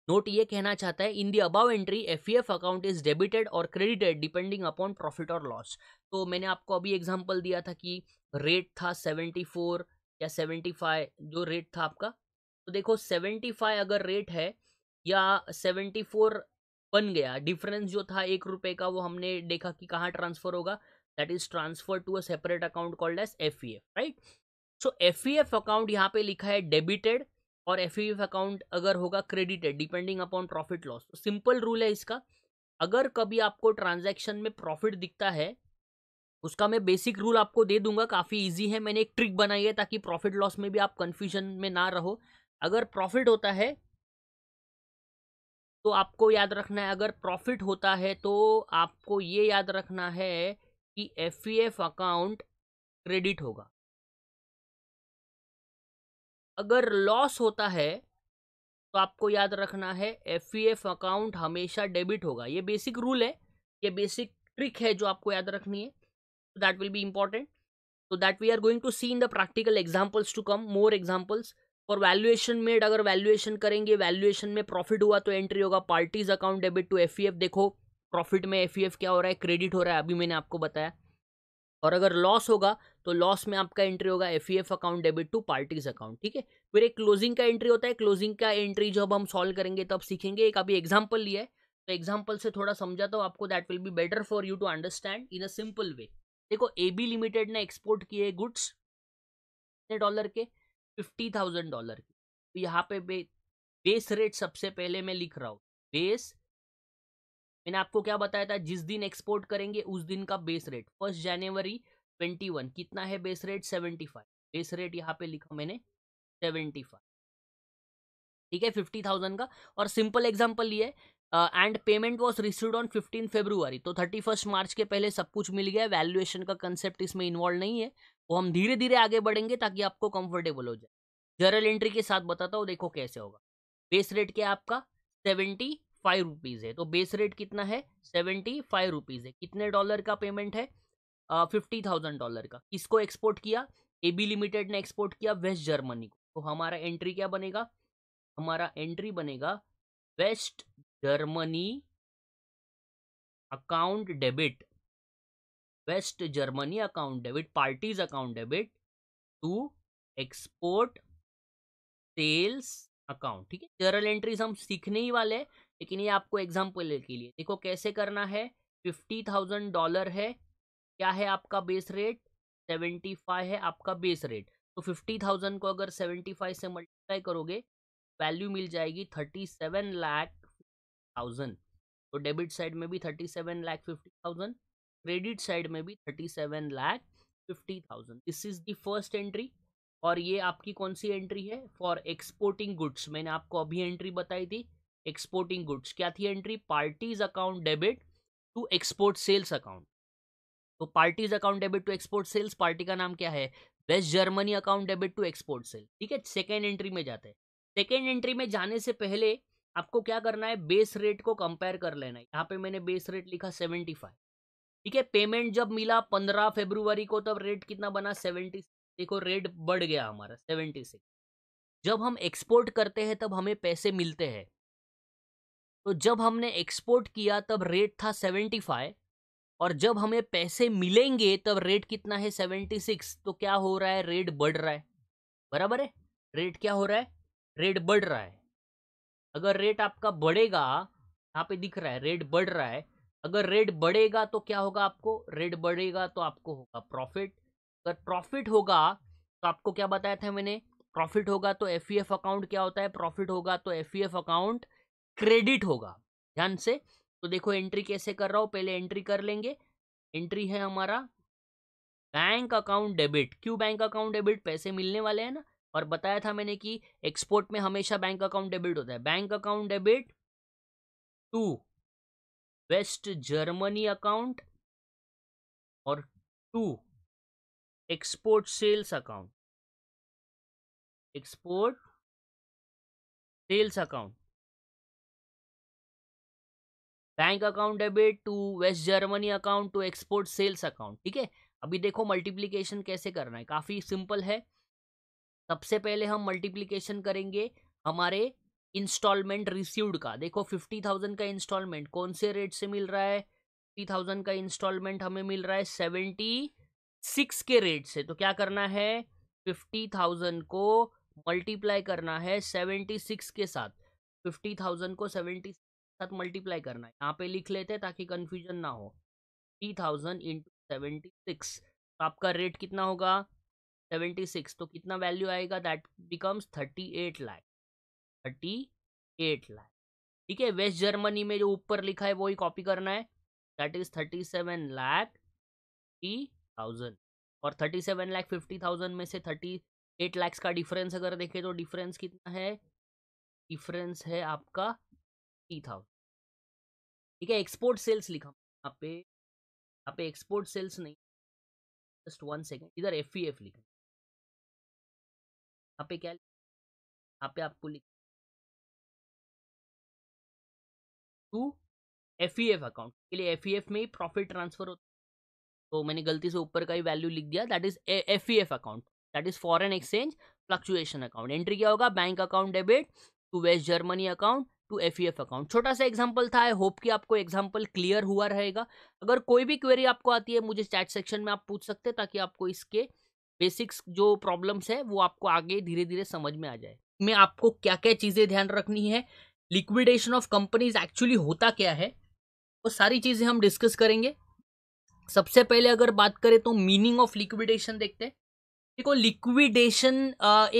नोट ये कहना चाहता है in the above entry F F account is debited और क्रेडिटेड डिपेंडिंग अपॉन प्रॉफिट और लॉस तो मैंने आपको अभी एग्जाम्पल दिया था कि रेट था सेवेंटी फोर या सेवेंटी फाइव जो रेट था आपका तो देखो सेवेंटी फाइव अगर रेट है या सेवेंटी फोर बन गया डिफरेंस जो था एक रुपये का वो हमने देखा कि कहाँ ट्रांसफर होगा that is transfer to a separate account called as F right so F F account यहाँ पे लिखा है डेबिटेड और एफ अकाउंट अगर होगा credited depending upon profit loss तो सिंपल रूल है इसका अगर कभी आपको ट्रांजैक्शन में प्रॉफिट दिखता है उसका मैं बेसिक रूल आपको दे दूंगा काफ़ी इजी है मैंने एक ट्रिक बनाई है ताकि प्रॉफिट लॉस में भी आप कन्फ्यूजन में ना रहो अगर प्रॉफिट होता है तो आपको याद रखना है अगर प्रॉफिट होता है तो आपको ये याद रखना है कि एफ अकाउंट क्रेडिट होगा अगर लॉस होता है तो आपको याद रखना है एफ ई एफ अकाउंट हमेशा डेबिट होगा ये बेसिक रूल है ये बेसिक ट्रिक है जो आपको याद रखनी है तो दैट विल बी इम्पॉर्टेंट तो that we are going to see in the practical examples to come more examples और वैल्यूएशन मेड अगर वैल्यूएशन करेंगे वैल्यूएशन में प्रॉफिट हुआ तो एंट्री होगा parties account debit to F देखो प्रॉफिट में एफ e क्या हो रहा है क्रेडिट हो रहा है अभी मैंने आपको बताया और अगर लॉस होगा तो लॉस में आपका एंट्री होगा F account debit to parties account ठीक है फिर एक क्लोजिंग का एंट्री होता है क्लोजिंग का एंट्री जब हम सॉल्व करेंगे तब तो सीखेंगे एक अभी एग्जाम्पल लिया है तो एग्जाम्पल से थोड़ा समझाता हूँ आपको that will be better for you to understand in a simple way देखो ए बी लिमिटेड ने एक्सपोर्ट किए गुड्स कितने डॉलर के फिफ्टी थाउजेंड डॉलर के तो यहाँ पे बे, बेस रेट सबसे पहले मैं लिख रहा हूँ बेस मैंने आपको क्या बताया था जिस दिन एक्सपोर्ट करेंगे उस दिन का बेस रेट फर्स्ट जनवरी ट्वेंटी वन कितना है base rate seventy five base rate यहाँ पे लिखा मैंने सेवेंटी फाइव ठीक है फिफ्टी थाउजेंड का और सिंपल एग्जाम्पल लिए and payment was received on fifteen February तो थर्टी फर्स्ट मार्च के पहले सब कुछ मिल गया वैल्यूएशन का कंसेप्ट इसमें इन्वॉल्व नहीं है वो हम धीरे धीरे आगे बढ़ेंगे ताकि आपको कंफर्टेबल हो जाए जनरल एंट्री के साथ बताता हूँ देखो कैसे होगा बेस रेट क्या आपका सेवेंटी फाइव रुपीज़ है तो बेस रेट कितना है सेवेंटी फाइव रुपीज़ है कितने डॉलर का पेमेंट है फिफ्टी थाउजेंड डॉलर का किसको एक्सपोर्ट किया ए बी लिमिटेड ने एक्सपोर्ट किया वेस्ट जर्मनी को तो हमारा एंट्री क्या बनेगा हमारा एंट्री बनेगा West Germany account debit West Germany account debit parties account debit to export sales account ठीक है जनरल एंट्रीज हम सीखने ही वाले लेकिन ये आपको एग्जाम्पल के लिए देखो कैसे करना है फिफ्टी थाउजेंड डॉलर है क्या है आपका बेस रेट सेवेंटी फाइव है आपका बेस रेट तो फिफ्टी थाउजेंड को अगर सेवेंटी फाइव से मल्टीप्लाई करोगे वैल्यू मिल जाएगी थर्टी सेवन लाख थाउजेंड तो डेबिट साइड में भी thirty seven lakh fifty thousand credit side में भी thirty seven lakh fifty thousand this is the first entry और ये आपकी कौन सी एंट्री है फॉर एक्सपोर्टिंग गुड्स मैंने आपको अभी एंट्री बताई थी एक्सपोर्टिंग गुड्स क्या थी entry parties account debit to export sales account तो parties account debit to export sales party का नाम क्या है West Germany account debit to export sale ठीक है सेकेंड एंट्री में जाते हैं सेकेंड एंट्री में जाने से पहले आपको क्या करना है बेस रेट को कंपेयर कर लेना है यहाँ पे मैंने बेस रेट लिखा सेवेंटी फाइव ठीक है पेमेंट जब मिला पंद्रह फेब्रुवरी को तब रेट कितना बना सेवेंटी देखो रेट बढ़ गया हमारा सेवेंटी सिक्स जब हम एक्सपोर्ट करते हैं तब हमें पैसे मिलते हैं तो जब हमने एक्सपोर्ट किया तब रेट था सेवेंटी फाइव और जब हमें पैसे मिलेंगे तब रेट कितना है सेवेंटी सिक्स तो क्या हो रहा है रेट बढ़ रहा है बराबर है रेट क्या हो रहा है रेट बढ़ रहा है अगर रेट आपका बढ़ेगा यहाँ पे दिख रहा है रेट बढ़ रहा है अगर रेट बढ़ेगा तो क्या होगा आपको रेट बढ़ेगा तो आपको होगा प्रॉफिट अगर प्रॉफिट होगा तो आपको क्या बताया था मैंने प्रॉफिट होगा तो एफ अकाउंट e क्या होता है प्रॉफिट होगा तो एफ अकाउंट e क्रेडिट होगा ध्यान से तो देखो एंट्री कैसे कर रहा हो पहले एंट्री कर लेंगे एंट्री है हमारा बैंक अकाउंट डेबिट क्यों बैंक अकाउंट डेबिट पैसे मिलने वाले हैं ना और बताया था मैंने कि एक्सपोर्ट में हमेशा बैंक अकाउंट डेबिट होता है bank account debit to west Germany account और to export sales account export sales account bank account debit to west Germany account to export sales account ठीक है अभी देखो मल्टीप्लीकेशन कैसे करना है काफ़ी सिंपल है सबसे पहले हम मल्टीप्लीकेशन करेंगे हमारे इंस्टॉलमेंट रिसीव्ड का देखो फिफ्टी थाउजेंड का इंस्टॉलमेंट कौन से रेट से मिल रहा है फिफ्टी थाउजेंड का इंस्टॉलमेंट हमें मिल रहा है सेवेंटी सिक्स के रेट से तो क्या करना है फिफ्टी थाउजेंड को मल्टीप्लाई करना है सेवेंटी सिक्स के साथ फिफ्टी थाउजेंड को सेवेंटी साथ मल्टीप्लाई करना है यहाँ पे लिख लेते हैं ताकि कन्फ्यूजन ना हो three thousand into seventy six तो आपका रेट कितना होगा सेवेंटी सिक्स तो कितना वैल्यू आएगा that becomes thirty eight lakh thirty eight lakh ठीक है वेस्ट जर्मनी में जो ऊपर लिखा है वही कॉपी करना है that is thirty seven lakh thirty thousand और thirty seven lakh fifty thousand में से थर्टी एट लैक्स का डिफरेंस अगर देखें तो डिफरेंस कितना है डिफरेंस है आपका थ्री थाउजेंड ठीक है एक्सपोर्ट सेल्स लिखा यहाँ पे यहाँ पे एक्सपोर्ट सेल्स नहीं जस्ट वन सेकेंड इधर एफ ई एफ लिखा यहाँ पे क्या यहाँ पे आपको लिख to F E F account के लिए एफ ई एफ में ही प्रॉफिट ट्रांसफर होता तो मैंने गलती से ऊपर का ही वैल्यू लिख दिया that is F E F account that is foreign exchange fluctuation account entry क्या होगा bank account debit to west Germany account to F account छोटा सा एग्जाम्पल था आई होप कि आपको एग्जाम्पल क्लियर हुआ रहेगा अगर कोई भी क्वेरी आपको आती है मुझे चैट सेक्शन में आप पूछ सकते हैं ताकि आपको इसके बेसिक्स जो प्रॉब्लम्स है वो आपको आगे धीरे धीरे समझ में आ जाए मैं आपको क्या क्या चीज़ें ध्यान रखनी है लिक्विडेशन ऑफ कंपनीज एक्चुअली होता क्या है वो तो सारी चीज़ें हम डिस्कस करेंगे सबसे पहले अगर बात करें तो मीनिंग ऑफ लिक्विडेशन देखते हैं देखो लिक्विडेशन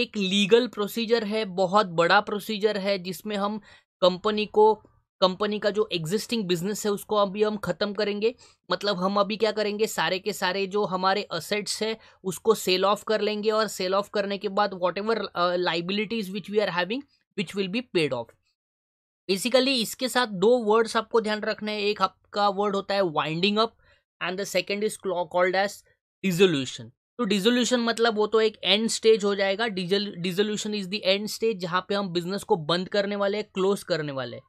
एक लीगल प्रोसीजर है बहुत बड़ा प्रोसीजर है जिसमें हम कंपनी को कंपनी का जो एग्जिस्टिंग बिजनेस है उसको अभी हम ख़त्म करेंगे मतलब हम अभी क्या करेंगे सारे के सारे जो हमारे असेट्स है उसको सेल ऑफ कर लेंगे और सेल ऑफ करने के बाद whatever liabilities which we are having which will be paid off basically इसके साथ दो वर्ड्स आपको ध्यान रखना है एक आपका वर्ड होता है winding up and the second is called as resolution तो डिजोल्यूशन मतलब वो तो एक एंड स्टेज हो जाएगा डिजल dissolution is the end stage जहाँ पे हम बिजनेस को बंद करने वाले हैं क्लोज करने वाले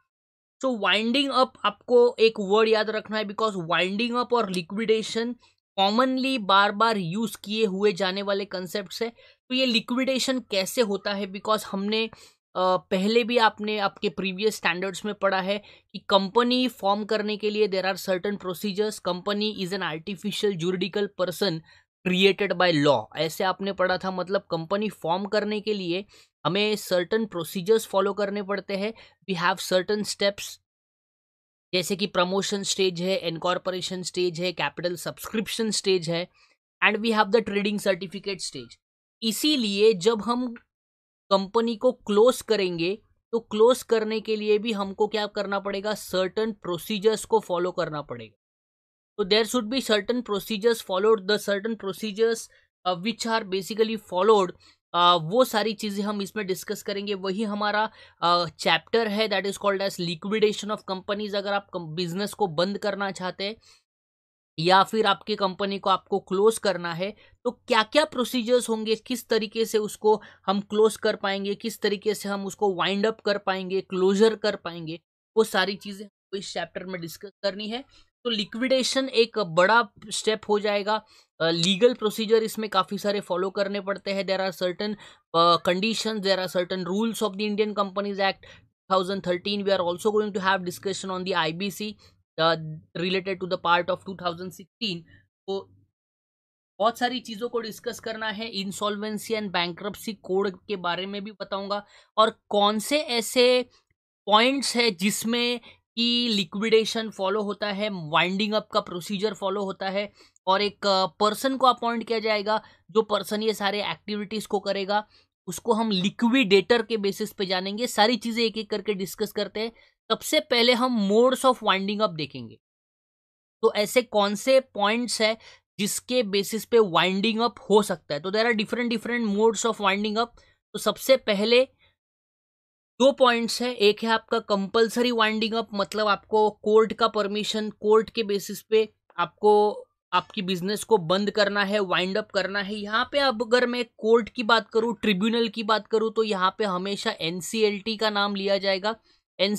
सो वाइंडिंग अप आपको एक वर्ड याद रखना है बिकॉज वाइंडिंग अप और लिक्विडेशन कॉमनली बार बार यूज किए हुए जाने वाले कंसेप्ट है तो ये लिक्विडेशन कैसे होता है बिकॉज हमने Uh, पहले भी आपने आपके प्रीवियस स्टैंडर्ड्स में पढ़ा है कि कंपनी फॉर्म करने के लिए there are certain procedures company is an artificial juridical person created by law ऐसे आपने पढ़ा था मतलब कंपनी फॉर्म करने के लिए हमें सर्टन प्रोसीजर्स फॉलो करने पड़ते हैं वी हैव सर्टन स्टेप्स जैसे कि प्रमोशन स्टेज है इनकॉर्पोरेशन स्टेज है कैपिटल सब्सक्रिप्शन स्टेज है and we have the trading certificate stage इसीलिए जब हम कंपनी को क्लोज करेंगे तो क्लोज करने के लिए भी हमको क्या करना पड़ेगा सर्टन प्रोसीजर्स को फॉलो करना पड़ेगा so तो there should be certain procedures followed the certain procedures uh, which are basically followed Uh, वो सारी चीज़ें हम इसमें डिस्कस करेंगे वही हमारा चैप्टर uh, है that is called as liquidation of companies अगर आप बिजनेस को बंद करना चाहते हैं या फिर आपकी कंपनी को आपको क्लोज करना है तो क्या क्या प्रोसीजर्स होंगे किस तरीके से उसको हम क्लोज कर पाएंगे किस तरीके से हम उसको वाइंड अप कर पाएंगे क्लोजर कर पाएंगे वो सारी चीज़ें इस चैप्टर में डिस्कस करनी है तो लिक्विडेशन एक बड़ा स्टेप हो जाएगा लीगल uh, प्रोसीजर इसमें काफ़ी सारे फॉलो करने पड़ते हैं there are certain condition there are certain rules of the Indian companies act 2013 we are also going to have discussion on the IBC uh, related to the part of 2016 तो बहुत सारी चीज़ों को डिस्कस करना है इंसॉल्वेंसी एंड बैंक्रप्सी कोड के बारे में भी बताऊंगा और कौन से ऐसे पॉइंट्स है जिसमें कि लिक्विडेशन फॉलो होता है वाइंडिंग अप का प्रोसीजर फॉलो होता है और एक पर्सन को अपॉइंट किया जाएगा जो पर्सन ये सारे एक्टिविटीज़ को करेगा उसको हम लिक्विडेटर के बेसिस पे जानेंगे सारी चीज़ें एक एक करके डिस्कस करते हैं सबसे पहले हम मोड्स ऑफ वाइंडिंग अप देखेंगे तो ऐसे कौन से पॉइंट्स है जिसके बेसिस पे वाइंडिंग अप हो सकता है तो there are different different modes of winding up तो सबसे पहले दो पॉइंट्स है एक है आपका कंपलसरी वाइंडिंग अप मतलब आपको कोर्ट का परमिशन कोर्ट के बेसिस पे आपको आपकी बिजनेस को बंद करना है वाइंड अप करना है यहाँ पे अब अगर मैं कोर्ट की बात करूँ ट्रिब्यूनल की बात करूँ तो यहाँ पे हमेशा एन का नाम लिया जाएगा एन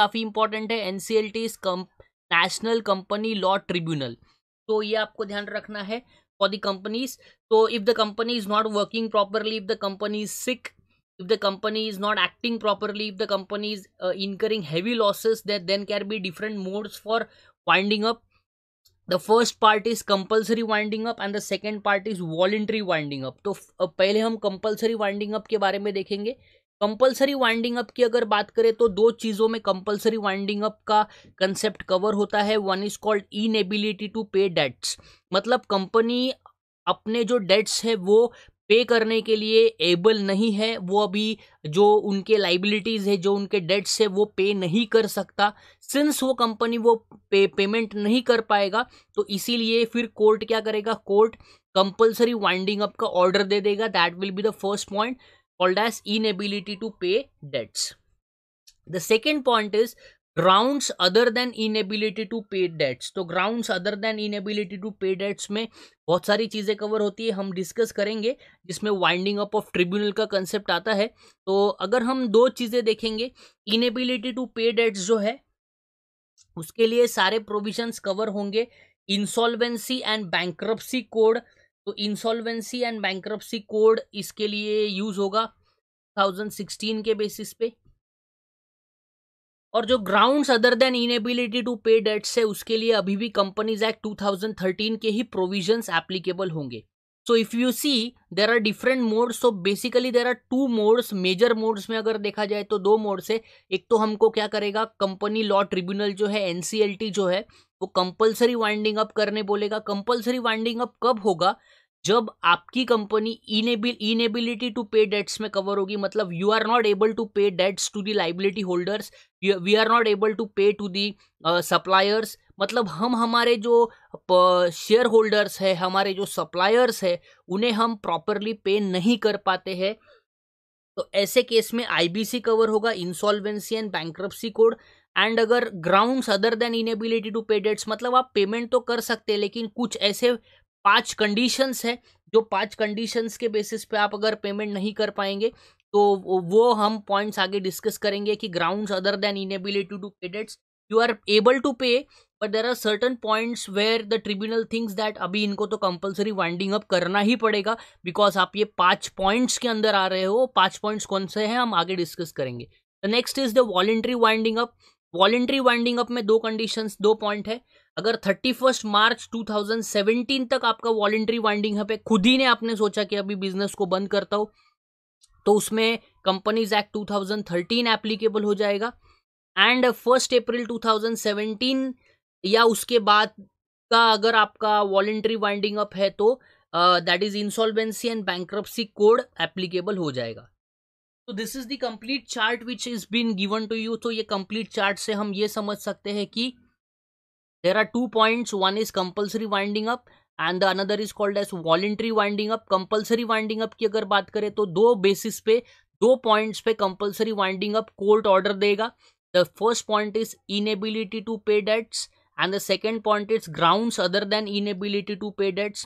काफ़ी इंपॉर्टेंट है N C L T is come national company law tribunal तो ये आपको ध्यान रखना है फॉर द कंपनीज तो if the company is not working properly if the company is sick if the company is not acting properly if the company is uh, incurring heavy losses there then can be different modes for winding up the first part is compulsory winding up and the second part is voluntary winding up to uh, pehle hum compulsory winding up ke bare mein dekhenge compulsory winding up की अगर बात करें तो दो चीज़ों में compulsory winding up का concept cover होता है one is called inability to pay debts मतलब कंपनी अपने जो डेट्स है वो पे करने के लिए एबल नहीं है वो अभी जो उनके लाइबिलिटीज़ है जो उनके डेट्स है वो पे नहीं कर सकता सिंस वो कंपनी वो पे पेमेंट नहीं कर पाएगा तो इसीलिए फिर कोर्ट क्या करेगा कोर्ट कंपलसरी वाइंडिंग अप का ऑर्डर दे देगा that will be the first point called as inability to pay debts the second point is ground other than inability to pay debts तो ground other than inability to pay debts में बहुत सारी चीज़ें cover होती है हम discuss करेंगे जिसमें वाइंडिंग अप ऑफ ट्रिब्यूनल का कंसेप्ट आता है तो अगर हम दो चीज़ें देखेंगे इनएबिलिटी टू पे डेट्स जो है उसके लिए सारे प्रोविजन कवर होंगे इंसॉल्वेंसी एंड बैंक्रप्सी कोड तो इंसॉल्वेंसी एंड बैंक्रप्सी कोड इसके लिए यूज होगा 2016 के बेसिस पे और जो grounds other than ability to pay debts है उसके लिए अभी भी कंपनीज एक्ट 2013 के ही प्रोविजंस एप्लीकेबल होंगे so if you see there are different modes so basically there are two modes major modes में अगर देखा जाए तो दो मोड्स है एक तो हमको क्या करेगा कंपनी लॉ ट्रिब्यूनल जो है एनसीएलटी जो है वो कंपलसरी वाइंडिंग अप करने बोलेगा कंपलसरी वाइंडिंग अप कब होगा जब आपकी कंपनी इनेबिल इनेबिलिटी टू पे डेट्स में कवर होगी मतलब you are not able to pay debts to the liability holders we are not able to pay to the suppliers मतलब हम हमारे जो शेयर होल्डर्स है हमारे जो सप्लायर्स है उन्हें हम प्रॉपरली पे नहीं कर पाते हैं तो ऐसे केस में आईबीसी कवर होगा insolvency and bankruptcy code and अगर grounds other than inability to pay debts मतलब आप पेमेंट तो कर सकते हैं लेकिन कुछ ऐसे पांच कंडीशंस है जो पांच कंडीशंस के बेसिस पे आप अगर पेमेंट नहीं कर पाएंगे तो वो हम पॉइंट्स आगे डिस्कस करेंगे कि grounds other than inability to credits you are able to pay but there are certain points where the tribunal things that अभी इनको तो कंपलसरी वाइंडिंग अप करना ही पड़ेगा बिकॉज आप ये पांच पॉइंट्स के अंदर आ रहे हो पांच पॉइंट्स कौन से हैं हम आगे डिस्कस करेंगे the next is the voluntary winding up voluntary winding up में दो कंडीशंस दो पॉइंट है अगर thirty first March two thousand seventeen तक आपका वॉलेंट्री वाइंडिंग है पे खुद ही ने आपने सोचा कि अभी बिजनेस को बंद करता हो तो उसमें companies act two thousand thirteen applicable हो जाएगा एंड फर्स्ट अप्रैल सेवेंटीन या उसके बाद का अगर आपका वॉलेंट्री वाइंडिंग अप है तो that is insolvency and bankruptcy code applicable हो जाएगा तो this is the complete chart which is been given to you तो ये कंप्लीट चार्ट से हम ये समझ सकते हैं कि there are two points one is compulsory winding up and the another is called as voluntary winding up compulsory winding up ki agar baat kare to do basis pe do points pe compulsory winding up court order dega the first point is inability to pay debts and the second point is grounds other than inability to pay debts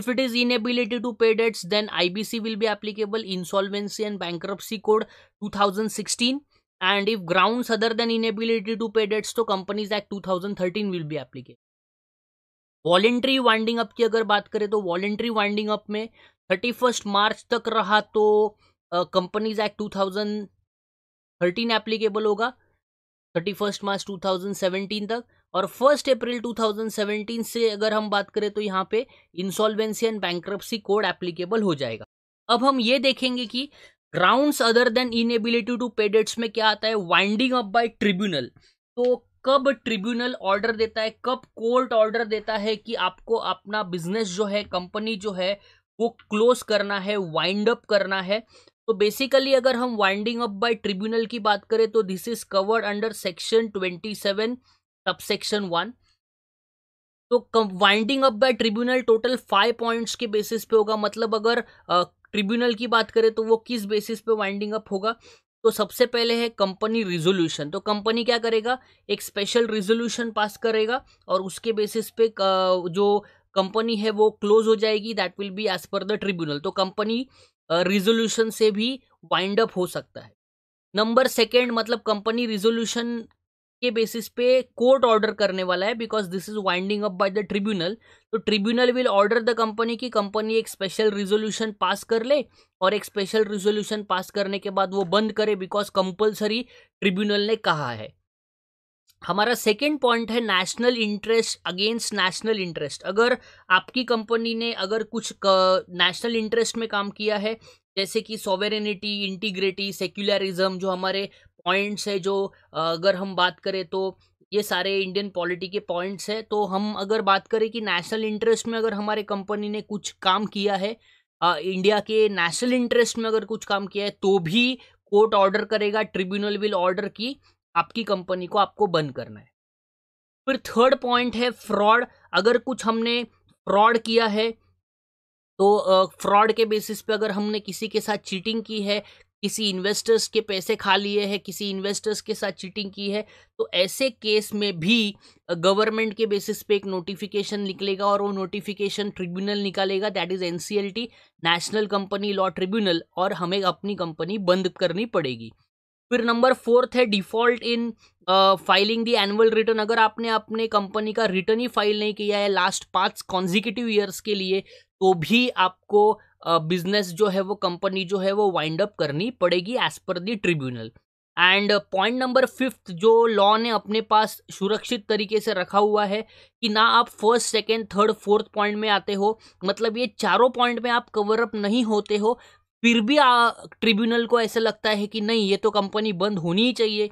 if it is inability to pay debts then ibc will be applicable insolvency and bankruptcy code 2016 and if grounds other than inability to pay debts तो companies act 2013 will be applicable voluntary winding up की अगर बात करें तो voluntary winding up में thirty first March तक रहा तो companies act two thousand thirteen applicable होगा thirty first March two thousand seventeen तक और first April two thousand seventeen से अगर हम बात करें तो यहाँ पे insolvency and bankruptcy code applicable हो जाएगा अब हम ये देखेंगे कि grounds other than inability to pay debts में क्या आता है वाइंडिंग अप बाय ट्रिब्यूनल तो कब ट्रिब्यूनल ऑर्डर देता है कब कोर्ट ऑर्डर देता है कि आपको अपना बिजनेस जो है कंपनी जो है वो क्लोज करना है वाइंड अप करना है तो बेसिकली अगर हम वाइंडिंग अप बाय ट्रिब्यूनल की बात करें तो this is covered under section twenty seven sub section one तो winding up by tribunal total five points के बेसिस पे होगा मतलब अगर ट्रिब्यूनल की बात करें तो वो किस बेसिस पे वाइंडिंग अप होगा तो सबसे पहले है कंपनी रिजोल्यूशन तो कंपनी क्या करेगा एक स्पेशल रिजोल्यूशन पास करेगा और उसके बेसिस पे जो कंपनी है वो क्लोज हो जाएगी that will be as per the tribunal तो कंपनी रिजोल्यूशन से भी वाइंड अप हो सकता है नंबर सेकेंड मतलब कंपनी रिजोल्यूशन के बेसिस पे कोर्ट ऑर्डर करने वाला है because this is winding up by the tribunal तो tribunal will order the company की कंपनी एक स्पेशल रिजोल्यूशन पास कर ले और एक स्पेशल रिजोल्यूशन पास करने के बाद वो बंद करे बिकॉज कंपल्सरी ट्रिब्यूनल ने कहा है हमारा सेकेंड पॉइंट है national interest against national interest अगर आपकी कंपनी ने अगर कुछ नेशनल इंटरेस्ट में काम किया है जैसे कि सॉवेरेनिटी इंटीग्रिटी सेक्युलरिज्म जो हमारे पॉइंट्स है जो अगर हम बात करें तो ये सारे इंडियन पॉलिटी के पॉइंट्स है तो हम अगर बात करें कि नेशनल इंटरेस्ट में अगर हमारे कंपनी ने कुछ काम किया है आ, इंडिया के नेशनल इंटरेस्ट में अगर कुछ काम किया है तो भी कोर्ट ऑर्डर करेगा ट्रिब्यूनल विल ऑर्डर की आपकी कंपनी को आपको बंद करना है फिर थर्ड पॉइंट है फ्रॉड अगर कुछ हमने फ्रॉड किया है तो फ्रॉड के बेसिस पे अगर हमने किसी के साथ चीटिंग की है किसी इन्वेस्टर्स के पैसे खा लिए हैं किसी इन्वेस्टर्स के साथ चीटिंग की है तो ऐसे केस में भी गवर्नमेंट के बेसिस पे एक नोटिफिकेशन निकलेगा और वो नोटिफिकेशन ट्रिब्यूनल निकालेगा that is NCLT national company law tribunal और हमें अपनी कंपनी बंद करनी पड़ेगी फिर नंबर फोर्थ है default in filing the annual return अगर आपने अपने कंपनी का रिटर्न ही फाइल नहीं किया है लास्ट पाँच कॉन्जिक्यूटिव ईयर्स के लिए तो भी आपको बिजनेस जो है वो कंपनी जो है वो वाइंड अप करनी पड़ेगी as per the tribunal and point number fifth जो लॉ ने अपने पास सुरक्षित तरीके से रखा हुआ है कि ना आप first second third fourth point में आते हो मतलब ये चारों पॉइंट में आप कवर अप नहीं होते हो फिर भी ट्रिब्यूनल को ऐसा लगता है कि नहीं ये तो कंपनी बंद होनी ही चाहिए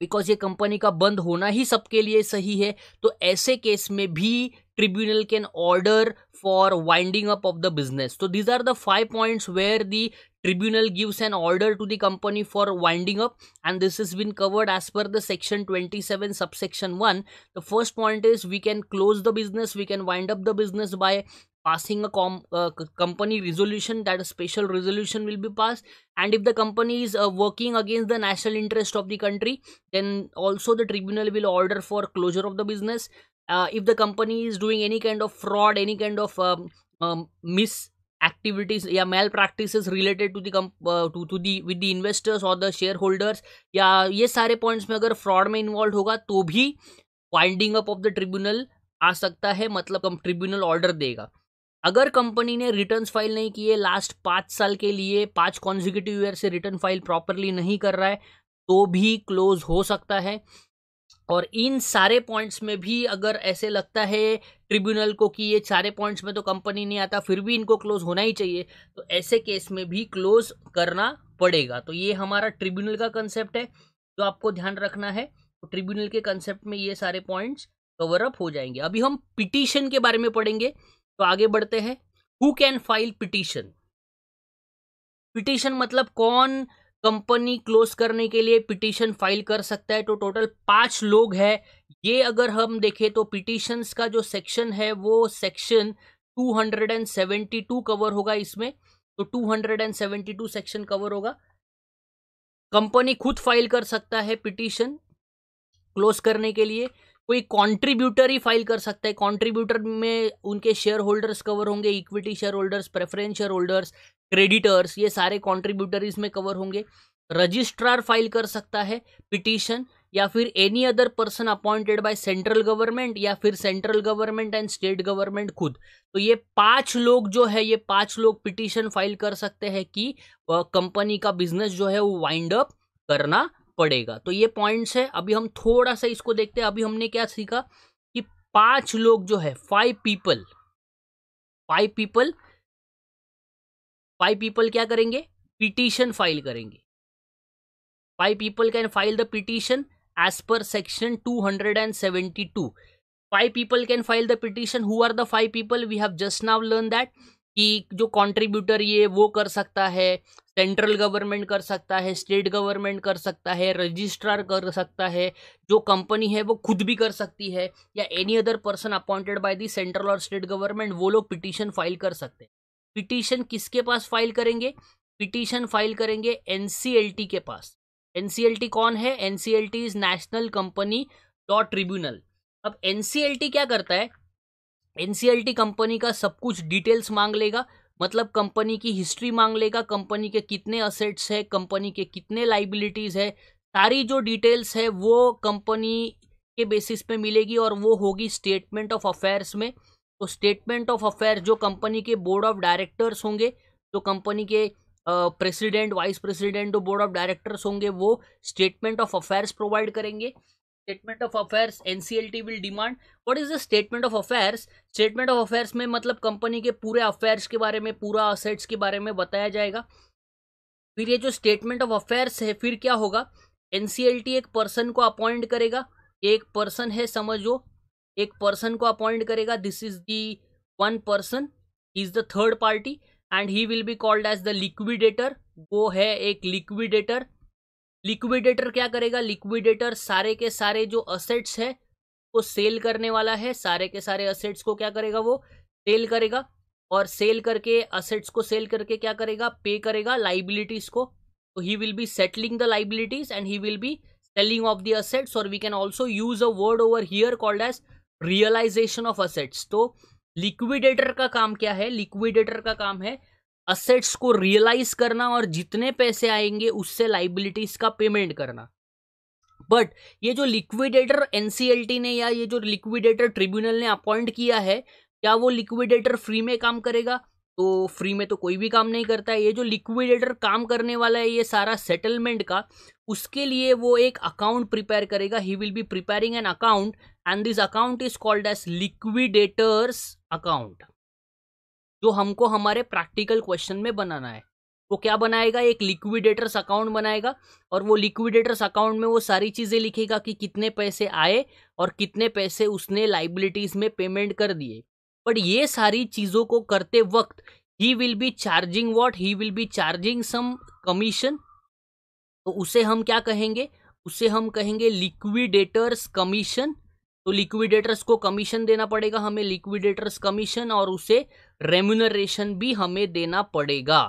बिकॉज ये कंपनी का बंद होना ही सबके लिए सही है तो ऐसे केस में भी tribunal can order for winding up of the business so these are the five points where the tribunal gives an order to the company for winding up and this has been covered as per the section 27 subsection 1 the first point is we can close the business we can wind up the business by passing a com uh, company resolution that a special resolution will be passed and if the company is uh, working against the national interest of the country then also the tribunal will order for closure of the business uh, if the company is doing any kind of fraud any kind of um, um, mis activities or yeah malpractices related to the uh, to, to the with the investors or the shareholders yeah ye sare points mein agar fraud mein involved hoga to bhi winding up of the tribunal aa sakta hai matlab मतलब tribunal order dega अगर company ने returns file नहीं किए last पाँच साल के लिए पाँच कॉन्जिक्यूटिव ईयर से रिटर्न फाइल प्रॉपरली नहीं कर रहा है तो भी क्लोज हो सकता है और इन सारे पॉइंट्स में भी अगर ऐसे लगता है ट्रिब्यूनल को कि ये सारे पॉइंट्स में तो कंपनी नहीं आता फिर भी इनको क्लोज होना ही चाहिए तो ऐसे केस में भी क्लोज करना पड़ेगा तो ये हमारा ट्रिब्यूनल का कंसेप्ट है जो आपको ध्यान रखना है तो ट्रिब्यूनल के कंसेप्ट में ये सारे पॉइंट्स कवर अप हो जाएंगे अभी हम पिटीशन के बारे में पढ़ेंगे तो आगे बढ़ते हैं who can file petition petition मतलब कौन कंपनी क्लोज करने के लिए पिटीशन फाइल कर सकता है तो टोटल पांच लोग हैं ये अगर हम देखें तो पिटिशंस का जो सेक्शन है वो सेक्शन 272 कवर होगा इसमें तो 272 सेक्शन कवर होगा कंपनी खुद फाइल कर सकता है पिटिशन क्लोज करने के लिए कोई कॉन्ट्रीब्यूटर ही फाइल कर सकता है कॉन्ट्रीब्यूटर में उनके शेयर होल्डर्स कवर होंगे equity share holders preference share holders creditors ये सारे कॉन्ट्रीब्यूटर इसमें कवर होंगे रजिस्ट्रार फाइल कर सकता है पिटिशन या फिर any other person appointed by central government या फिर central government and state government खुद तो ये पांच लोग जो है ये पांच लोग पिटिशन फाइल कर सकते हैं कि कंपनी का बिजनेस जो है वो वाइंड अप करना पड़ेगा तो ये पॉइंट्स है अभी हम थोड़ा सा इसको देखते हैं अभी हमने क्या सीखा कि पांच लोग जो है five people five people five people क्या करेंगे पिटीशन फाइल करेंगे five people can file the petition as per section two hundred and seventy two five people can file the petition who are the five people we have just now learn that कि जो contributor ये वो कर सकता है central government कर सकता है स्टेट गवर्नमेंट कर सकता है रजिस्ट्रार कर सकता है जो कंपनी है वो खुद भी कर सकती है या any other person appointed by the central और स्टेट गवर्नमेंट वो लोग पिटीशन फाइल कर सकते हैं पिटीशन किसके पास फाइल करेंगे पिटीशन फाइल करेंगे एनसीएलटी के पास एनसीएलटी कौन है NCLT is national company dot tribunal अब एनसीएलटी क्या करता है एनसीएलटी कंपनी का सब कुछ डिटेल्स मांग लेगा मतलब कंपनी की हिस्ट्री मांग लेगा कंपनी के कितने असेट्स है कंपनी के कितने लाइबिलिटीज है सारी जो डिटेल्स है वो कंपनी के बेसिस पे मिलेगी और वो होगी स्टेटमेंट ऑफ अफेयर्स में तो स्टेटमेंट ऑफ अफेयर जो कंपनी के बोर्ड ऑफ डायरेक्टर्स होंगे जो कंपनी के प्रेसिडेंट वाइस प्रेसिडेंट जो बोर्ड ऑफ डायरेक्टर्स होंगे वो स्टेटमेंट ऑफ अफेयर्स प्रोवाइड करेंगे statement of affairs NCLT will demand what is the statement of affairs statement of affairs में मतलब कंपनी के पूरे अफेयर्स के बारे में पूरा असेट्स के बारे में बताया जाएगा फिर ये जो स्टेटमेंट ऑफ अफेयर्स है फिर क्या होगा एनसीएलटी एक पर्सन को अपॉइंट करेगा एक पर्सन है समझो एक पर्सन को अपॉइंट करेगा this is the one person is the third party and he will be called as the liquidator वो है एक लिक्विडेटर लिक्विडेटर क्या करेगा लिक्विडेटर सारे के सारे जो असेट्स है वो सेल करने वाला है सारे के सारे असेट्स को क्या करेगा वो सेल करेगा और सेल करके असेट्स को सेल करके क्या करेगा पे करेगा लाइबिलिटीज को तो he will be settling the liabilities and he will be selling off the assets और we can also use a word over here called as realisation of assets तो लिक्विडेटर का काम क्या है लिक्विडेटर का काम है असेट्स को रियलाइज करना और जितने पैसे आएंगे उससे लाइबिलिटीज का पेमेंट करना बट ये जो लिक्विडेटर एनसीएलटी ने या ये जो लिक्विडेटर ट्रिब्यूनल ने अपॉइंट किया है क्या वो लिक्विडेटर फ्री में काम करेगा तो फ्री में तो कोई भी काम नहीं करता है ये जो लिक्विडेटर काम करने वाला है ये सारा सेटलमेंट का उसके लिए वो एक अकाउंट प्रिपेयर करेगा he will be preparing an account and this account is called as liquidator's account जो हमको हमारे प्रैक्टिकल क्वेश्चन में बनाना है वो क्या बनाएगा एक लिक्विडेटर्स अकाउंट बनाएगा और वो लिक्विडेटर्स अकाउंट में वो सारी चीज़ें लिखेगा कि कितने पैसे आए और कितने पैसे उसने लाइबिलिटीज़ में पेमेंट कर दिए बट ये सारी चीज़ों को करते वक्त he will be charging what he will be charging some commission तो उसे हम क्या कहेंगे उसे हम कहेंगे लिक्विडेटर्स कमीशन तो लिक्विडेटर्स को कमीशन देना पड़ेगा हमें लिक्विडेटर्स कमीशन और उसे रेम्यूनरेशन भी हमें देना पड़ेगा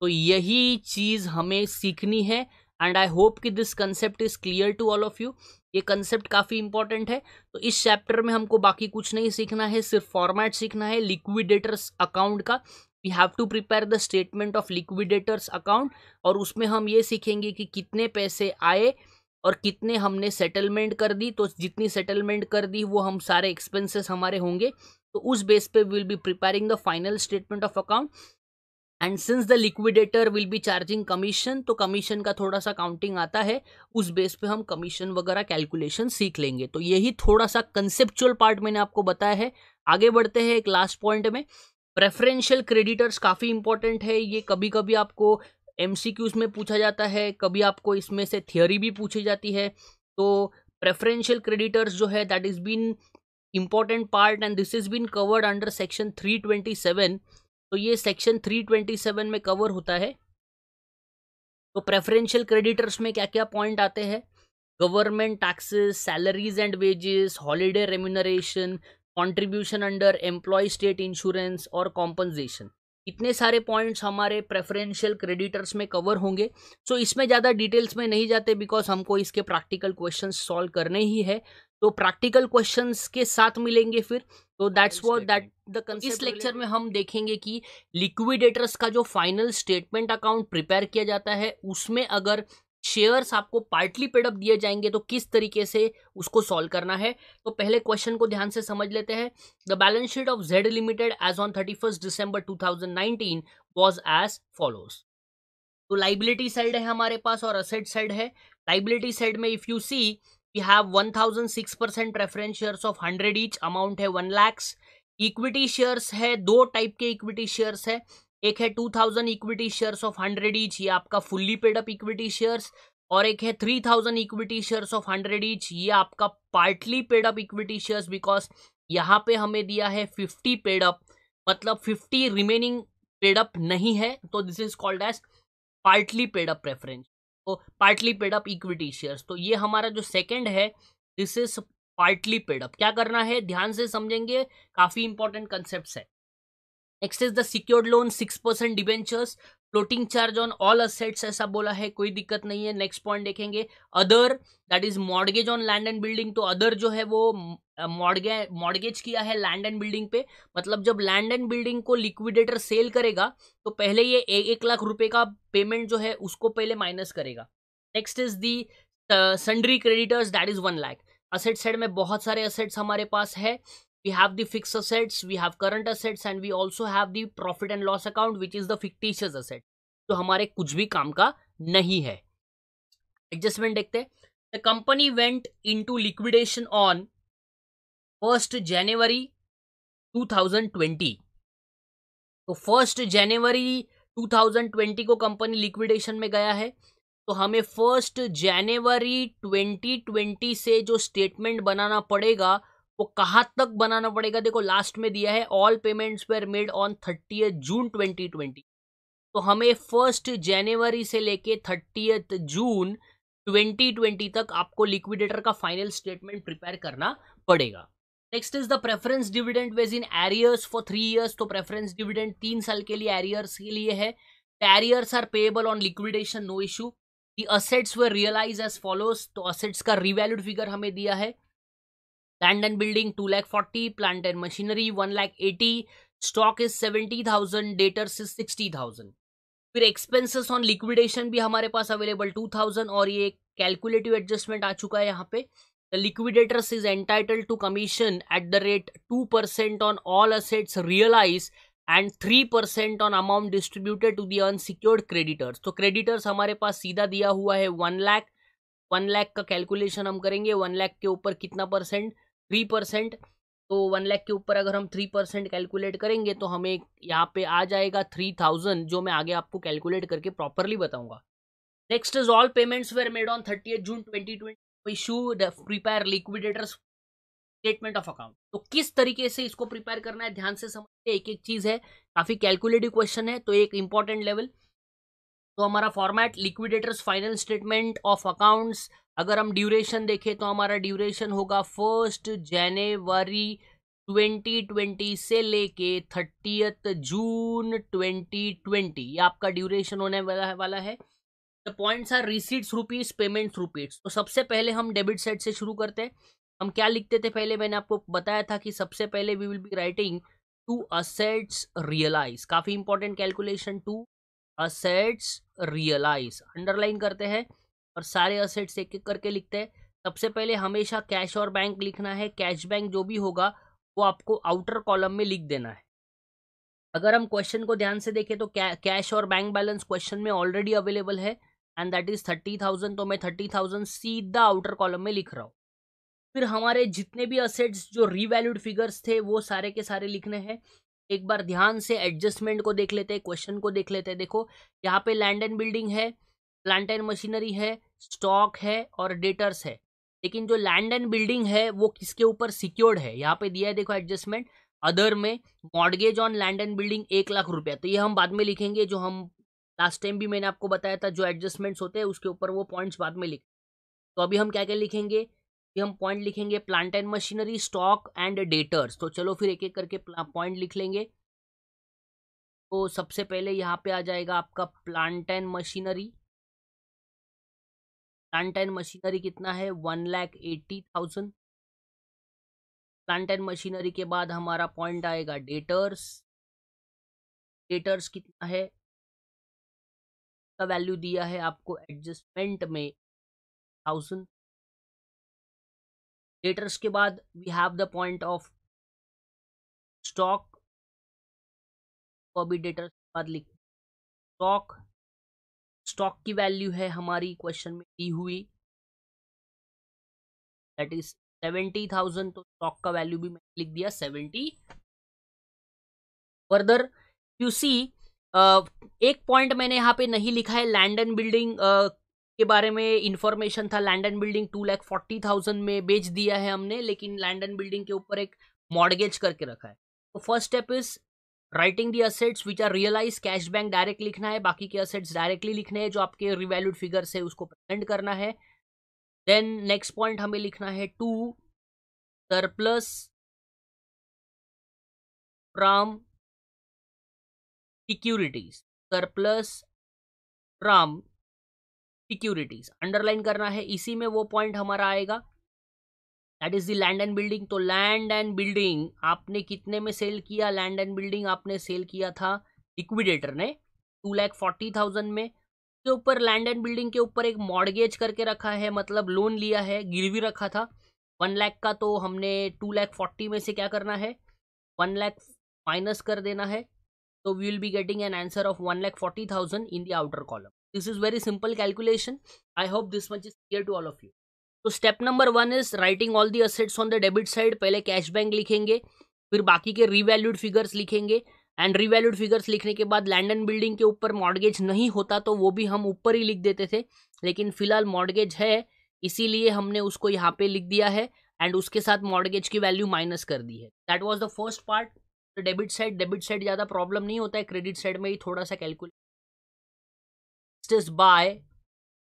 तो यही चीज़ हमें सीखनी है एंड आई होप कि this concept is clear to all of you ये कंसेप्ट काफ़ी इंपॉर्टेंट है तो इस चैप्टर में हमको बाकी कुछ नहीं सीखना है सिर्फ फॉर्मेट सीखना है लिक्विडेटर्स अकाउंट का we have to prepare the statement of liquidator's account और उसमें हम ये सीखेंगे कि कितने पैसे आए और कितने हमने सेटलमेंट कर दी तो जितनी सेटलमेंट कर दी वो हम सारे एक्सपेंसेस हमारे होंगे तो उस बेस पे will be preparing the final statement of account and since the liquidator will be charging commission तो कमीशन का थोड़ा सा काउंटिंग आता है उस बेस पे हम कमीशन वगैरह कैलकुलेशन सीख लेंगे तो यही थोड़ा सा कंसेप्चुअल पार्ट मैंने आपको बताया है आगे बढ़ते हैं एक लास्ट पॉइंट में प्रेफरेंशियल क्रेडिटर्स काफ़ी इंपॉर्टेंट है ये कभी कभी आपको एम में पूछा जाता है कभी आपको इसमें से थियोरी भी पूछी जाती है तो प्रेफरेंशियल क्रेडिटर्स जो है that is been important part and this is been covered under section three twenty seven तो ये सेक्शन 327 में कवर होता है तो प्रेफरेंशियल क्रेडिटर्स में क्या क्या पॉइंट आते हैं government taxes salaries and wages holiday remuneration contribution under employ state insurance और कॉम्पनसेशन इतने सारे पॉइंट्स हमारे प्रेफरेंशियल क्रेडिटर्स में कवर होंगे सो so, इसमें ज़्यादा डिटेल्स में नहीं जाते बिकॉज हमको इसके प्रैक्टिकल क्वेश्चंस सॉल्व करने ही है तो प्रैक्टिकल क्वेश्चंस के साथ मिलेंगे फिर तो दैट्स वॉट दैट द इस लेक्चर में हम देखेंगे कि लिक्विडेटर्स का जो फाइनल स्टेटमेंट अकाउंट प्रिपेयर किया जाता है उसमें अगर शेयर्स आपको पार्टली पेडअप दिए जाएंगे तो किस तरीके से उसको सॉल्व करना है तो पहले क्वेश्चन को ध्यान से समझ लेते हैं the balance sheet of Z limited as on thirty first December two thousand nineteen was as follows तो लाइबिलिटी साइड है हमारे पास और असेट साइड है लाइबिलिटी साइड में if you see we have 1006% preference shares of hundred each amount है one lakhs equity share है दो टाइप के इक्विटी शेयर है एक है two thousand equity share of hundred each ये आपका fully paid up equity share और एक है three thousand equity share of hundred each ये आपका partly paid up equity share because यहाँ पे हमें दिया है फिफ्टी पेड अप मतलब फिफ्टी रिमेनिंग पेड अप नहीं है तो this is called as partly paid up preference partly paid up equity shares तो ये हमारा जो सेकंड है this is partly paid up क्या करना है ध्यान से समझेंगे काफी इंपॉर्टेंट कंसेप्ट है next is the secured loan six percent debentures floating charge on all assets ऐसा बोला है कोई दिक्कत नहीं है नेक्स्ट पॉइंट देखेंगे other that is mortgage on land and building तो अदर जो है वो मॉडगे मॉडगेज किया है लैंड एंड बिल्डिंग पे मतलब जब लैंड एंड बिल्डिंग को लिक्विडेटर सेल करेगा तो पहले ये ए, एक लाख रुपए का पेमेंट जो है उसको पहले माइनस करेगा next is the sundry creditors that is one lakh asset side में बहुत सारे असेट्स हमारे पास है we have the fixed assets we have current assets and we also have the profit and loss account which is the fictitious asset तो हमारे कुछ भी काम का नहीं है एडजस्टमेंट देखते हैं the company went into liquidation on first January 2020 तो फर्स्ट जनवरी 2020 को कंपनी लिक्विडेशन में गया है तो हमें फर्स्ट जनवरी 2020 से जो स्टेटमेंट बनाना पड़ेगा वो कहाँ तक बनाना पड़ेगा देखो लास्ट में दिया है all payments were made on thirty June twenty twenty तो हमें फर्स्ट जनवरी से लेके थर्टी जून 2020 तक आपको लिक्विडेटर का फाइनल स्टेटमेंट प्रिपेयर करना पड़ेगा next is the preference dividend was in arrears for three years तो प्रेफरेंस डिविडेंड तीन साल के लिए एरियर्स के लिए है arrears are payable on liquidation no issue the assets were realise as follows तो असेट्स का रिवैल्यूड फिगर हमें दिया है land and building two lakh forty plant and machinery one lakh eighty stock is seventy thousand debtors is sixty thousand फिर expenses on liquidation भी हमारे पास available two thousand और ये कैलकुलेटिव एडजस्टमेंट आ चुका है यहाँ पे the liquidators is entitle to commission at the rate two percent on all assets realise and three percent on amount distributed to the unsecured creditors तो creditors हमारे पास सीधा दिया हुआ है वन लैख वन लैख का कैलकुलेशन हम करेंगे वन लैख के ऊपर कितना परसेंट थ्री परसेंट तो वन लाख के ऊपर अगर हम थ्री परसेंट कैलकुलेट करेंगे तो हमें यहाँ पे आ जाएगा थ्री थाउजेंड जो मैं आगे आपको कैलकुलेट करके प्रॉपरली बताऊंगा next is all payments were made on thirty June twenty twenty issue prepare liquidator's statement of account तो किस तरीके से इसको प्रिपेयर करना है ध्यान से समझते एक एक चीज़ है काफ़ी कैलकुलेटिव क्वेश्चन है तो एक इंपॉर्टेंट लेवल तो हमारा format liquidator's final statement of accounts अगर हम ड्यूरेशन देखें तो हमारा ड्यूरेशन होगा फर्स्ट जनवरी 2020 से लेके थर्टीथ जून 2020 ये आपका ड्यूरेशन होने वाला वाला है the points are receipts rupees payments rupees तो सबसे पहले हम डेबिट साइड से शुरू करते हैं हम क्या लिखते थे पहले मैंने आपको बताया था कि सबसे पहले we will be writing to assets realise काफ़ी important calculation to assets realise underline करते हैं और सारे असेट्स एक एक करके लिखते हैं सबसे पहले हमेशा कैश और बैंक लिखना है कैश बैंक जो भी होगा वो आपको आउटर कॉलम में लिख देना है अगर हम क्वेश्चन को ध्यान से देखें तो कैश और बैंक बैलेंस क्वेश्चन में ऑलरेडी अवेलेबल है and that is thirty thousand तो मैं थर्टी थाउजेंड सीधा आउटर कॉलम में लिख रहा हूँ फिर हमारे जितने भी असेट्स जो रीवैल्यूड फिगर्स थे वो सारे के सारे लिखने हैं एक बार ध्यान से एडजस्टमेंट को देख लेते हैं क्वेश्चन को देख लेते हैं देखो यहाँ पे लैंड एंड बिल्डिंग है प्लांट एंड मशीनरी है स्टॉक है और डेटर्स है लेकिन जो लैंड एंड बिल्डिंग है वो किसके ऊपर सिक्योर्ड है यहाँ पे दिया है देखो एडजस्टमेंट अदर में mortgage on land and building एक लाख रुपया तो ये हम बाद में लिखेंगे जो हम लास्ट टाइम भी मैंने आपको बताया था जो एडजस्टमेंट्स होते हैं उसके ऊपर वो पॉइंट्स बाद में लिखें तो अभी हम क्या क्या लिखेंगे अभी हम पॉइंट लिखेंगे plant and machinery stock and debtors तो चलो फिर एक एक करके पॉइंट लिख लेंगे तो सबसे पहले यहाँ पे आ जाएगा आपका plant and machinery plant and machinery कितना है one lakh eighty thousand plant and machinery के बाद हमारा पॉइंट आएगा डेटर्स डेटर्स कितना है का वैल्यू दिया है आपको एडजस्टमेंट में थाउजेंड डेटर्स के बाद we have the point of stock को भी डेटर्स के बाद लिख स्टॉक स्टॉक की वैल्यू है हमारी क्वेश्चन में दी हुई दैट इज सेवेंटी थाउजेंड तो स्टॉक का वैल्यू भी मैंने लिख दिया सेवेंटी फर्दर यू सी एक पॉइंट मैंने यहाँ पे नहीं लिखा है लैंड एंड बिल्डिंग के बारे में इंफॉर्मेशन था land and building two lakh forty thousand में बेच दिया है हमने लेकिन लैंड एंड बिल्डिंग के ऊपर एक मॉडगेज करके रखा है तो first step is writing the assets which are realise cash bank direct लिखना है बाकी के असेट्स डायरेक्टली लिखने हैं जो आपके रिवैल्यूड फिगर्स है उसको प्रेजेंट करना है देन नेक्स्ट पॉइंट हमें लिखना है to surplus from securities surplus from securities underline करना है इसी में वो पॉइंट हमारा आएगा that is the land and building तो लैंड एंड बिल्डिंग आपने कितने में सेल किया लैंड एंड बिल्डिंग आपने सेल किया था लिक्विडेटर ने टू लैख फोर्टी थाउजेंड में उसके ऊपर लैंड एंड बिल्डिंग के ऊपर एक मॉडगेज करके रखा है मतलब लोन लिया है गिरवी रखा था वन लैख का तो हमने टू लैख फोर्टी में से क्या करना है वन लैख माइनस कर देना है तो we will be getting an answer of one lakh forty thousand in the outer column this is very simple calculation I hope this much is clear to all of you तो step number one is writing all the assets on the debit side पहले cash bank लिखेंगे फिर बाकी के revalued figures लिखेंगे and revalued figures लिखने के बाद लैंड एंड बिल्डिंग के ऊपर मॉडगेज नहीं होता तो वो भी हम ऊपर ही लिख देते थे लेकिन फिलहाल मॉडगेज है इसीलिए हमने उसको यहाँ पे लिख दिया है एंड उसके साथ मॉडगेज की वैल्यू माइनस कर दी है that was the first part debit side debit side ज़्यादा प्रॉब्लम नहीं होता है क्रेडिट साइड में ही थोड़ा सा कैलकुलेट बाय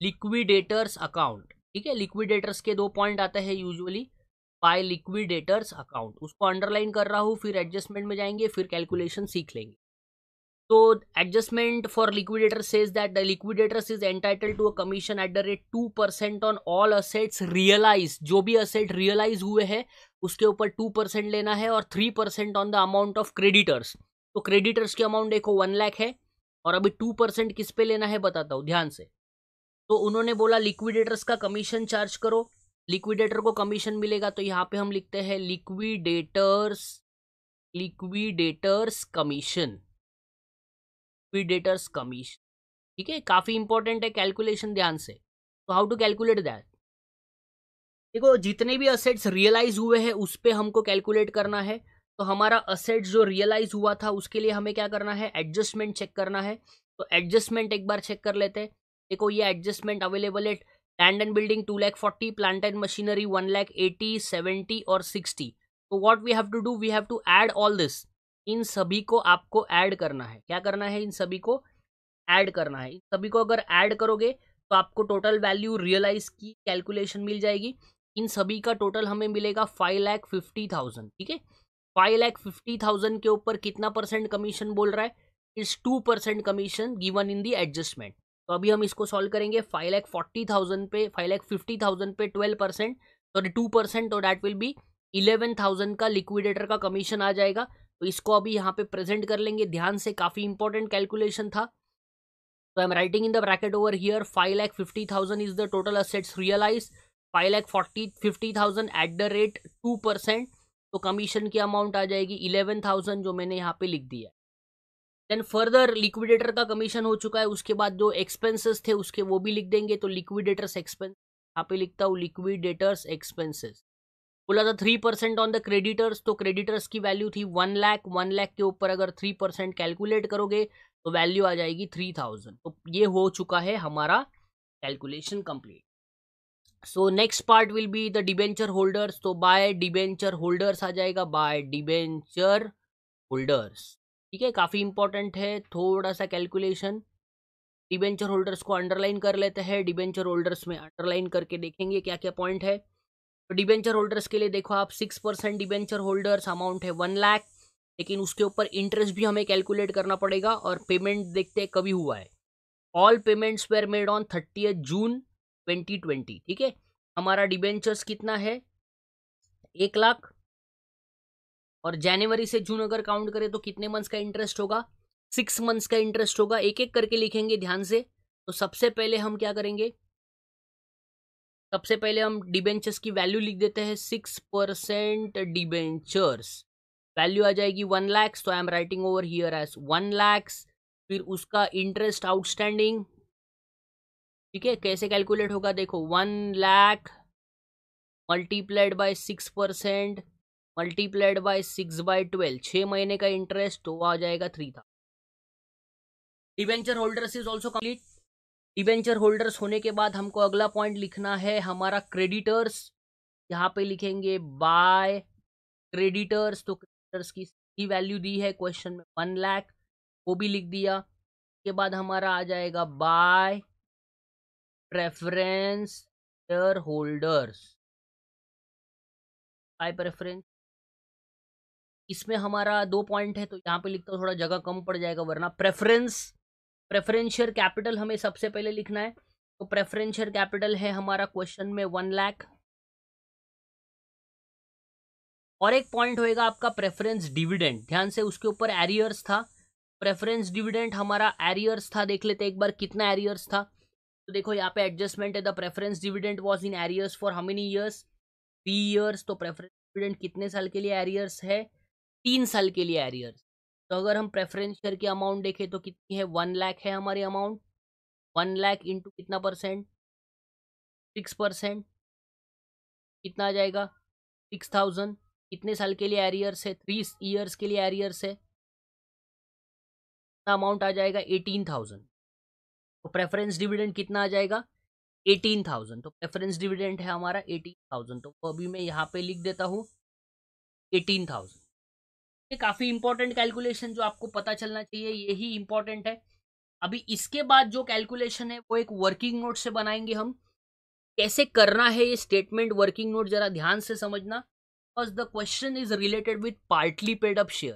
लिक्विडेटर्स अकाउंट ठीक है लिक्विडेटर्स के दो पॉइंट आते हैं यूजुअली बाय लिक्विडेटर्स अकाउंट उसको अंडरलाइन कर रहा हूँ फिर एडजस्टमेंट में जाएंगे फिर कैलकुलेशन सीख लेंगे तो adjustment for liquidator says that the liquidators is entitle to a commission at the rate two percent on all assets realise जो भी असेट रियलाइज हुए हैं उसके ऊपर टू परसेंट लेना है और three percent on the amount of creditors तो क्रेडिटर्स की अमाउंट देखो वन लैख है और अभी टू परसेंट किस पे लेना है बताता हूँ ध्यान से तो उन्होंने बोला लिक्विडेटर्स का कमीशन चार्ज करो लिक्विडेटर को कमीशन मिलेगा तो यहाँ पे हम लिखते हैं liquidator's liquidator's commission liquidator's commission ठीक है काफ़ी इंपॉर्टेंट है कैलकुलेशन ध्यान से तो हाउ टू कैलकुलेट दैट देखो जितने भी असेट्स रियलाइज हुए हैं उस पर हमको कैलकुलेट करना है तो हमारा असेट जो रियलाइज हुआ था उसके लिए हमें क्या करना है एडजस्टमेंट चेक करना है तो एडजस्टमेंट एक बार चेक कर लेते हैं देखो ये एडजस्टमेंट अवेलेबल है land and building two lakh forty plant and machinery one lakh eighty seventy और सिक्सटी तो what we have to do we have to add all this in सभी को आपको ऐड करना है क्या करना है इन सभी को ऐड करना है इन सभी को अगर ऐड करोगे तो आपको टोटल वैल्यू रियलाइज की कैलकुलेशन मिल जाएगी इन सभी का टोटल हमें मिलेगा फाइव लैख फिफ्टी थाउजेंड ठीक है फाइव लैख फिफ्टी थाउजेंड के ऊपर कितना परसेंट कमीशन बोल रहा है is two percent commission given in the adjustment तो अभी हम इसको सॉल्व करेंगे फाइव लैख फोर्टी थाउजेंड पे फाइव लैख फिफ्टी थाउजेंड पे twelve percent sorry two percent और that will be eleven thousand का लिक्विडेटर का कमीशन आ जाएगा तो इसको अभी यहाँ पे प्रेजेंट कर लेंगे ध्यान से काफ़ी इंपॉर्टेंट कैलकुलेशन था तो I am writing in the bracket over here five lakh fifty thousand is the total assets realise five lakh forty fifty thousand at the rate two percent तो कमीशन की अमाउंट आ जाएगी इलेवन थाउजेंड जो मैंने यहाँ पे लिख दिया देन फर्दर लिक्विडेटर का कमीशन हो चुका है उसके बाद जो एक्सपेंसेस थे उसके वो भी लिख देंगे तो लिक्विडेटर्स एक्सपेंस यहाँ पे लिखता हूँ लिक्विडेटर्स एक्सपेंसेस बोला था three percent on the creditors तो क्रेडिटर्स की वैल्यू थी वन लाख वन लाख के ऊपर अगर थ्री परसेंट कैलकुलेट करोगे तो वैल्यू आ जाएगी थ्री थाउजेंड तो ये हो चुका है हमारा calculation complete so next part will be the debenture holders तो बाय डिबेंचर होल्डर्स आ जाएगा बाय डिबेंचर होल्डर्स ठीक है काफ़ी इंपॉर्टेंट है थोड़ा सा कैलकुलेशन डिबेंचर होल्डर्स को अंडरलाइन कर लेते हैं डिबेंचर होल्डर्स में अंडरलाइन करके देखेंगे क्या क्या पॉइंट है तो डिबेंचर होल्डर्स के लिए देखो आप six percent debenture holders amount है वन लाख लेकिन उसके ऊपर इंटरेस्ट भी हमें कैलकुलेट करना पड़ेगा और पेमेंट देखते हैं कभी हुआ है all payments were made on thirty June twenty twenty ठीक है हमारा डिबेंचर्स कितना है एक लाख और जनवरी से जून अगर काउंट करें तो कितने मंथ्स का इंटरेस्ट होगा सिक्स मंथ्स का इंटरेस्ट होगा एक एक करके लिखेंगे ध्यान से तो सबसे पहले हम क्या करेंगे सबसे पहले हम डिबेंचर्स की वैल्यू लिख देते हैं सिक्स परसेंट डिबेंचर्स वैल्यू आ जाएगी वन लैक्स तो I am writing over here as one lakhs फिर उसका इंटरेस्ट आउटस्टैंडिंग ठीक है कैसे कैलकुलेट होगा देखो one lakh multiplied by six percent multiplied by six by twelve छः महीने का इंटरेस्ट तो आ जाएगा थ्री था debenture holders is also complete debenture holders होने के बाद हमको अगला पॉइंट लिखना है हमारा क्रेडिटर्स यहाँ पे लिखेंगे बाय क्रेडिटर्स तो क्रेडिटर्स की वैल्यू दी है क्वेश्चन में वन लैख वो भी लिख दिया के बाद हमारा आ जाएगा by preference share holders by preference इसमें हमारा दो पॉइंट है तो यहाँ पे लिखता हूँ थोड़ा जगह कम पड़ जाएगा वरना प्रेफरेंस प्रेफरेंशियर कैपिटल हमें सबसे पहले लिखना है तो प्रेफरेंशियर कैपिटल है हमारा क्वेश्चन में वन लाख और एक पॉइंट होएगा आपका प्रेफरेंस डिविडेंड ध्यान से उसके ऊपर एरियर्स था प्रेफरेंस डिविडेंड हमारा एरियर्स था देख लेते एक बार कितना एरियर्स था तो देखो यहाँ पे एडजस्टमेंट है the preference dividend was in arrears for how many years three years तो प्रेफरेंस डिविडेंड कितने साल के लिए एरियर्स है तीन साल के लिए एरियर्स तो अगर हम प्रेफरेंस शेयर की अमाउंट देखें तो कितनी है वन लाख है हमारी अमाउंट वन लाख इंटू कितना परसेंट सिक्स परसेंट कितना आ जाएगा सिक्स थाउजेंड कितने साल के लिए एरियर्स है थ्री ईयर्स के लिए एरियर्स है कितना अमाउंट आ जाएगा एटीन थाउजेंड तो प्रेफरेंस डिविडेंड कितना आ जाएगा एटीन थाउजेंड तो प्रेफरेंस डिविडेंड है हमारा एटीन थाउजेंड तो अभी मैं यहाँ पे लिख देता हूँ एटीन थाउजेंड ये काफ़ी इंपॉर्टेंट कैलकुलेशन जो आपको पता चलना चाहिए यही इंपॉर्टेंट है अभी इसके बाद जो कैलकुलेशन है वो एक वर्किंग नोट से बनाएंगे हम कैसे करना है ये स्टेटमेंट वर्किंग नोट जरा ध्यान से समझना because the question is related with partly paid up share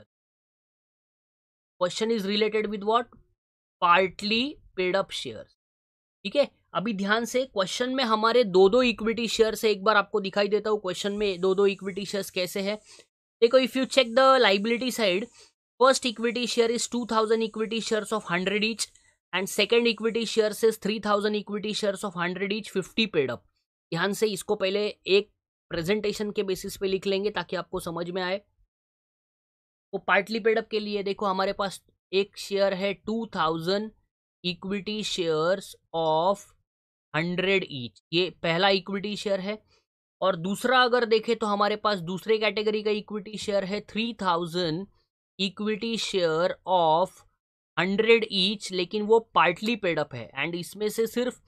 question is related with what partly paid up share ठीक है अभी ध्यान से क्वेश्चन में हमारे दो दो इक्विटी शेयर है एक बार आपको दिखाई देता हूँ क्वेश्चन में दो दो इक्विटी शेयर्स कैसे है देखो if you check the liability side first equity share is two thousand equity share of hundred each and second equity share is three thousand equity share of hundred each fifty paid up ध्यान से इसको पहले एक presentation के basis पे लिख लेंगे ताकि आपको समझ में आए तो पार्टली पेडअप के लिए देखो हमारे पास एक शेयर है two thousand equity shares of hundred each ये पहला इक्विटी शेयर है और दूसरा अगर देखें तो हमारे पास दूसरे कैटेगरी का इक्विटी शेयर है three thousand equity share of hundred each लेकिन वो पार्टली पेडअप है एंड इसमें से सिर्फ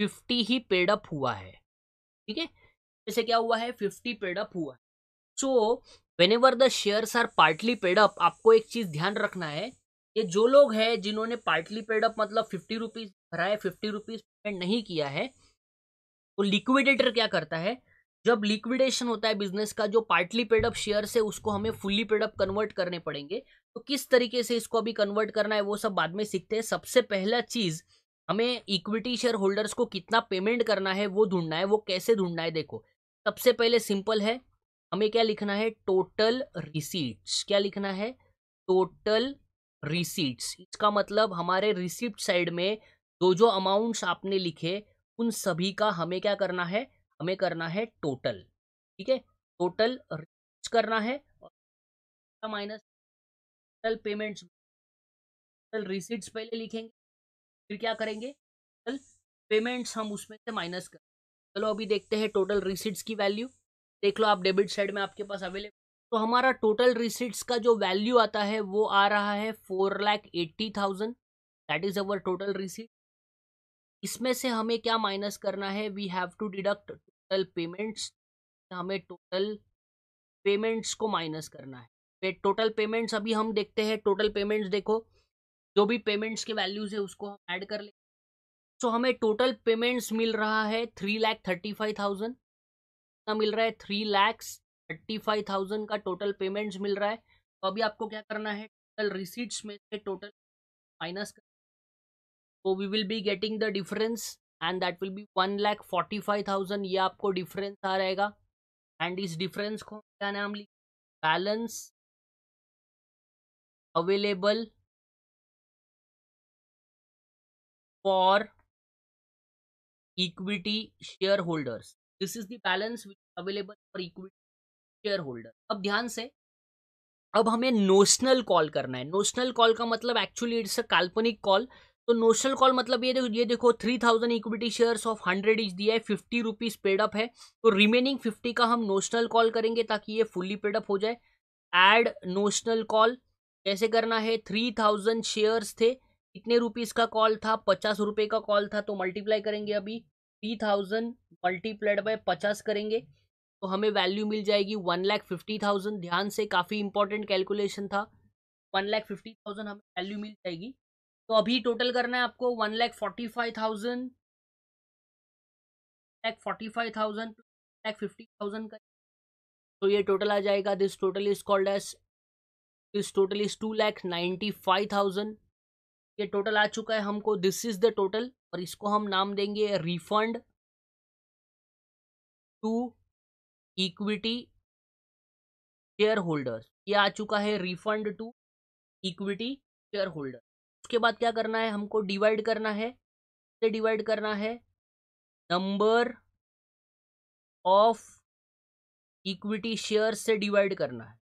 फिफ्टी ही पेडअप हुआ है ठीक है जैसे क्या हुआ है फिफ्टी पेडअप हुआ है so whenever the shares are partly paid up आपको एक चीज़ ध्यान रखना है ये जो लोग हैं जिन्होंने पार्टली पेडअप मतलब फिफ्टी रुपीज़ भरा है फिफ्टी रुपीज़ पेमेंट नहीं किया है तो लिक्विडेटर क्या करता है जब लिक्विडेशन होता है बिजनेस का जो पार्टली पेडअप शेयर से उसको हमें फुल्ली पेडअप कन्वर्ट करने पड़ेंगे तो किस तरीके से इसको अभी कन्वर्ट करना है वो सब बाद में सीखते हैं सबसे पहला चीज़ हमें इक्विटी शेयर होल्डर्स को कितना पेमेंट करना है वो ढूंढना है वो कैसे ढूंढना है देखो सबसे पहले सिंपल है हमें क्या लिखना है टोटल रिसीट्स क्या लिखना है टोटल रिसीट्स इसका मतलब हमारे रिसिप्ट साइड में जो जो अमाउंट्स आपने लिखे उन सभी का हमें क्या करना है हमें करना है टोटल ठीक है टोटल रिच करना है minus total payments total receipts पहले लिखेंगे फिर क्या करेंगे टोटल पेमेंट्स हम उसमें से माइनस कर चलो अभी देखते हैं टोटल रिसिट्स की वैल्यू देख लो आप डेबिट साइड में आपके पास अवेलेबल तो हमारा टोटल रिसिट्स का जो वैल्यू आता है वो आ रहा है four lakh eighty thousand that is our total receipt इसमें से हमें क्या माइनस करना है we have to deduct total payments हमें टोटल पेमेंट्स को माइनस करना है पे टोटल पेमेंट्स अभी हम देखते हैं टोटल पेमेंट्स देखो जो भी पेमेंट्स के वैल्यूज़ है उसको हम ऐड कर ले सो तो so, हमें टोटल पेमेंट्स मिल रहा है three lakh thirty five thousand कितना मिल रहा है three lakhs thirty five thousand का टोटल पेमेंट्स मिल रहा है तो अभी आपको क्या करना है टोटल रिसीट्स में से टोटल माइनस तो we will be getting the difference and that will be one lakh forty five thousand ये आपको डिफरेंस आ रहेगा एंड इस डिफरेंस को क्या नाम लिख balance available for equity share holders this is the balance available for equity share holder अब ध्यान से अब हमें नोशनल कॉल करना है नोशनल कॉल का मतलब एक्चुअली इट्स अ काल्पनिक कॉल तो नोशल कॉल मतलब ये देखो ये देखो three thousand equity share of hundred is दिया है फिफ्टी रुपीज पेडअप है तो रिमेनिंग फिफ्टी का हम नोशनल कॉल करेंगे ताकि ये फुल्ली पेडअप हो जाए एड नोशनल कॉल कैसे करना है थ्री थाउजेंड शेयर्स थे कितने रुपीज़ का कॉल था पचास रुपये का कॉल था तो मल्टीप्लाई करेंगे अभी थ्री थाउजेंड मल्टीप्लाइड बाय पचास करेंगे तो हमें वैल्यू मिल जाएगी वन लाख फिफ्टी थाउजेंड ध्यान से काफ़ी इंपॉर्टेंट कैलकुलेशन था वन लाख फिफ्टी थाउजेंड हमें वैल्यू मिल जाएगी तो अभी टोटल करना है आपको one lakh forty five thousand lakh forty five thousand lakh fifty thousand का तो ये टोटल आ जाएगा this total is called as this total is two lakh ninety five thousand ये टोटल आ चुका है हमको दिस इज द टोटल और इसको हम नाम देंगे refund to equity share holders ये आ चुका है refund to equity share holder उसके बाद क्या करना है हमको डिवाइड करना है से डिवाइड करना है नंबर ऑफ इक्विटी शेयर से डिवाइड करना है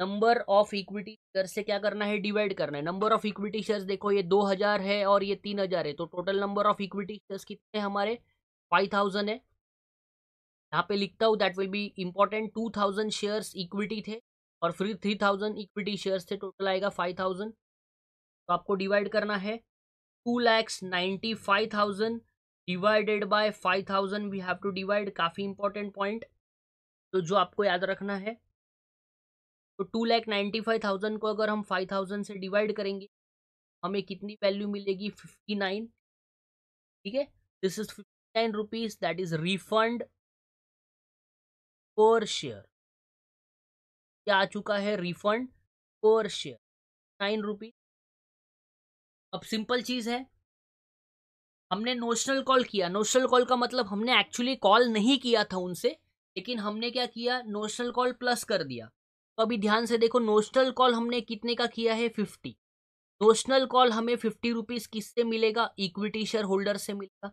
नंबर ऑफ इक्विटी शेयर से क्या करना है डिवाइड करना है नंबर ऑफ इक्विटी शेयर्स देखो ये दो हज़ार है और ये तीन हज़ार है तो total number of equity shares कितने हमारे फाइव थाउजेंड है यहाँ पे लिखता हूँ that will be important two thousand shares equity थे और फिर थ्री थाउजेंड इक्विटी शेयर्स थे टोटल आएगा फाइव थाउजेंड आपको डिवाइड करना है two lakhs ninety five thousand divided by five thousand we have to divide काफ़ी इंपॉर्टेंट पॉइंट तो जो आपको याद रखना है तो two lakh ninety five thousand को अगर हम फाइव थाउजेंड से डिवाइड करेंगे हमें कितनी वैल्यू मिलेगी फिफ्टी नाइन ठीक है this is fifty nine rupees that is refund per share क्या आ चुका है refund per share nine rupees अब सिंपल चीज़ है हमने नोशनल कॉल किया नोशनल कॉल का मतलब हमने एक्चुअली कॉल नहीं किया था उनसे लेकिन हमने क्या किया नोशनल कॉल प्लस कर दिया तो अभी ध्यान से देखो नोशनल कॉल हमने कितने का किया है फिफ्टी नोशनल कॉल हमें फिफ्टी रुपीज़ किससे मिलेगा इक्विटी शेयर होल्डर से मिलेगा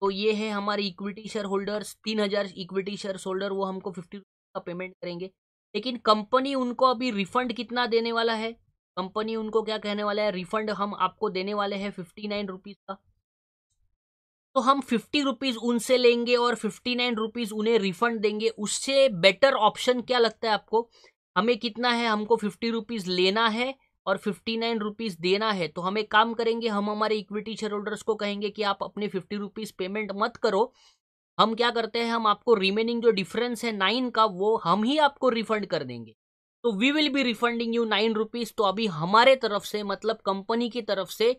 तो ये है हमारे इक्विटी शेयर होल्डर्स तीन हज़ार इक्विटी शेयर होल्डर वो हमको फिफ्टी का पेमेंट करेंगे लेकिन कंपनी उनको अभी रिफंड कितना देने वाला है कंपनी उनको क्या कहने वाला है रिफंड हम आपको देने वाले हैं फिफ्टी नाइन रुपीज़ का तो हम फिफ्टी रुपीज़ उनसे लेंगे और फिफ्टी नाइन रुपीज़ उन्हें रिफंड देंगे उससे बेटर ऑप्शन क्या लगता है आपको हमें कितना है हमको फिफ्टी रुपीज़ लेना है और फिफ्टी नाइन रुपीज़ देना है तो हम एक काम करेंगे हम हमारे इक्विटी शेयर होल्डर्स को कहेंगे कि आप अपने फिफ्टी रुपीज़ पेमेंट मत करो हम क्या करते हैं हम आपको रिमेनिंग जो डिफरेंस है नाइन का वो हम ही आपको रिफंड कर देंगे तो we will be refunding you nine rupees तो अभी हमारे तरफ से मतलब कंपनी की तरफ से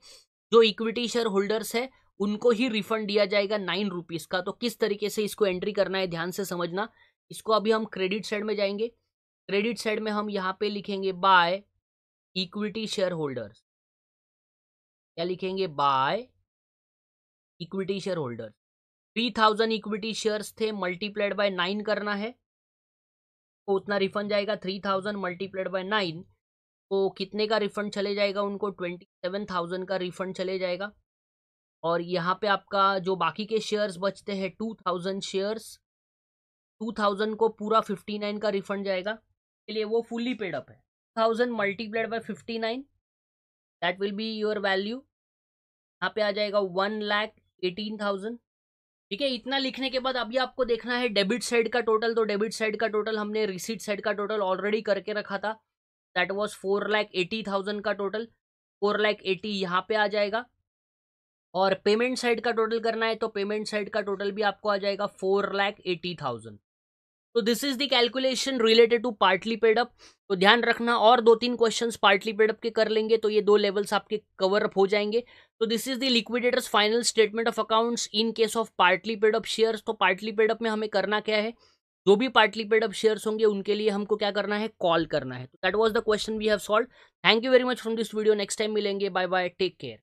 जो इक्विटी शेयर होल्डर्स है उनको ही रिफंड दिया जाएगा नाइन रुपीज का तो किस तरीके से इसको एंट्री करना है ध्यान से समझना इसको अभी हम क्रेडिट साइड में जाएंगे क्रेडिट साइड में हम यहाँ पे लिखेंगे बाय इक्विटी शेयर होल्डर्स क्या लिखेंगे by equity share holder three thousand equity shares थे मल्टीप्लाइड बाय नाइन करना है आपको उतना रिफंड जाएगा three thousand multiplied by nine तो कितने का रिफंड चले जाएगा उनको ट्वेंटी सेवन थाउजेंड का रिफंड चले जाएगा और यहाँ पे आपका जो बाकी के शेयर्स बचते हैं two thousand shares two thousand को पूरा फिफ्टी नाइन का रिफंड जाएगा लिए वो फुल्ली पेड अप है thousand multiplied by fifty nine that will be your value यहाँ पे आ जाएगा वन लैख एटीन थाउजेंड ठीक है इतना लिखने के बाद अभी आपको देखना है डेबिट साइड का टोटल तो डेबिट साइड का टोटल हमने रिसीट साइड का टोटल ऑलरेडी करके रखा था that was four lakh eighty thousand का टोटल फोर लैख एटी यहाँ पे आ जाएगा और पेमेंट साइड का टोटल करना है तो पेमेंट साइड का टोटल भी आपको आ जाएगा फोर लैख एटी थाउजेंड तो this is the calculation related to partly paid up तो ध्यान रखना और दो तीन क्वेश्चंस पार्टली पेडअप के कर लेंगे तो ये दो लेवल्स आपके कवर अप हो जाएंगे तो this is the liquidator's final statement of accounts in case of partly paid up shares तो पार्टली पेडअप में हमें करना क्या है जो भी पार्टली पेडअप शेयर्स होंगे उनके लिए हमको क्या करना है कॉल करना है तो that was the question we have solve thank you very much from this video next time मिलेंगे बाय बाय टेक केयर